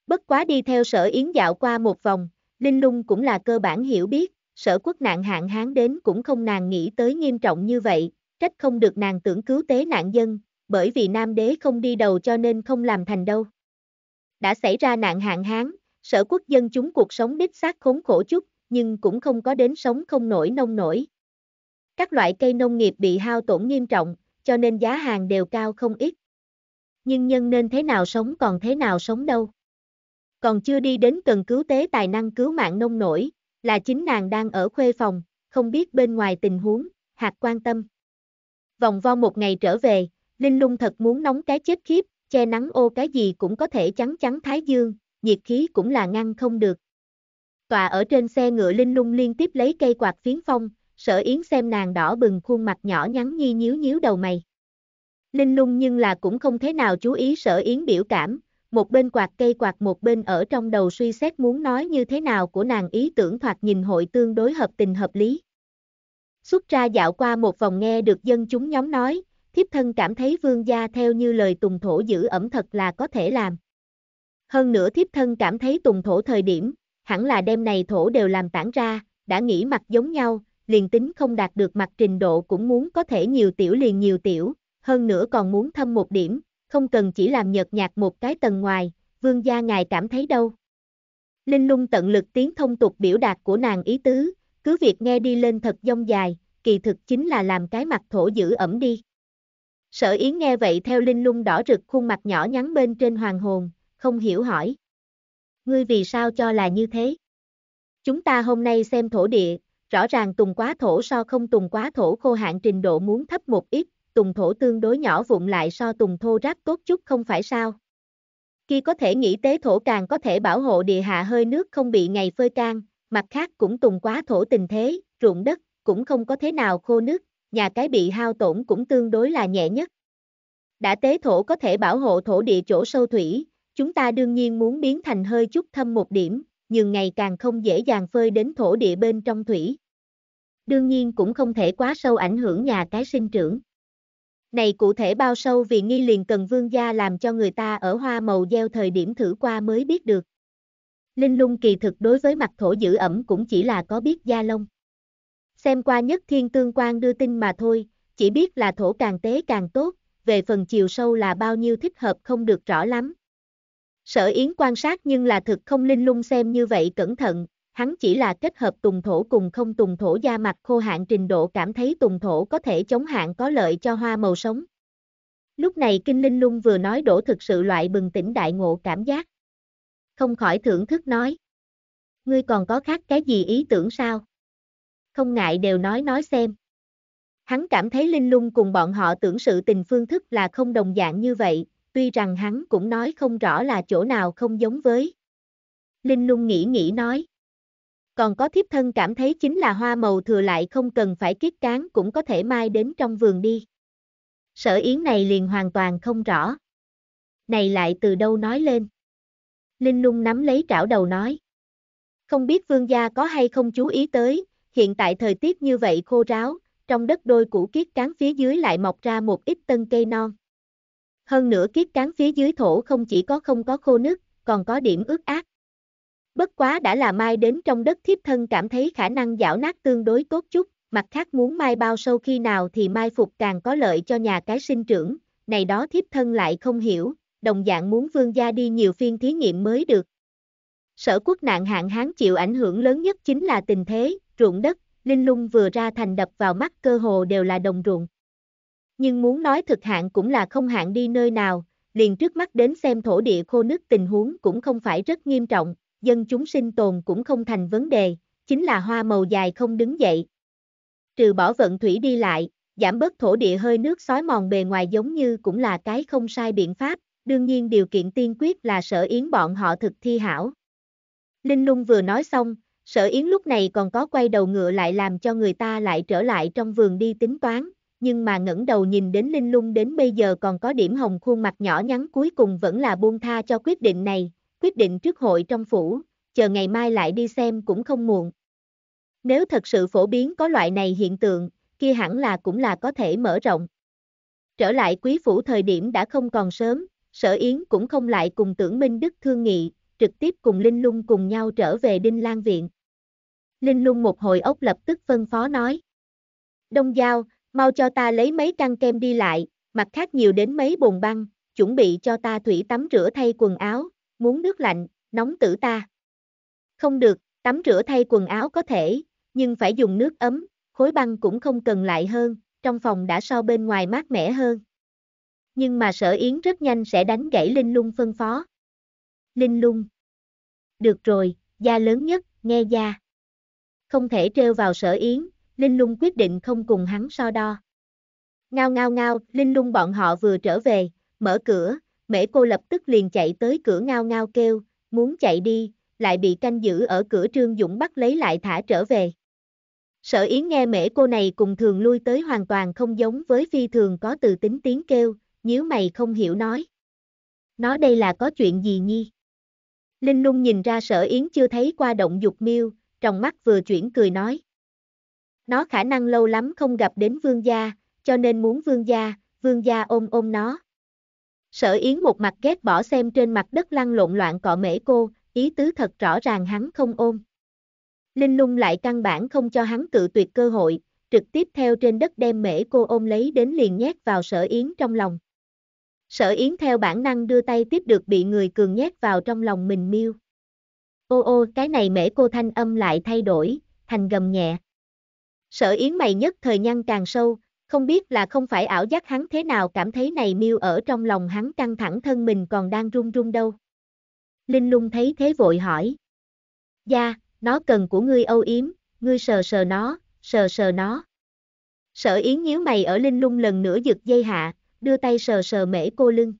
Bất quá đi theo sở yến dạo qua một vòng, Linh Lung cũng là cơ bản hiểu biết, sở quốc nạn hạn hán đến cũng không nàng nghĩ tới nghiêm trọng như vậy, trách không được nàng tưởng cứu tế nạn dân, bởi vì nam đế không đi đầu cho nên không làm thành đâu. Đã xảy ra nạn hạn hán, sở quốc dân chúng cuộc sống đích xác khốn khổ chút, nhưng cũng không có đến sống không nổi nông nổi. Các loại cây nông nghiệp bị hao tổn nghiêm trọng, cho nên giá hàng đều cao không ít. Nhưng nhân nên thế nào sống còn thế nào sống đâu. Còn chưa đi đến cần cứu tế tài năng cứu mạng nông nổi, là chính nàng đang ở khuê phòng, không biết bên ngoài tình huống, hạt quan tâm. Vòng vo một ngày trở về, Linh Lung thật muốn nóng cái chết khiếp, che nắng ô cái gì cũng có thể chắn chắn thái dương, nhiệt khí cũng là ngăn không được. Tòa ở trên xe ngựa linh lung liên tiếp lấy cây quạt phiến phong, sở yến xem nàng đỏ bừng khuôn mặt nhỏ nhắn nhi nhíu nhíu đầu mày. Linh lung nhưng là cũng không thế nào chú ý sở yến biểu cảm, một bên quạt cây quạt một bên ở trong đầu suy xét muốn nói như thế nào của nàng ý tưởng thoạt nhìn hội tương đối hợp tình hợp lý. Xuất ra dạo qua một vòng nghe được dân chúng nhóm nói, thiếp thân cảm thấy vương gia theo như lời tùng thổ giữ ẩm thật là có thể làm. Hơn nữa thiếp thân cảm thấy tùng thổ thời điểm, hẳn là đêm này thổ đều làm tản ra, đã nghĩ mặt giống nhau, liền tính không đạt được mặt trình độ cũng muốn có thể nhiều tiểu liền nhiều tiểu, hơn nữa còn muốn thâm một điểm, không cần chỉ làm nhợt nhạt một cái tầng ngoài, vương gia ngài cảm thấy đâu. Linh lung tận lực tiếng thông tục biểu đạt của nàng ý tứ, cứ việc nghe đi lên thật dông dài, kỳ thực chính là làm cái mặt thổ giữ ẩm đi. Sở Yến nghe vậy theo linh lung đỏ rực khuôn mặt nhỏ nhắn bên trên hoàng hồn, không hiểu hỏi ngươi vì sao cho là như thế? Chúng ta hôm nay xem thổ địa, rõ ràng tùng quá thổ so không tùng quá thổ khô hạn trình độ muốn thấp một ít, tùng thổ tương đối nhỏ vụn lại so tùng thô ráp tốt chút không phải sao? Khi có thể nghĩ tế thổ càng có thể bảo hộ địa hạ hơi nước không bị ngày phơi can, mặt khác cũng tùng quá thổ tình thế, ruộng đất cũng không có thế nào khô nước, nhà cái bị hao tổn cũng tương đối là nhẹ nhất. Đã tế thổ có thể bảo hộ thổ địa chỗ sâu thủy, Chúng ta đương nhiên muốn biến thành hơi chút thâm một điểm, nhưng ngày càng không dễ dàng phơi đến thổ địa bên trong thủy. Đương nhiên cũng không thể quá sâu ảnh hưởng nhà cái sinh trưởng. Này cụ thể bao sâu vì nghi liền cần vương gia làm cho người ta ở hoa màu gieo thời điểm thử qua mới biết được. Linh lung kỳ thực đối với mặt thổ giữ ẩm cũng chỉ là có biết da lông. Xem qua nhất thiên tương quan đưa tin mà thôi, chỉ biết là thổ càng tế càng tốt, về phần chiều sâu là bao nhiêu thích hợp không được rõ lắm, Sở Yến quan sát nhưng là thực không linh lung xem như vậy cẩn thận, hắn chỉ là kết hợp tùng thổ cùng không tùng thổ da mặt khô hạn trình độ cảm thấy tùng thổ có thể chống hạn có lợi cho hoa màu sống. Lúc này Kinh Linh Lung vừa nói đổ thực sự loại bừng tỉnh đại ngộ cảm giác. Không khỏi thưởng thức nói. Ngươi còn có khác cái gì ý tưởng sao? Không ngại đều nói nói xem. Hắn cảm thấy Linh Lung cùng bọn họ tưởng sự tình phương thức là không đồng dạng như vậy, tuy rằng hắn cũng nói không rõ là chỗ nào không giống với. Linh lung nghĩ nghĩ nói. Còn có thiếp thân cảm thấy chính là hoa màu thừa lại không cần phải kiết cán cũng có thể mai đến trong vườn đi. Sở yến này liền hoàn toàn không rõ. Này lại từ đâu nói lên. Linh lung nắm lấy trảo đầu nói. Không biết vương gia có hay không chú ý tới, hiện tại thời tiết như vậy khô ráo, trong đất đôi củ kiết cán phía dưới lại mọc ra một ít tân cây non. Hơn nữa kiếp cán phía dưới thổ không chỉ có không có khô nứt, còn có điểm ướt ác. Bất quá đã là mai đến trong đất thiếp thân cảm thấy khả năng giảo nát tương đối tốt chút, mặt khác muốn mai bao sâu khi nào thì mai phục càng có lợi cho nhà cái sinh trưởng, này đó thiếp thân lại không hiểu, đồng dạng muốn vương gia đi nhiều phiên thí nghiệm mới được. Sở quốc nạn hạn hán chịu ảnh hưởng lớn nhất chính là tình thế, ruộng đất, linh lung vừa ra thành đập vào mắt cơ hồ đều là đồng ruộng. Nhưng muốn nói thực hạn cũng là không hạn đi nơi nào, liền trước mắt đến xem thổ địa khô nước tình huống cũng không phải rất nghiêm trọng, dân chúng sinh tồn cũng không thành vấn đề, chính là hoa màu dài không đứng dậy. Trừ bỏ vận thủy đi lại, giảm bớt thổ địa hơi nước sói mòn bề ngoài giống như cũng là cái không sai biện pháp, đương nhiên điều kiện tiên quyết là sở yến bọn họ thực thi hảo. Linh lung vừa nói xong, sở yến lúc này còn có quay đầu ngựa lại làm cho người ta lại trở lại trong vườn đi tính toán, nhưng mà ngẩng đầu nhìn đến linh lung đến bây giờ còn có điểm hồng khuôn mặt nhỏ nhắn cuối cùng vẫn là buông tha cho quyết định này, quyết định trước hội trong phủ, chờ ngày mai lại đi xem cũng không muộn. Nếu thật sự phổ biến có loại này hiện tượng, kia hẳn là cũng là có thể mở rộng. Trở lại quý phủ thời điểm đã không còn sớm, sở yến cũng không lại cùng tưởng Minh Đức thương nghị, trực tiếp cùng Linh Lung cùng nhau trở về Đinh Lan Viện. Linh Lung một hồi ốc lập tức phân phó nói. Đông Giao, Mau cho ta lấy mấy căn kem đi lại, mặt khác nhiều đến mấy bồn băng, chuẩn bị cho ta thủy tắm rửa thay quần áo, muốn nước lạnh, nóng tử ta. Không được, tắm rửa thay quần áo có thể, nhưng phải dùng nước ấm, khối băng cũng không cần lại hơn, trong phòng đã so bên ngoài mát mẻ hơn. Nhưng mà sở yến rất nhanh sẽ đánh gãy Linh Lung phân phó. Linh Lung. Được rồi, gia lớn nhất, nghe gia. Không thể trêu vào sở yến, Linh Lung quyết định không cùng hắn so đo. Ngao ngao ngao, Linh Lung bọn họ vừa trở về, mở cửa, mễ cô lập tức liền chạy tới cửa ngao ngao kêu, muốn chạy đi, lại bị canh giữ ở cửa Trương Dũng bắt lấy lại thả trở về. Sở Yến nghe mễ cô này cùng thường lui tới hoàn toàn không giống với phi thường có từ tính tiếng kêu, nhíu mày không hiểu nói. Nó đây là có chuyện gì nhi? Linh lung nhìn ra sở Yến chưa thấy qua động dục miêu, trong mắt vừa chuyển cười nói. Nó khả năng lâu lắm không gặp đến vương gia, cho nên muốn vương gia, vương gia ôm ôm nó. Sở Yến một mặt ghét bỏ xem trên mặt đất lăn lộn loạn cọ mễ cô, ý tứ thật rõ ràng hắn không ôm. Linh lung lại căn bản không cho hắn cự tuyệt cơ hội, trực tiếp theo trên đất đem mễ cô ôm lấy đến liền nhét vào sở Yến trong lòng. Sở Yến theo bản năng đưa tay tiếp được bị người cường nhét vào trong lòng mình miêu. Ô ô, cái này mễ cô thanh âm lại thay đổi, thành gầm nhẹ. Sở Yến mày nhất thời nhăn càng sâu, không biết là không phải ảo giác hắn thế nào cảm thấy này miêu ở trong lòng hắn căng thẳng thân mình còn đang run run đâu. Linh lung thấy thế vội hỏi. gia, nó cần của ngươi âu yếm, ngươi sờ sờ nó, sờ sờ nó. Sở Yến nhíu mày ở Linh lung lần nữa giật dây hạ, đưa tay sờ sờ mễ cô lưng.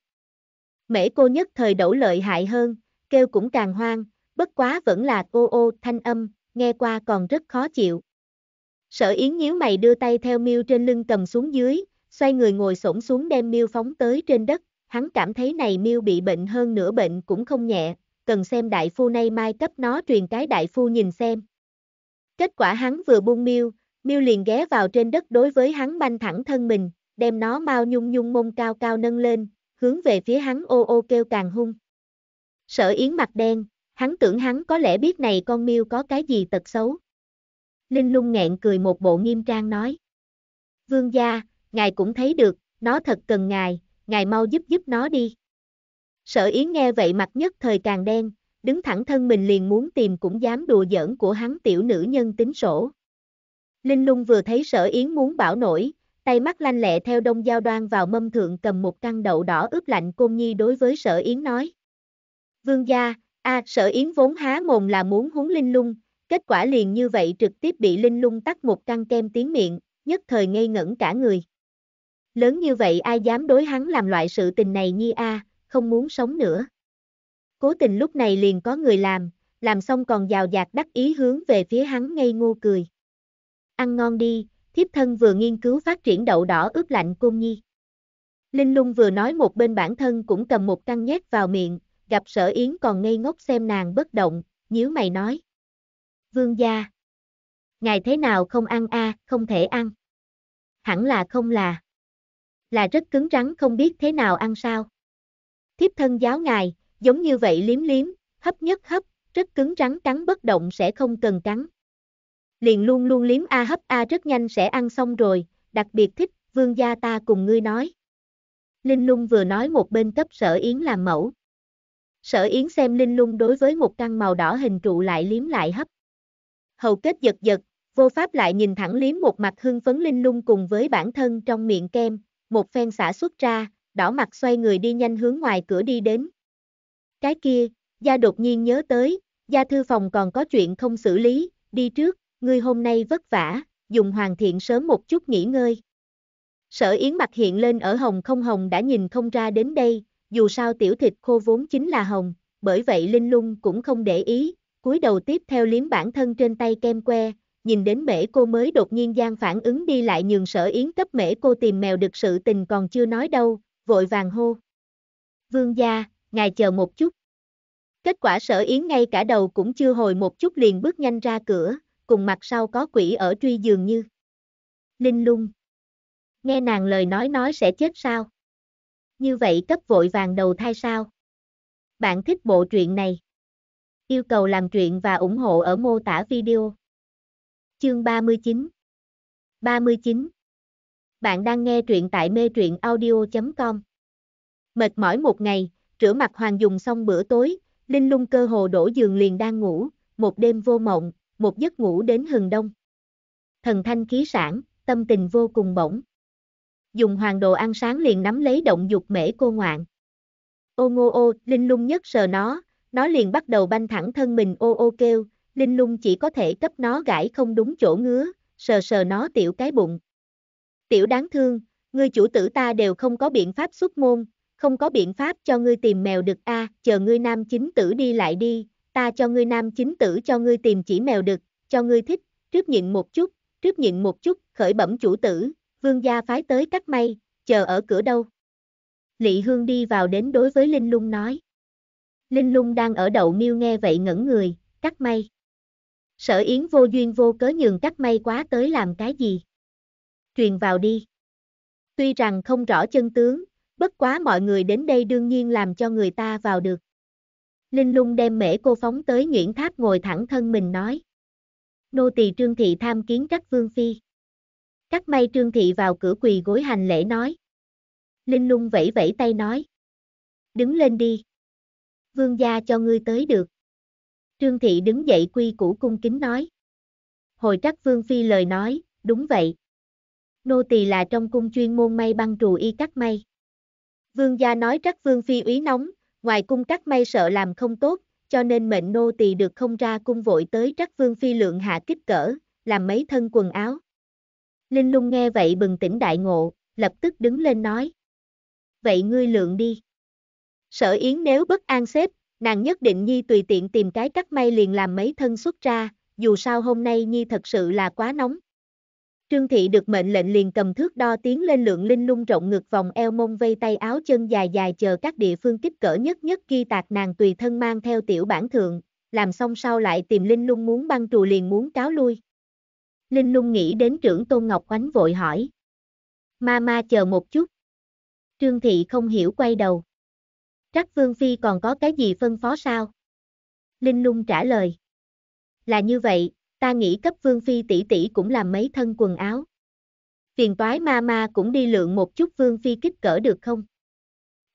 Mễ cô nhất thời đổ lợi hại hơn, kêu cũng càng hoang, bất quá vẫn là cô ô thanh âm, nghe qua còn rất khó chịu. Sở Yến nhíu mày đưa tay theo miêu trên lưng cầm xuống dưới, xoay người ngồi xổm xuống đem miêu phóng tới trên đất, hắn cảm thấy này miêu bị bệnh hơn nửa bệnh cũng không nhẹ, cần xem đại phu nay mai cấp nó truyền cái đại phu nhìn xem. Kết quả hắn vừa buông miêu, miêu liền ghé vào trên đất đối với hắn banh thẳng thân mình, đem nó mau nhung nhung mông cao cao nâng lên, hướng về phía hắn ô ô kêu càng hung. Sở Yến mặt đen, hắn tưởng hắn có lẽ biết này con miêu có cái gì tật xấu. Linh lung nghẹn cười một bộ nghiêm trang nói. Vương gia, ngài cũng thấy được, nó thật cần ngài, ngài mau giúp giúp nó đi. Sở Yến nghe vậy mặt nhất thời càng đen, đứng thẳng thân mình liền muốn tìm cũng dám đùa giỡn của hắn tiểu nữ nhân tính sổ. Linh lung vừa thấy sở Yến muốn bảo nổi, tay mắt lanh lẹ theo đông giao đoan vào mâm thượng cầm một căn đậu đỏ ướp lạnh côn nhi đối với sở Yến nói. Vương gia, a sở Yến vốn há mồm là muốn huống Linh lung, Kết quả liền như vậy trực tiếp bị Linh lung tắt một căn kem tiếng miệng, nhất thời ngây ngẩn cả người. Lớn như vậy ai dám đối hắn làm loại sự tình này nhi a, không muốn sống nữa. Cố tình lúc này liền có người làm, làm xong còn giàu dạt đắc ý hướng về phía hắn ngây ngô cười. Ăn ngon đi, thiếp thân vừa nghiên cứu phát triển đậu đỏ ướp lạnh côn nhi. Linh lung vừa nói một bên bản thân cũng cầm một căn nhét vào miệng, gặp sở yến còn ngây ngốc xem nàng bất động, nhíu mày nói vương gia. Ngài thế nào không ăn a, không thể ăn. Hẳn là không là. Là rất cứng rắn không biết thế nào ăn sao. Thiếp thân giáo ngài, giống như vậy liếm liếm, hấp nhất hấp, rất cứng rắn cắn bất động sẽ không cần cắn. Liền luôn luôn liếm a hấp a rất nhanh sẽ ăn xong rồi, đặc biệt thích, vương gia ta cùng ngươi nói. Linh lung vừa nói một bên cấp sở yến làm mẫu. Sở Yến xem Linh Lung đối với một căn màu đỏ hình trụ lại liếm lại hấp hầu kết giật giật, vô pháp lại nhìn thẳng liếm một mặt hưng phấn linh lung cùng với bản thân trong miệng kem, một phen xả xuất ra, đỏ mặt xoay người đi nhanh hướng ngoài cửa đi đến. Cái kia, gia đột nhiên nhớ tới, gia thư phòng còn có chuyện không xử lý, đi trước, ngươi hôm nay vất vả, dùng hoàn thiện sớm một chút nghỉ ngơi. Sở Yến mặt hiện lên ở hồng không hồng đã nhìn không ra đến đây, dù sao tiểu thịt khô vốn chính là hồng, bởi vậy Linh Lung cũng không để ý, cúi đầu tiếp theo liếm bản thân trên tay kem que, nhìn đến mễ cô mới đột nhiên gian phản ứng đi lại nhường sở yến cấp mễ cô tìm mèo được sự tình còn chưa nói đâu, vội vàng hô. Vương gia, ngài chờ một chút. Kết quả sở yến ngay cả đầu cũng chưa hồi một chút liền bước nhanh ra cửa, cùng mặt sau có quỷ ở truy dường như. Linh lung. Nghe nàng lời nói nói sẽ chết sao? Như vậy cấp vội vàng đầu thai sao? Bạn thích bộ truyện này? Yêu cầu làm chuyện và ủng hộ ở mô tả video. Chương 39 39 Bạn đang nghe truyện tại mê truyện audio.com Mệt mỏi một ngày, rửa mặt hoàng dùng xong bữa tối, Linh lung cơ hồ đổ giường liền đang ngủ, một đêm vô mộng, một giấc ngủ đến hừng đông. Thần thanh khí sản, tâm tình vô cùng bổng. Dùng hoàng đồ ăn sáng liền nắm lấy động dục mễ cô ngoạn. Ô ngô ô, Linh lung nhất sờ nó, nó liền bắt đầu banh thẳng thân mình ô ô kêu, Linh Lung chỉ có thể cấp nó gãi không đúng chỗ ngứa, sờ sờ nó tiểu cái bụng. Tiểu đáng thương, ngươi chủ tử ta đều không có biện pháp xuất môn, không có biện pháp cho ngươi tìm mèo được a, à, chờ ngươi nam chính tử đi lại đi, ta cho ngươi nam chính tử cho ngươi tìm chỉ mèo được, cho ngươi thích, trước nhịn một chút, trước nhịn một chút, khởi bẩm chủ tử, vương gia phái tới cắt may, chờ ở cửa đâu. Lị Hương đi vào đến đối với Linh Lung nói. Linh lung đang ở đậu miêu nghe vậy ngẩn người, cắt may. Sở yến vô duyên vô cớ nhường cắt may quá tới làm cái gì? Truyền vào đi. Tuy rằng không rõ chân tướng, bất quá mọi người đến đây đương nhiên làm cho người ta vào được. Linh lung đem mễ cô phóng tới Nguyễn Tháp ngồi thẳng thân mình nói. Nô tỳ trương thị tham kiến các vương phi. Cắt may trương thị vào cửa quỳ gối hành lễ nói. Linh lung vẫy vẫy tay nói. Đứng lên đi vương gia cho ngươi tới được. Trương thị đứng dậy quy củ cung kính nói. Hồi trắc vương phi lời nói, đúng vậy. Nô tỳ là trong cung chuyên môn may băng trù y cắt may. Vương gia nói trắc vương phi úy nóng, ngoài cung cắt may sợ làm không tốt, cho nên mệnh nô tỳ được không ra cung vội tới trắc vương phi lượng hạ kích cỡ, làm mấy thân quần áo. Linh lung nghe vậy bừng tỉnh đại ngộ, lập tức đứng lên nói. Vậy ngươi lượng đi. Sở Yến nếu bất an xếp, nàng nhất định Nhi tùy tiện tìm cái cắt may liền làm mấy thân xuất ra, dù sao hôm nay Nhi thật sự là quá nóng. Trương Thị được mệnh lệnh liền cầm thước đo tiến lên lượng linh lung rộng ngực vòng eo mông vây tay áo chân dài dài chờ các địa phương kích cỡ nhất nhất ghi tạc nàng tùy thân mang theo tiểu bản thượng, làm xong sau lại tìm linh lung muốn băng trù liền muốn cáo lui. Linh lung nghĩ đến trưởng Tôn Ngọc Oánh vội hỏi. Ma ma chờ một chút. Trương Thị không hiểu quay đầu. Các vương phi còn có cái gì phân phó sao? Linh lung trả lời. Là như vậy, ta nghĩ cấp vương phi tỷ tỷ cũng làm mấy thân quần áo. Phiền toái ma ma cũng đi lượng một chút vương phi kích cỡ được không?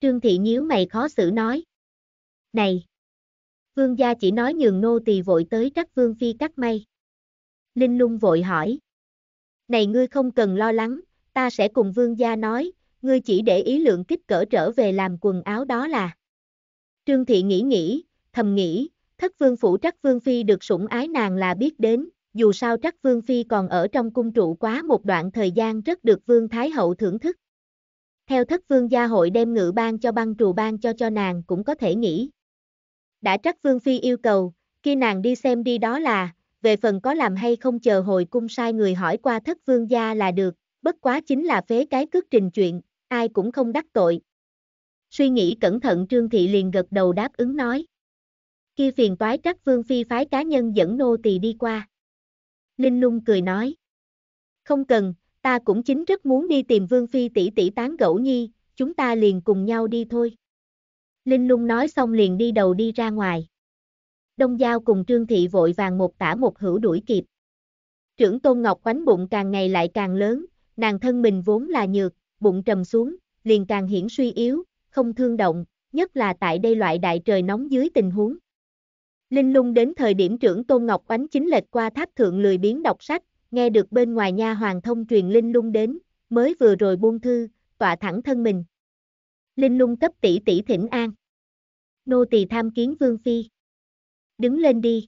Trương thị nhíu mày khó xử nói. Này! Vương gia chỉ nói nhường nô tỳ vội tới các vương phi cắt may. Linh lung vội hỏi. Này ngươi không cần lo lắng, ta sẽ cùng vương gia nói, ngươi chỉ để ý lượng kích cỡ trở về làm quần áo đó là. Trương Thị nghĩ nghĩ, thầm nghĩ, thất vương phủ trắc vương phi được sủng ái nàng là biết đến, dù sao trắc vương phi còn ở trong cung trụ quá một đoạn thời gian rất được vương thái hậu thưởng thức. Theo thất vương gia hội đem ngự ban cho băng trù ban cho cho nàng cũng có thể nghĩ. Đã trắc vương phi yêu cầu, khi nàng đi xem đi đó là, về phần có làm hay không chờ hồi cung sai người hỏi qua thất vương gia là được, bất quá chính là phế cái cước trình chuyện, ai cũng không đắc tội. Suy nghĩ cẩn thận Trương Thị liền gật đầu đáp ứng nói. Khi phiền toái các Vương Phi phái cá nhân dẫn nô tỳ đi qua. Linh lung cười nói. Không cần, ta cũng chính rất muốn đi tìm Vương Phi tỷ tỷ tán gẫu nhi, chúng ta liền cùng nhau đi thôi. Linh lung nói xong liền đi đầu đi ra ngoài. Đông Giao cùng Trương Thị vội vàng một tả một hữu đuổi kịp. Trưởng Tôn Ngọc quánh bụng càng ngày lại càng lớn, nàng thân mình vốn là nhược, bụng trầm xuống, liền càng hiển suy yếu, không thương động, nhất là tại đây loại đại trời nóng dưới tình huống. Linh lung đến thời điểm trưởng Tôn Ngọc Ánh chính lệch qua tháp thượng lười biến đọc sách, nghe được bên ngoài nha hoàng thông truyền Linh lung đến, mới vừa rồi buông thư, tọa thẳng thân mình. Linh lung cấp tỷ tỷ thỉnh an. Nô tỳ tham kiến Vương Phi. Đứng lên đi.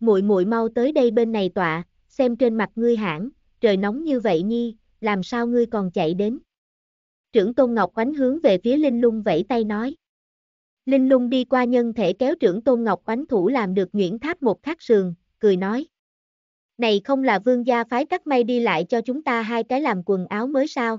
Muội muội mau tới đây bên này tọa, xem trên mặt ngươi hãng, trời nóng như vậy nhi, làm sao ngươi còn chạy đến? Trưởng Tôn Ngọc Oánh hướng về phía Linh Lung vẫy tay nói. Linh Lung đi qua nhân thể kéo trưởng Tôn Ngọc Oánh thủ làm được nhuyễn tháp một thác sườn, cười nói. Này không là vương gia phái cắt may đi lại cho chúng ta hai cái làm quần áo mới sao?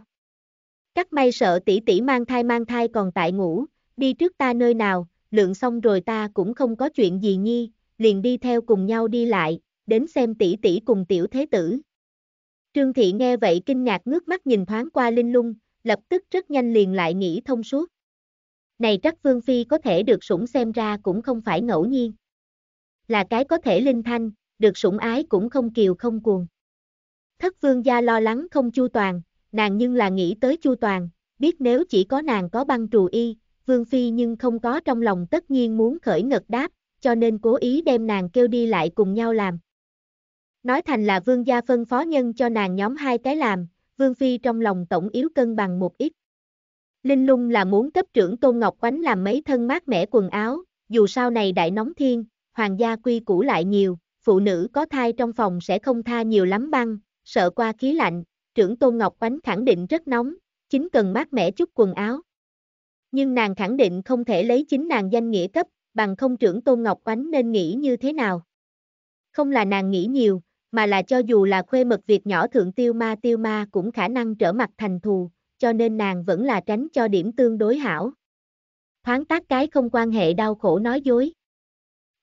Cắt may sợ tỷ tỷ mang thai mang thai còn tại ngủ, đi trước ta nơi nào, lượng xong rồi ta cũng không có chuyện gì nhi, liền đi theo cùng nhau đi lại, đến xem tỷ tỷ cùng tiểu thế tử, Trương Thị nghe vậy kinh ngạc ngước mắt nhìn thoáng qua Linh Lung, lập tức rất nhanh liền lại nghĩ thông suốt. Này Trắc Vương Phi có thể được sủng xem ra cũng không phải ngẫu nhiên. Là cái có thể linh thanh, được sủng ái cũng không kiều không cuồng. Thất Vương gia lo lắng không chu toàn, nàng nhưng là nghĩ tới chu toàn, biết nếu chỉ có nàng có băng trù y, Vương Phi nhưng không có trong lòng tất nhiên muốn khởi ngật đáp, cho nên cố ý đem nàng kêu đi lại cùng nhau làm nói thành là vương gia phân phó nhân cho nàng nhóm hai cái làm, vương phi trong lòng tổng yếu cân bằng một ít. Linh lung là muốn cấp trưởng Tôn Ngọc Quánh làm mấy thân mát mẻ quần áo, dù sau này đại nóng thiên, hoàng gia quy củ lại nhiều, phụ nữ có thai trong phòng sẽ không tha nhiều lắm băng, sợ qua khí lạnh, trưởng Tôn Ngọc Quánh khẳng định rất nóng, chính cần mát mẻ chút quần áo. Nhưng nàng khẳng định không thể lấy chính nàng danh nghĩa cấp, bằng không trưởng Tôn Ngọc Quánh nên nghĩ như thế nào. Không là nàng nghĩ nhiều, mà là cho dù là khuê mật việc nhỏ thượng tiêu ma tiêu ma cũng khả năng trở mặt thành thù, cho nên nàng vẫn là tránh cho điểm tương đối hảo. Thoáng tác cái không quan hệ đau khổ nói dối.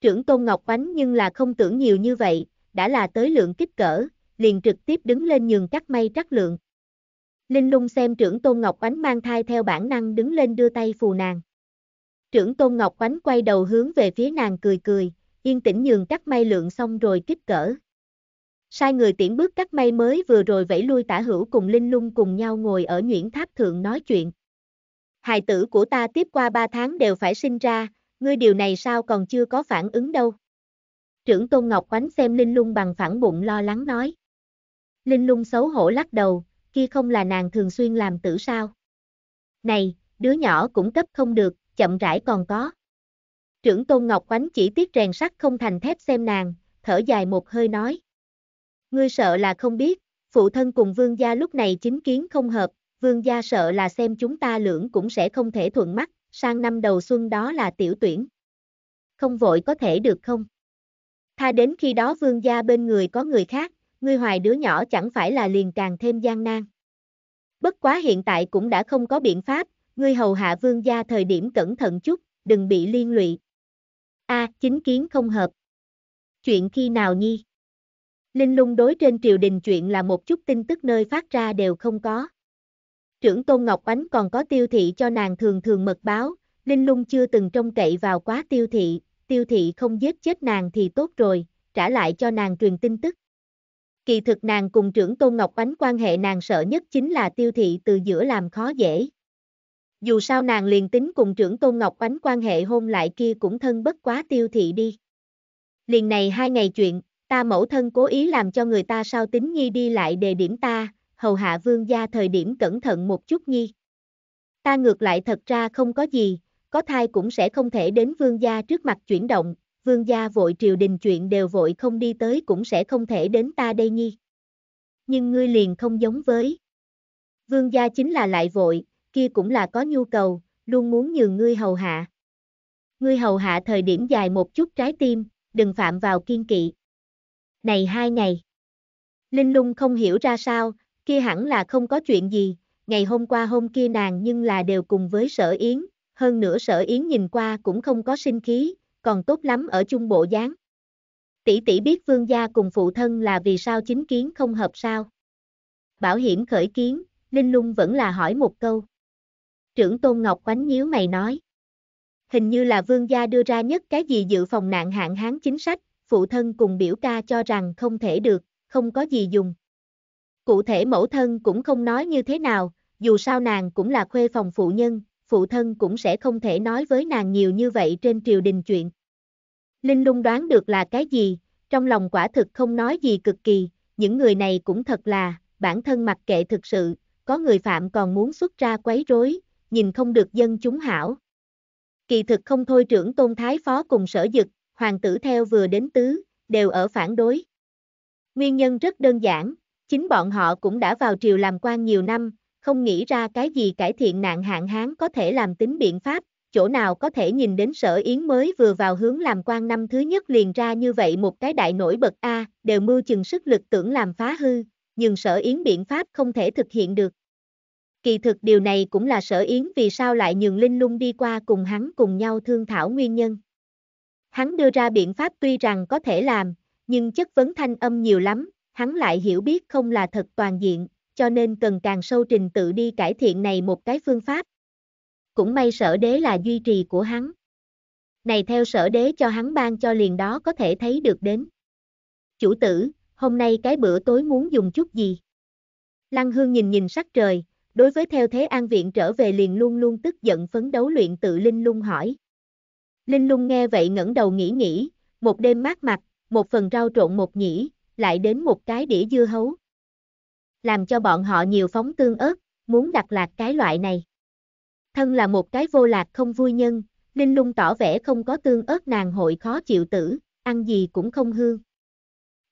Trưởng Tôn Ngọc Oánh nhưng là không tưởng nhiều như vậy, đã là tới lượng kích cỡ, liền trực tiếp đứng lên nhường cắt may trắc lượng. Linh lung xem trưởng Tôn Ngọc Oánh mang thai theo bản năng đứng lên đưa tay phù nàng. Trưởng Tôn Ngọc Oánh quay đầu hướng về phía nàng cười cười, yên tĩnh nhường cắt may lượng xong rồi kích cỡ. Sai người tiễn bước cắt may mới vừa rồi vẫy lui tả hữu cùng Linh Lung cùng nhau ngồi ở nguyễn tháp thượng nói chuyện. Hài tử của ta tiếp qua ba tháng đều phải sinh ra, ngươi điều này sao còn chưa có phản ứng đâu. Trưởng Tôn Ngọc Oánh xem Linh Lung bằng phản bụng lo lắng nói. Linh Lung xấu hổ lắc đầu, kia không là nàng thường xuyên làm tử sao. Này, đứa nhỏ cũng cấp không được, chậm rãi còn có. Trưởng Tôn Ngọc Oánh chỉ tiếc rèn sắt không thành thép xem nàng, thở dài một hơi nói. Ngươi sợ là không biết, phụ thân cùng vương gia lúc này chính kiến không hợp, vương gia sợ là xem chúng ta lưỡng cũng sẽ không thể thuận mắt, sang năm đầu xuân đó là tiểu tuyển. Không vội có thể được không? Tha đến khi đó vương gia bên người có người khác, ngươi hoài đứa nhỏ chẳng phải là liền càng thêm gian nan. Bất quá hiện tại cũng đã không có biện pháp, ngươi hầu hạ vương gia thời điểm cẩn thận chút, đừng bị liên lụy. A, à, chính kiến không hợp. Chuyện khi nào nhi? Linh lung đối trên triều đình chuyện là một chút tin tức nơi phát ra đều không có. Trưởng Tôn Ngọc Ánh còn có tiêu thị cho nàng thường thường mật báo, Linh lung chưa từng trông cậy vào quá tiêu thị, tiêu thị không giết chết nàng thì tốt rồi, trả lại cho nàng truyền tin tức. Kỳ thực nàng cùng trưởng Tôn Ngọc Ánh quan hệ nàng sợ nhất chính là tiêu thị từ giữa làm khó dễ. Dù sao nàng liền tính cùng trưởng Tôn Ngọc Ánh quan hệ hôn lại kia cũng thân bất quá tiêu thị đi. Liền này hai ngày chuyện, ta mẫu thân cố ý làm cho người ta sao tính nhi đi lại đề điểm ta, hầu hạ vương gia thời điểm cẩn thận một chút nhi. Ta ngược lại thật ra không có gì, có thai cũng sẽ không thể đến vương gia trước mặt chuyển động, vương gia vội triều đình chuyện đều vội không đi tới cũng sẽ không thể đến ta đây nhi. Nhưng ngươi liền không giống với. Vương gia chính là lại vội, kia cũng là có nhu cầu, luôn muốn nhường ngươi hầu hạ. Ngươi hầu hạ thời điểm dài một chút trái tim, đừng phạm vào kiên kỵ này hai ngày. Linh lung không hiểu ra sao, kia hẳn là không có chuyện gì, ngày hôm qua hôm kia nàng nhưng là đều cùng với sở yến, hơn nữa sở yến nhìn qua cũng không có sinh khí, còn tốt lắm ở chung bộ dáng. Tỷ tỷ biết vương gia cùng phụ thân là vì sao chính kiến không hợp sao. Bảo hiểm khởi kiến, Linh lung vẫn là hỏi một câu. Trưởng Tôn Ngọc quánh nhíu mày nói. Hình như là vương gia đưa ra nhất cái gì dự phòng nạn hạn hán chính sách, phụ thân cùng biểu ca cho rằng không thể được, không có gì dùng. Cụ thể mẫu thân cũng không nói như thế nào, dù sao nàng cũng là khuê phòng phụ nhân, phụ thân cũng sẽ không thể nói với nàng nhiều như vậy trên triều đình chuyện. Linh lung đoán được là cái gì, trong lòng quả thực không nói gì cực kỳ, những người này cũng thật là, bản thân mặc kệ thực sự, có người phạm còn muốn xuất ra quấy rối, nhìn không được dân chúng hảo. Kỳ thực không thôi trưởng tôn thái phó cùng sở dực, hoàng tử theo vừa đến tứ, đều ở phản đối. Nguyên nhân rất đơn giản, chính bọn họ cũng đã vào triều làm quan nhiều năm, không nghĩ ra cái gì cải thiện nạn hạn hán có thể làm tính biện pháp, chỗ nào có thể nhìn đến sở yến mới vừa vào hướng làm quan năm thứ nhất liền ra như vậy một cái đại nổi bật A, đều mưu chừng sức lực tưởng làm phá hư, nhưng sở yến biện pháp không thể thực hiện được. Kỳ thực điều này cũng là sở yến vì sao lại nhường Linh Lung đi qua cùng hắn cùng nhau thương thảo nguyên nhân. Hắn đưa ra biện pháp tuy rằng có thể làm, nhưng chất vấn thanh âm nhiều lắm, hắn lại hiểu biết không là thật toàn diện, cho nên cần càng sâu trình tự đi cải thiện này một cái phương pháp. Cũng may sở đế là duy trì của hắn. Này theo sở đế cho hắn ban cho liền đó có thể thấy được đến. Chủ tử, hôm nay cái bữa tối muốn dùng chút gì? Lăng Hương nhìn nhìn sắc trời, đối với theo thế an viện trở về liền luôn luôn tức giận phấn đấu luyện tự linh lung hỏi. Linh lung nghe vậy ngẩng đầu nghĩ nghĩ, một đêm mát mặt, một phần rau trộn một nhĩ, lại đến một cái đĩa dưa hấu. Làm cho bọn họ nhiều phóng tương ớt, muốn đặt lạc cái loại này. Thân là một cái vô lạc không vui nhân, Linh lung tỏ vẻ không có tương ớt nàng hội khó chịu tử, ăn gì cũng không hương.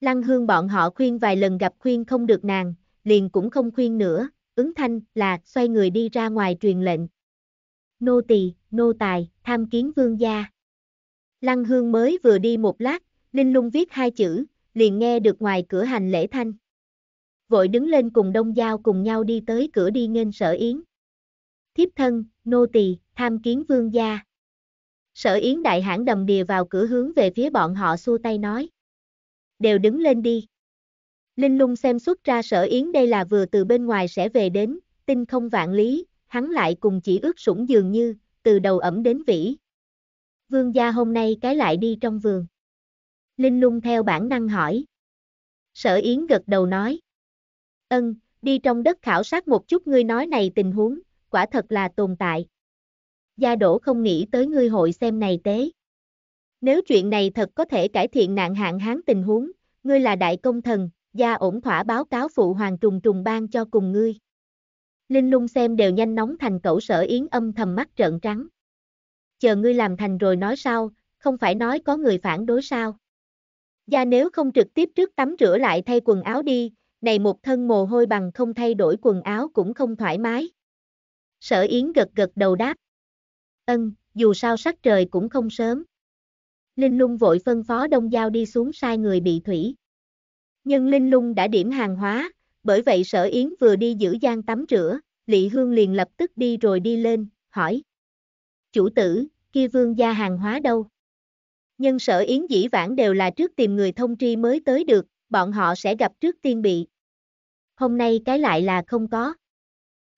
Lăng hương bọn họ khuyên vài lần gặp khuyên không được nàng, liền cũng không khuyên nữa, ứng thanh là xoay người đi ra ngoài truyền lệnh. Nô tỳ, nô tài tham kiến vương gia. Lăng hương mới vừa đi một lát, Linh lung viết hai chữ, liền nghe được ngoài cửa hành lễ thanh. Vội đứng lên cùng đông giao cùng nhau đi tới cửa đi nghênh sở yến. Thiếp thân, nô tỳ tham kiến vương gia. Sở yến đại hãng đầm đìa vào cửa hướng về phía bọn họ xua tay nói. Đều đứng lên đi. Linh lung xem xuất ra sở yến đây là vừa từ bên ngoài sẽ về đến, tinh không vạn lý, hắn lại cùng chỉ ước sủng dường như, từ đầu ẩm đến vĩ. Vương gia hôm nay cái lại đi trong vườn. Linh lung theo bản năng hỏi. Sở Yến gật đầu nói. Ân, đi trong đất khảo sát một chút ngươi nói này tình huống, quả thật là tồn tại. Gia đổ không nghĩ tới ngươi hội xem này tế. Nếu chuyện này thật có thể cải thiện nạn hạn hán tình huống, ngươi là đại công thần, gia ổn thỏa báo cáo phụ hoàng trùng trùng ban cho cùng ngươi. Linh lung xem đều nhanh nóng thành cẩu sở yến âm thầm mắt trợn trắng. Chờ ngươi làm thành rồi nói sao, không phải nói có người phản đối sao. Gia nếu không trực tiếp trước tắm rửa lại thay quần áo đi, này một thân mồ hôi bằng không thay đổi quần áo cũng không thoải mái. Sở yến gật gật đầu đáp. Ân, dù sao sắc trời cũng không sớm. Linh lung vội phân phó đông giao đi xuống sai người bị thủy. Nhưng Linh lung đã điểm hàng hóa, bởi vậy sở yến vừa đi giữ gian tắm rửa, Lị Hương liền lập tức đi rồi đi lên, hỏi. Chủ tử, kia vương gia hàng hóa đâu? Nhân sở yến dĩ vãng đều là trước tìm người thông tri mới tới được, bọn họ sẽ gặp trước tiên bị. Hôm nay cái lại là không có.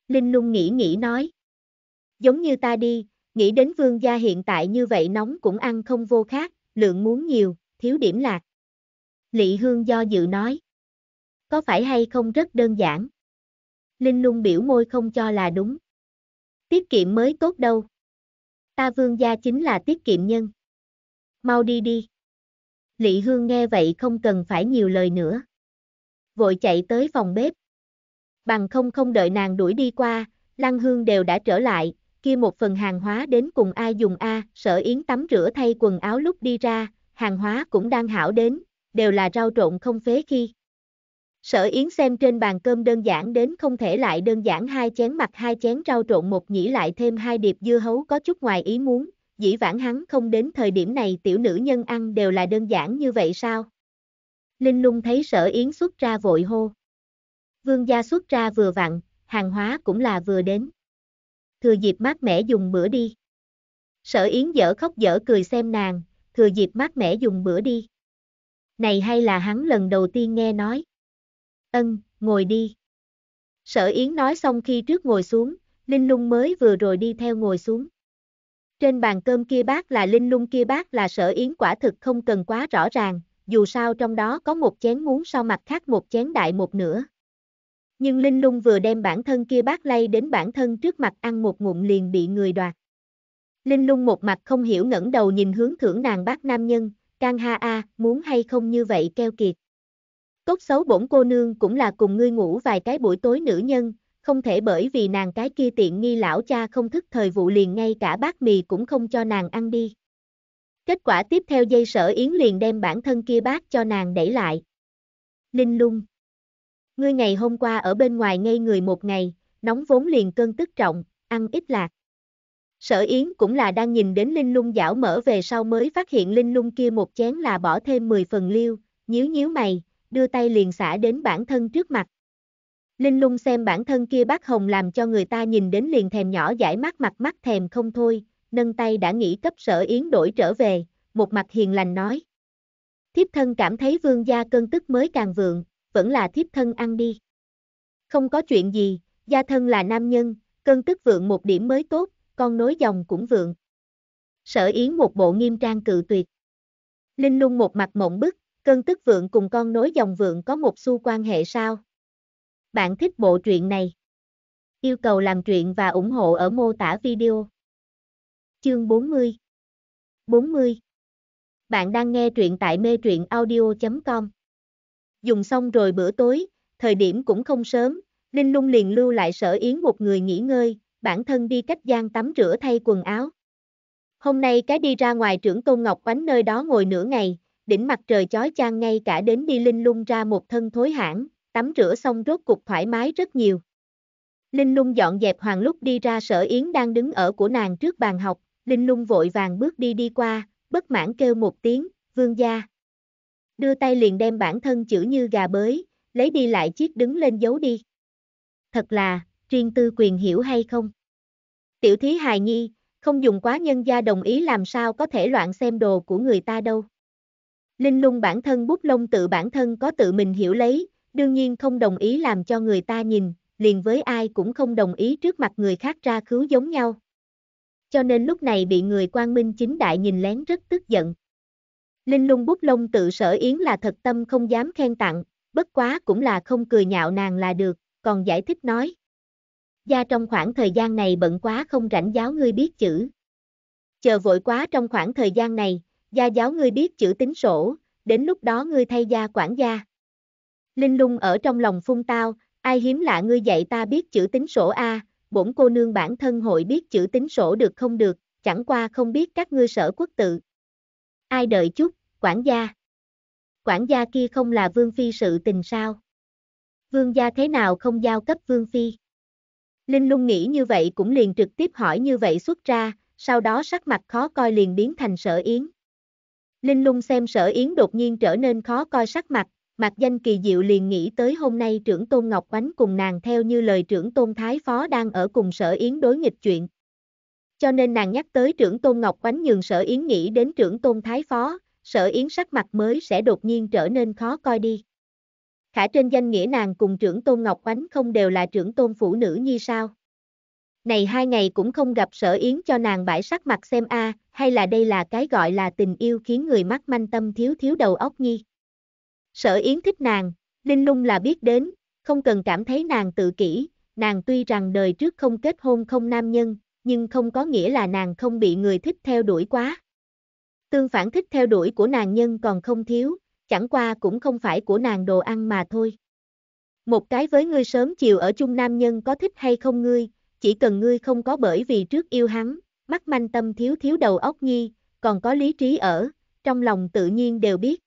Linh lung nghĩ nghĩ nói. Giống như ta đi, nghĩ đến vương gia hiện tại như vậy nóng cũng ăn không vô khác, lượng muốn nhiều, thiếu điểm lạc. Lị Hương do dự nói. Có phải hay không rất đơn giản? Linh lung biểu môi không cho là đúng. Tiết kiệm mới tốt đâu. Ta vương gia chính là tiết kiệm nhân. Mau đi đi. Lị Hương nghe vậy không cần phải nhiều lời nữa. Vội chạy tới phòng bếp. Bằng không không đợi nàng đuổi đi qua, Lăng Hương đều đã trở lại, kia một phần hàng hóa đến cùng ai dùng a, sở yến tắm rửa thay quần áo lúc đi ra, hàng hóa cũng đang hảo đến, đều là rau trộn không phế khi. Sở Yến xem trên bàn cơm đơn giản đến không thể lại đơn giản hai chén mặt hai chén rau trộn một nhĩ lại thêm hai điệp dưa hấu có chút ngoài ý muốn, dĩ vãng hắn không đến thời điểm này tiểu nữ nhân ăn đều là đơn giản như vậy sao? Linh lung thấy sở Yến xuất ra vội hô. Vương gia xuất ra vừa vặn, hàng hóa cũng là vừa đến. Thừa dịp mát mẻ dùng bữa đi. Sở Yến dở khóc dở cười xem nàng, thừa dịp mát mẻ dùng bữa đi. Này hay là hắn lần đầu tiên nghe nói. Ân, ngồi đi. Sở Yến nói xong khi trước ngồi xuống, Linh Lung mới vừa rồi đi theo ngồi xuống. Trên bàn cơm kia bác là Linh Lung kia bác là Sở Yến quả thực không cần quá rõ ràng, dù sao trong đó có một chén muốn sau mặt khác một chén đại một nửa. Nhưng Linh Lung vừa đem bản thân kia bác lay đến bản thân trước mặt ăn một ngụm liền bị người đoạt. Linh Lung một mặt không hiểu ngẩng đầu nhìn hướng thưởng nàng bác nam nhân, can ha a, muốn hay không như vậy keo kiệt. Tốt xấu bổn cô nương cũng là cùng ngươi ngủ vài cái buổi tối nữ nhân, không thể bởi vì nàng cái kia tiện nghi lão cha không thức thời vụ liền ngay cả bát mì cũng không cho nàng ăn đi. Kết quả tiếp theo dây sở yến liền đem bản thân kia bát cho nàng đẩy lại. Linh lung. Ngươi ngày hôm qua ở bên ngoài ngây người một ngày, nóng vốn liền cơn tức trọng, ăn ít lạc. Sở Yến cũng là đang nhìn đến Linh Lung giảo mở về sau mới phát hiện Linh Lung kia một chén là bỏ thêm 10 phần liêu, nhíu nhíu mày, đưa tay liền xả đến bản thân trước mặt. Linh lung xem bản thân kia bác hồng làm cho người ta nhìn đến liền thèm nhỏ giải mắt mặt mắt thèm không thôi, nâng tay đã nghĩ cấp sở yến đổi trở về, một mặt hiền lành nói. Thiếp thân cảm thấy vương gia cơn tức mới càng vượng, vẫn là thiếp thân ăn đi. Không có chuyện gì, gia thân là nam nhân, cơn tức vượng một điểm mới tốt, con nối dòng cũng vượng. Sở yến một bộ nghiêm trang cự tuyệt. Linh lung một mặt mộng bức, Cân tức vượng cùng con nối dòng vượng có một xu quan hệ sao? Bạn thích bộ truyện này? Yêu cầu làm truyện và ủng hộ ở mô tả video. Chương 40 40 Bạn đang nghe truyện tại mê truyện audio.com Dùng xong rồi bữa tối, thời điểm cũng không sớm, Linh Lung liền lưu lại sở yến một người nghỉ ngơi, bản thân đi cách gian tắm rửa thay quần áo. Hôm nay cái đi ra ngoài trưởng Tôn Ngọc Oánh nơi đó ngồi nửa ngày, đỉnh mặt trời chói chang ngay cả đến đi linh lung ra một thân thối hãn tắm rửa xong rốt cục thoải mái rất nhiều. Linh lung dọn dẹp hoàng lúc đi ra sở yến đang đứng ở của nàng trước bàn học, linh lung vội vàng bước đi đi qua, bất mãn kêu một tiếng, vương gia. Đưa tay liền đem bản thân chữ như gà bới, lấy đi lại chiếc đứng lên giấu đi. Thật là, riêng tư quyền hiểu hay không? Tiểu thí hài nhi, không dùng quá nhân gia đồng ý làm sao có thể loạn xem đồ của người ta đâu. Linh lung bản thân bút lông tự bản thân có tự mình hiểu lấy, đương nhiên không đồng ý làm cho người ta nhìn, liền với ai cũng không đồng ý trước mặt người khác ra cứu giống nhau. Cho nên lúc này bị người quan minh chính đại nhìn lén rất tức giận. Linh lung bút lông tự sở yến là thật tâm không dám khen tặng, bất quá cũng là không cười nhạo nàng là được, còn giải thích nói. Gia trong khoảng thời gian này bận quá không rảnh giáo ngươi biết chữ. Chờ vội quá trong khoảng thời gian này, gia giáo ngươi biết chữ tính sổ, đến lúc đó ngươi thay gia quản gia. Linh lung ở trong lòng phun tao, ai hiếm lạ ngươi dạy ta biết chữ tính sổ a, bổn cô nương bản thân hội biết chữ tính sổ được không được, chẳng qua không biết các ngươi sở quốc tự. Ai đợi chút, quản gia. Quản gia kia không là vương phi sự tình sao? Vương gia thế nào không giao cấp vương phi? Linh lung nghĩ như vậy cũng liền trực tiếp hỏi như vậy xuất ra, sau đó sắc mặt khó coi liền biến thành sở yến. Linh lung xem sở yến đột nhiên trở nên khó coi sắc mặt, mặt danh kỳ diệu liền nghĩ tới hôm nay trưởng tôn Ngọc Ánh cùng nàng theo như lời trưởng tôn Thái Phó đang ở cùng sở yến đối nghịch chuyện. Cho nên nàng nhắc tới trưởng tôn Ngọc Ánh nhường sở yến nghĩ đến trưởng tôn Thái Phó, sở yến sắc mặt mới sẽ đột nhiên trở nên khó coi đi. Khả trên danh nghĩa nàng cùng trưởng tôn Ngọc Ánh không đều là trưởng tôn phụ nữ như sao? Này hai ngày cũng không gặp sở yến cho nàng bãi sắc mặt xem a, hay là đây là cái gọi là tình yêu khiến người mắt manh tâm thiếu thiếu đầu óc nhi. Sở yến thích nàng, linh lung là biết đến, không cần cảm thấy nàng tự kỷ, nàng tuy rằng đời trước không kết hôn không nam nhân, nhưng không có nghĩa là nàng không bị người thích theo đuổi quá. Tương phản thích theo đuổi của nàng nhân còn không thiếu, chẳng qua cũng không phải của nàng đồ ăn mà thôi. Một cái với ngươi sớm chiều ở chung nam nhân có thích hay không ngươi, chỉ cần ngươi không có bởi vì trước yêu hắn, mắt manh tâm thiếu thiếu đầu óc nhi, còn có lý trí ở, trong lòng tự nhiên đều biết.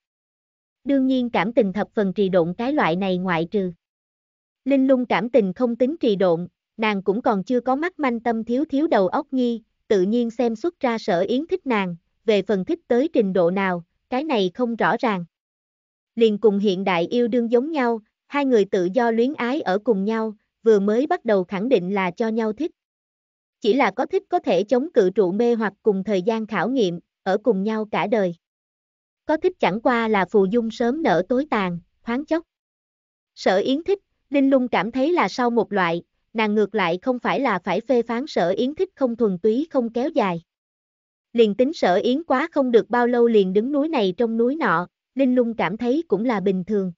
Đương nhiên cảm tình thập phần trì độn cái loại này ngoại trừ. Linh lung cảm tình không tính trì độn, nàng cũng còn chưa có mắt manh tâm thiếu thiếu đầu óc nhi, tự nhiên xem xuất ra sở yến thích nàng, về phần thích tới trình độ nào, cái này không rõ ràng. Liền cùng hiện đại yêu đương giống nhau, hai người tự do luyến ái ở cùng nhau, vừa mới bắt đầu khẳng định là cho nhau thích. Chỉ là có thích có thể chống cự trụ mê hoặc cùng thời gian khảo nghiệm, ở cùng nhau cả đời. Có thích chẳng qua là phù dung sớm nở tối tàn, thoáng chốc. Sở Yến thích, Linh Lung cảm thấy là sau một loại, nàng ngược lại không phải là phải phê phán sở Yến thích không thuần túy không kéo dài. Liền tính sở Yến quá không được bao lâu liền đứng núi này trong núi nọ, Linh Lung cảm thấy cũng là bình thường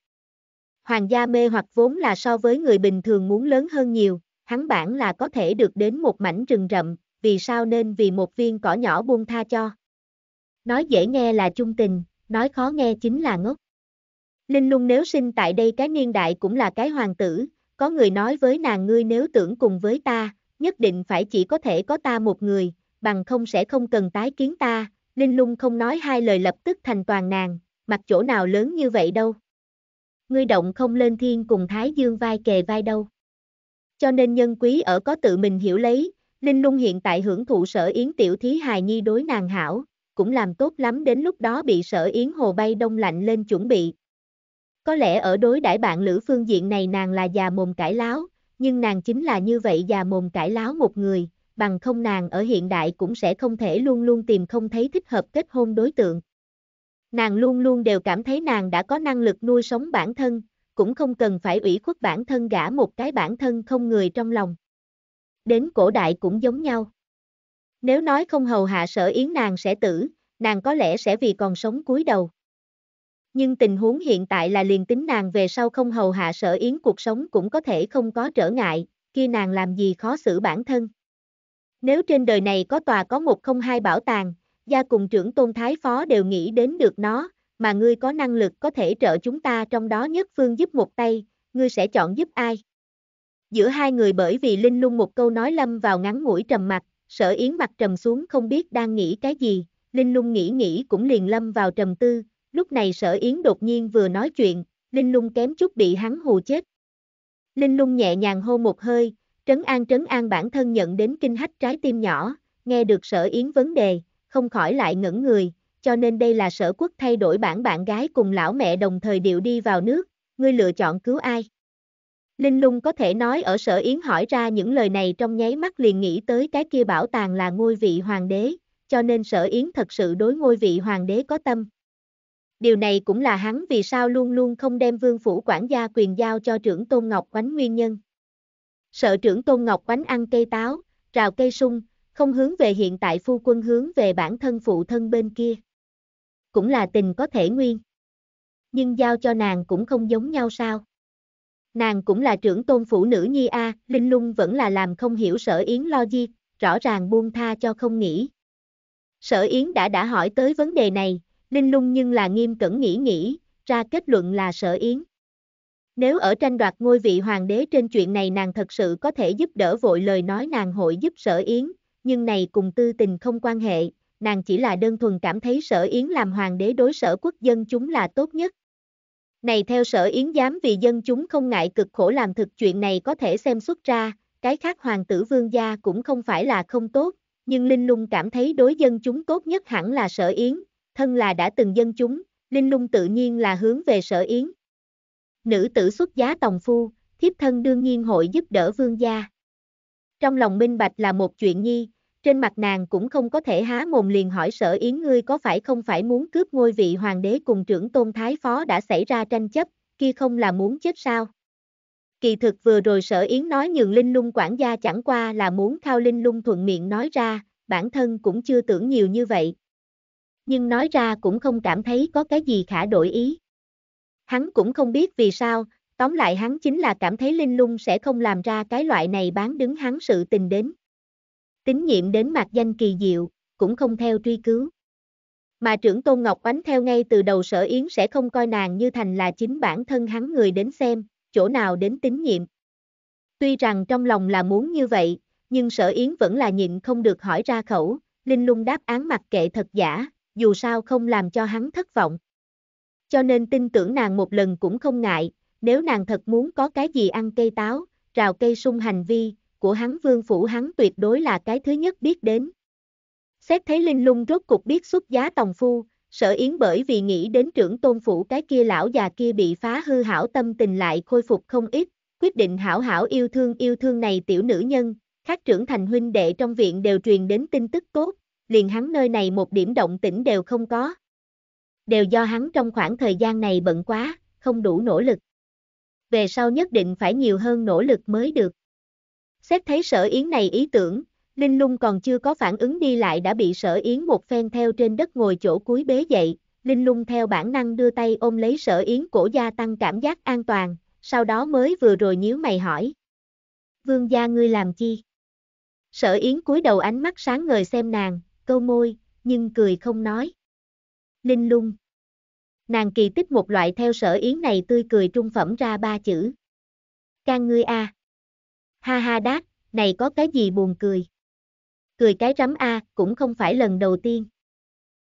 hoàng gia mê hoặc vốn là so với người bình thường muốn lớn hơn nhiều, hắn bản là có thể được đến một mảnh rừng rậm, vì sao nên vì một viên cỏ nhỏ buông tha cho. Nói dễ nghe là trung tình, nói khó nghe chính là ngốc. Linh lung nếu sinh tại đây cái niên đại cũng là cái hoàng tử, có người nói với nàng ngươi nếu tưởng cùng với ta, nhất định phải chỉ có thể có ta một người, bằng không sẽ không cần tái kiến ta, Linh lung không nói hai lời lập tức thành toàn nàng, mặt chỗ nào lớn như vậy đâu ngươi động không lên thiên cùng Thái Dương vai kề vai đâu. Cho nên nhân quý ở có tự mình hiểu lấy, Linh Lung hiện tại hưởng thụ sở yến tiểu thí hài nhi đối nàng hảo, cũng làm tốt lắm đến lúc đó bị sở yến hồ bay đông lạnh lên chuẩn bị. Có lẽ ở đối đãi bạn lữ phương diện này nàng là già mồm cải láo, nhưng nàng chính là như vậy già mồm cải láo một người, bằng không nàng ở hiện đại cũng sẽ không thể luôn luôn tìm không thấy thích hợp kết hôn đối tượng. Nàng luôn luôn đều cảm thấy nàng đã có năng lực nuôi sống bản thân, cũng không cần phải ủy khuất bản thân gả một cái bản thân không người trong lòng. Đến cổ đại cũng giống nhau. Nếu nói không hầu hạ sở yến nàng sẽ tử, nàng có lẽ sẽ vì còn sống cúi đầu. Nhưng tình huống hiện tại là liền tính nàng về sau không hầu hạ sở yến cuộc sống cũng có thể không có trở ngại, khi nàng làm gì khó xử bản thân. Nếu trên đời này có tòa có một không hai bảo tàng, gia cùng trưởng tôn thái phó đều nghĩ đến được nó, mà ngươi có năng lực có thể trợ chúng ta trong đó nhất phương giúp một tay, ngươi sẽ chọn giúp ai? Giữa hai người bởi vì Linh Lung một câu nói lâm vào ngắn ngủi trầm mặt, sở yến mặt trầm xuống không biết đang nghĩ cái gì, Linh Lung nghĩ nghĩ cũng liền lâm vào trầm tư, lúc này sở yến đột nhiên vừa nói chuyện, Linh Lung kém chút bị hắn hù chết. Linh Lung nhẹ nhàng hô một hơi, trấn an trấn an bản thân nhận đến kinh hách trái tim nhỏ, nghe được sở yến vấn đề, không khỏi lại ngẩn người, cho nên đây là sở quốc thay đổi bản bạn gái cùng lão mẹ đồng thời điệu đi vào nước, ngươi lựa chọn cứu ai? Linh lung có thể nói ở sở yến hỏi ra những lời này trong nháy mắt liền nghĩ tới cái kia bảo tàng là ngôi vị hoàng đế, cho nên sở yến thật sự đối ngôi vị hoàng đế có tâm. Điều này cũng là hắn vì sao luôn luôn không đem vương phủ quản gia quyền giao cho trưởng Tôn Ngọc Quánh nguyên nhân. Sợ trưởng Tôn Ngọc Quánh ăn cây táo, rào cây sung, không hướng về hiện tại phu quân hướng về bản thân phụ thân bên kia. Cũng là tình có thể nguyên. Nhưng giao cho nàng cũng không giống nhau sao. Nàng cũng là trưởng tôn phụ nữ nhi A, Linh Lung vẫn là làm không hiểu sở yến lo gì, rõ ràng buông tha cho không nghĩ. Sở yến đã đã hỏi tới vấn đề này, Linh Lung nhưng là nghiêm cẩn nghĩ nghĩ, ra kết luận là sở yến. Nếu ở tranh đoạt ngôi vị hoàng đế trên chuyện này nàng thật sự có thể giúp đỡ vội lời nói nàng hội giúp sở yến, nhưng này cùng tư tình không quan hệ, nàng chỉ là đơn thuần cảm thấy sở yến làm hoàng đế đối sở quốc dân chúng là tốt nhất. Này theo sở yến dám vì dân chúng không ngại cực khổ làm thực chuyện này có thể xem xuất ra, cái khác hoàng tử vương gia cũng không phải là không tốt, nhưng Linh Lung cảm thấy đối dân chúng tốt nhất hẳn là sở yến, thân là đã từng dân chúng, Linh Lung tự nhiên là hướng về sở yến. Nữ tử xuất giá tòng phu, thiếp thân đương nhiên hội giúp đỡ vương gia. Trong lòng minh bạch là một chuyện nhi, trên mặt nàng cũng không có thể há mồm liền hỏi sở yến ngươi có phải không phải muốn cướp ngôi vị hoàng đế cùng trưởng tôn thái phó đã xảy ra tranh chấp, kia không là muốn chết sao. Kỳ thực vừa rồi sở yến nói nhường linh lung quản gia chẳng qua là muốn thao linh lung thuận miệng nói ra, bản thân cũng chưa tưởng nhiều như vậy. Nhưng nói ra cũng không cảm thấy có cái gì khả đổi ý. Hắn cũng không biết vì sao, Tóm lại hắn chính là cảm thấy Linh Lung sẽ không làm ra cái loại này bán đứng hắn sự tình đến. Tín nhiệm đến mặt danh kỳ diệu, cũng không theo truy cứu. Mà trưởng Tôn Ngọc Oánh theo ngay từ đầu sở yến sẽ không coi nàng như thành là chính bản thân hắn người đến xem, chỗ nào đến tín nhiệm. Tuy rằng trong lòng là muốn như vậy, nhưng sở yến vẫn là nhịn không được hỏi ra khẩu, Linh Lung đáp án mặc kệ thật giả, dù sao không làm cho hắn thất vọng. Cho nên tin tưởng nàng một lần cũng không ngại, nếu nàng thật muốn có cái gì ăn cây táo, rào cây sung hành vi, của hắn vương phủ hắn tuyệt đối là cái thứ nhất biết đến. Xét thấy Linh Lung rốt cục biết xuất giá tòng phu, sở yến bởi vì nghĩ đến trưởng tôn phủ cái kia lão già kia bị phá hư hảo tâm tình lại khôi phục không ít, quyết định hảo hảo yêu thương yêu thương này tiểu nữ nhân, khác trưởng thành huynh đệ trong viện đều truyền đến tin tức tốt, liền hắn nơi này một điểm động tĩnh đều không có. Đều do hắn trong khoảng thời gian này bận quá, không đủ nỗ lực về sau nhất định phải nhiều hơn nỗ lực mới được. Xét thấy sở yến này ý tưởng, Linh Lung còn chưa có phản ứng đi lại đã bị sở yến một phen theo trên đất ngồi chỗ cuối bế dậy, Linh Lung theo bản năng đưa tay ôm lấy sở yến cổ gia tăng cảm giác an toàn, sau đó mới vừa rồi nhíu mày hỏi. Vương gia ngươi làm chi? Sở yến cúi đầu ánh mắt sáng ngời xem nàng, câu môi, nhưng cười không nói. Linh Lung Nàng kỳ tích một loại theo sở yến này tươi cười trung phẩm ra ba chữ. Can ngươi a. Ha ha đát, này có cái gì buồn cười. Cười cái rắm a, cũng không phải lần đầu tiên.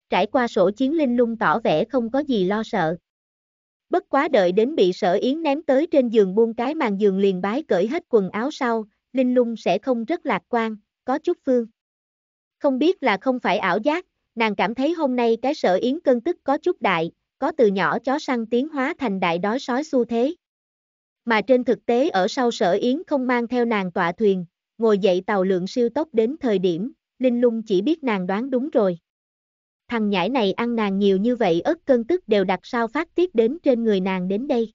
Trải qua sổ chiến linh lung tỏ vẻ không có gì lo sợ. Bất quá đợi đến bị sở yến ném tới trên giường buông cái màn giường liền bái cởi hết quần áo sau, linh lung sẽ không rất lạc quan, có chút phương. Không biết là không phải ảo giác, nàng cảm thấy hôm nay cái sở yến cân tức có chút đại, có từ nhỏ chó săn tiến hóa thành đại đói sói xu thế. Mà trên thực tế ở sau sở yến không mang theo nàng tọa thuyền, ngồi dậy tàu lượng siêu tốc đến thời điểm, Linh Lung chỉ biết nàng đoán đúng rồi. Thằng nhãi này ăn nàng nhiều như vậy ớt cơn tức đều đặt sao phát tiết đến trên người nàng đến đây.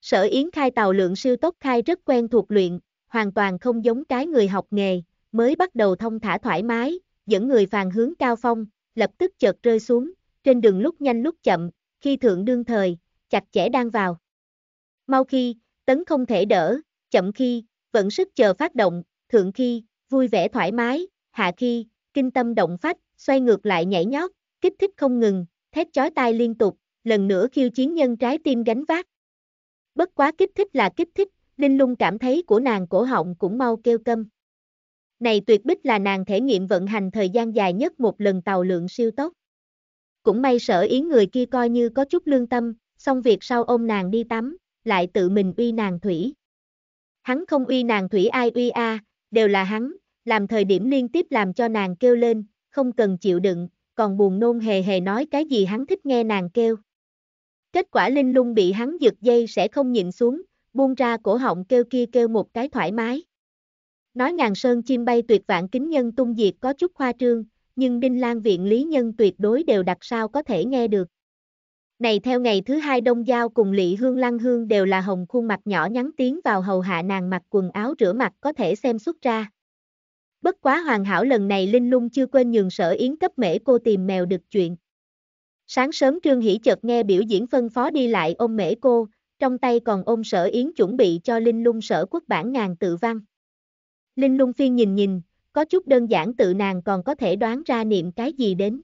Sở Yến khai tàu lượng siêu tốc khai rất quen thuộc luyện, hoàn toàn không giống cái người học nghề, mới bắt đầu thông thả thoải mái, dẫn người phàn hướng cao phong, lập tức chợt rơi xuống, trên đường lúc nhanh lúc chậm, khi thượng đương thời, chặt chẽ đang vào. Mau khi, tấn không thể đỡ, chậm khi, vẫn sức chờ phát động, thượng khi, vui vẻ thoải mái, hạ khi, kinh tâm động phách, xoay ngược lại nhảy nhót, kích thích không ngừng, thét chói tai liên tục, lần nữa khiêu chiến nhân trái tim gánh vác. Bất quá kích thích là kích thích, Linh Lung cảm thấy của nàng cổ họng cũng mau kêu câm. Này tuyệt bích là nàng thể nghiệm vận hành thời gian dài nhất một lần tàu lượng siêu tốc. Cũng may sở yến người kia coi như có chút lương tâm, xong việc sau ôm nàng đi tắm, lại tự mình uy nàng thủy. Hắn không uy nàng thủy ai uy a, đều là hắn, làm thời điểm liên tiếp làm cho nàng kêu lên, không cần chịu đựng, còn buồn nôn hề hề nói cái gì hắn thích nghe nàng kêu. Kết quả linh lung bị hắn giật dây sẽ không nhịn xuống, buông ra cổ họng kêu kia kêu một cái thoải mái. Nói ngàn sơn chim bay tuyệt vạn kính nhân tung diệt có chút khoa trương, nhưng Đinh Lan Viện Lý Nhân tuyệt đối đều đặt sao có thể nghe được. Này theo ngày thứ hai đông giao cùng Lị Hương Lan Hương đều là hồng khuôn mặt nhỏ nhắn tiến vào hầu hạ nàng mặc quần áo rửa mặt có thể xem xuất ra. Bất quá hoàn hảo lần này Linh Lung chưa quên nhường sở yến cấp mễ cô tìm mèo được chuyện. Sáng sớm Trương Hỷ chợt nghe biểu diễn phân phó đi lại ôm mễ cô, trong tay còn ôm sở yến chuẩn bị cho Linh Lung sở quốc bản ngàn tự văn. Linh Lung phiên nhìn nhìn, có chút đơn giản tự nàng còn có thể đoán ra niệm cái gì đến.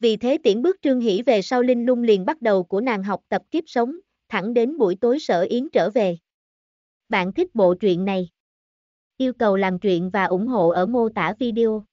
Vì thế tiễn bước Trương Hỷ về sau Linh Lung liền bắt đầu của nàng học tập kiếp sống, thẳng đến buổi tối sở yến trở về. Bạn thích bộ truyện này? Yêu cầu làm truyện và ủng hộ ở mô tả video.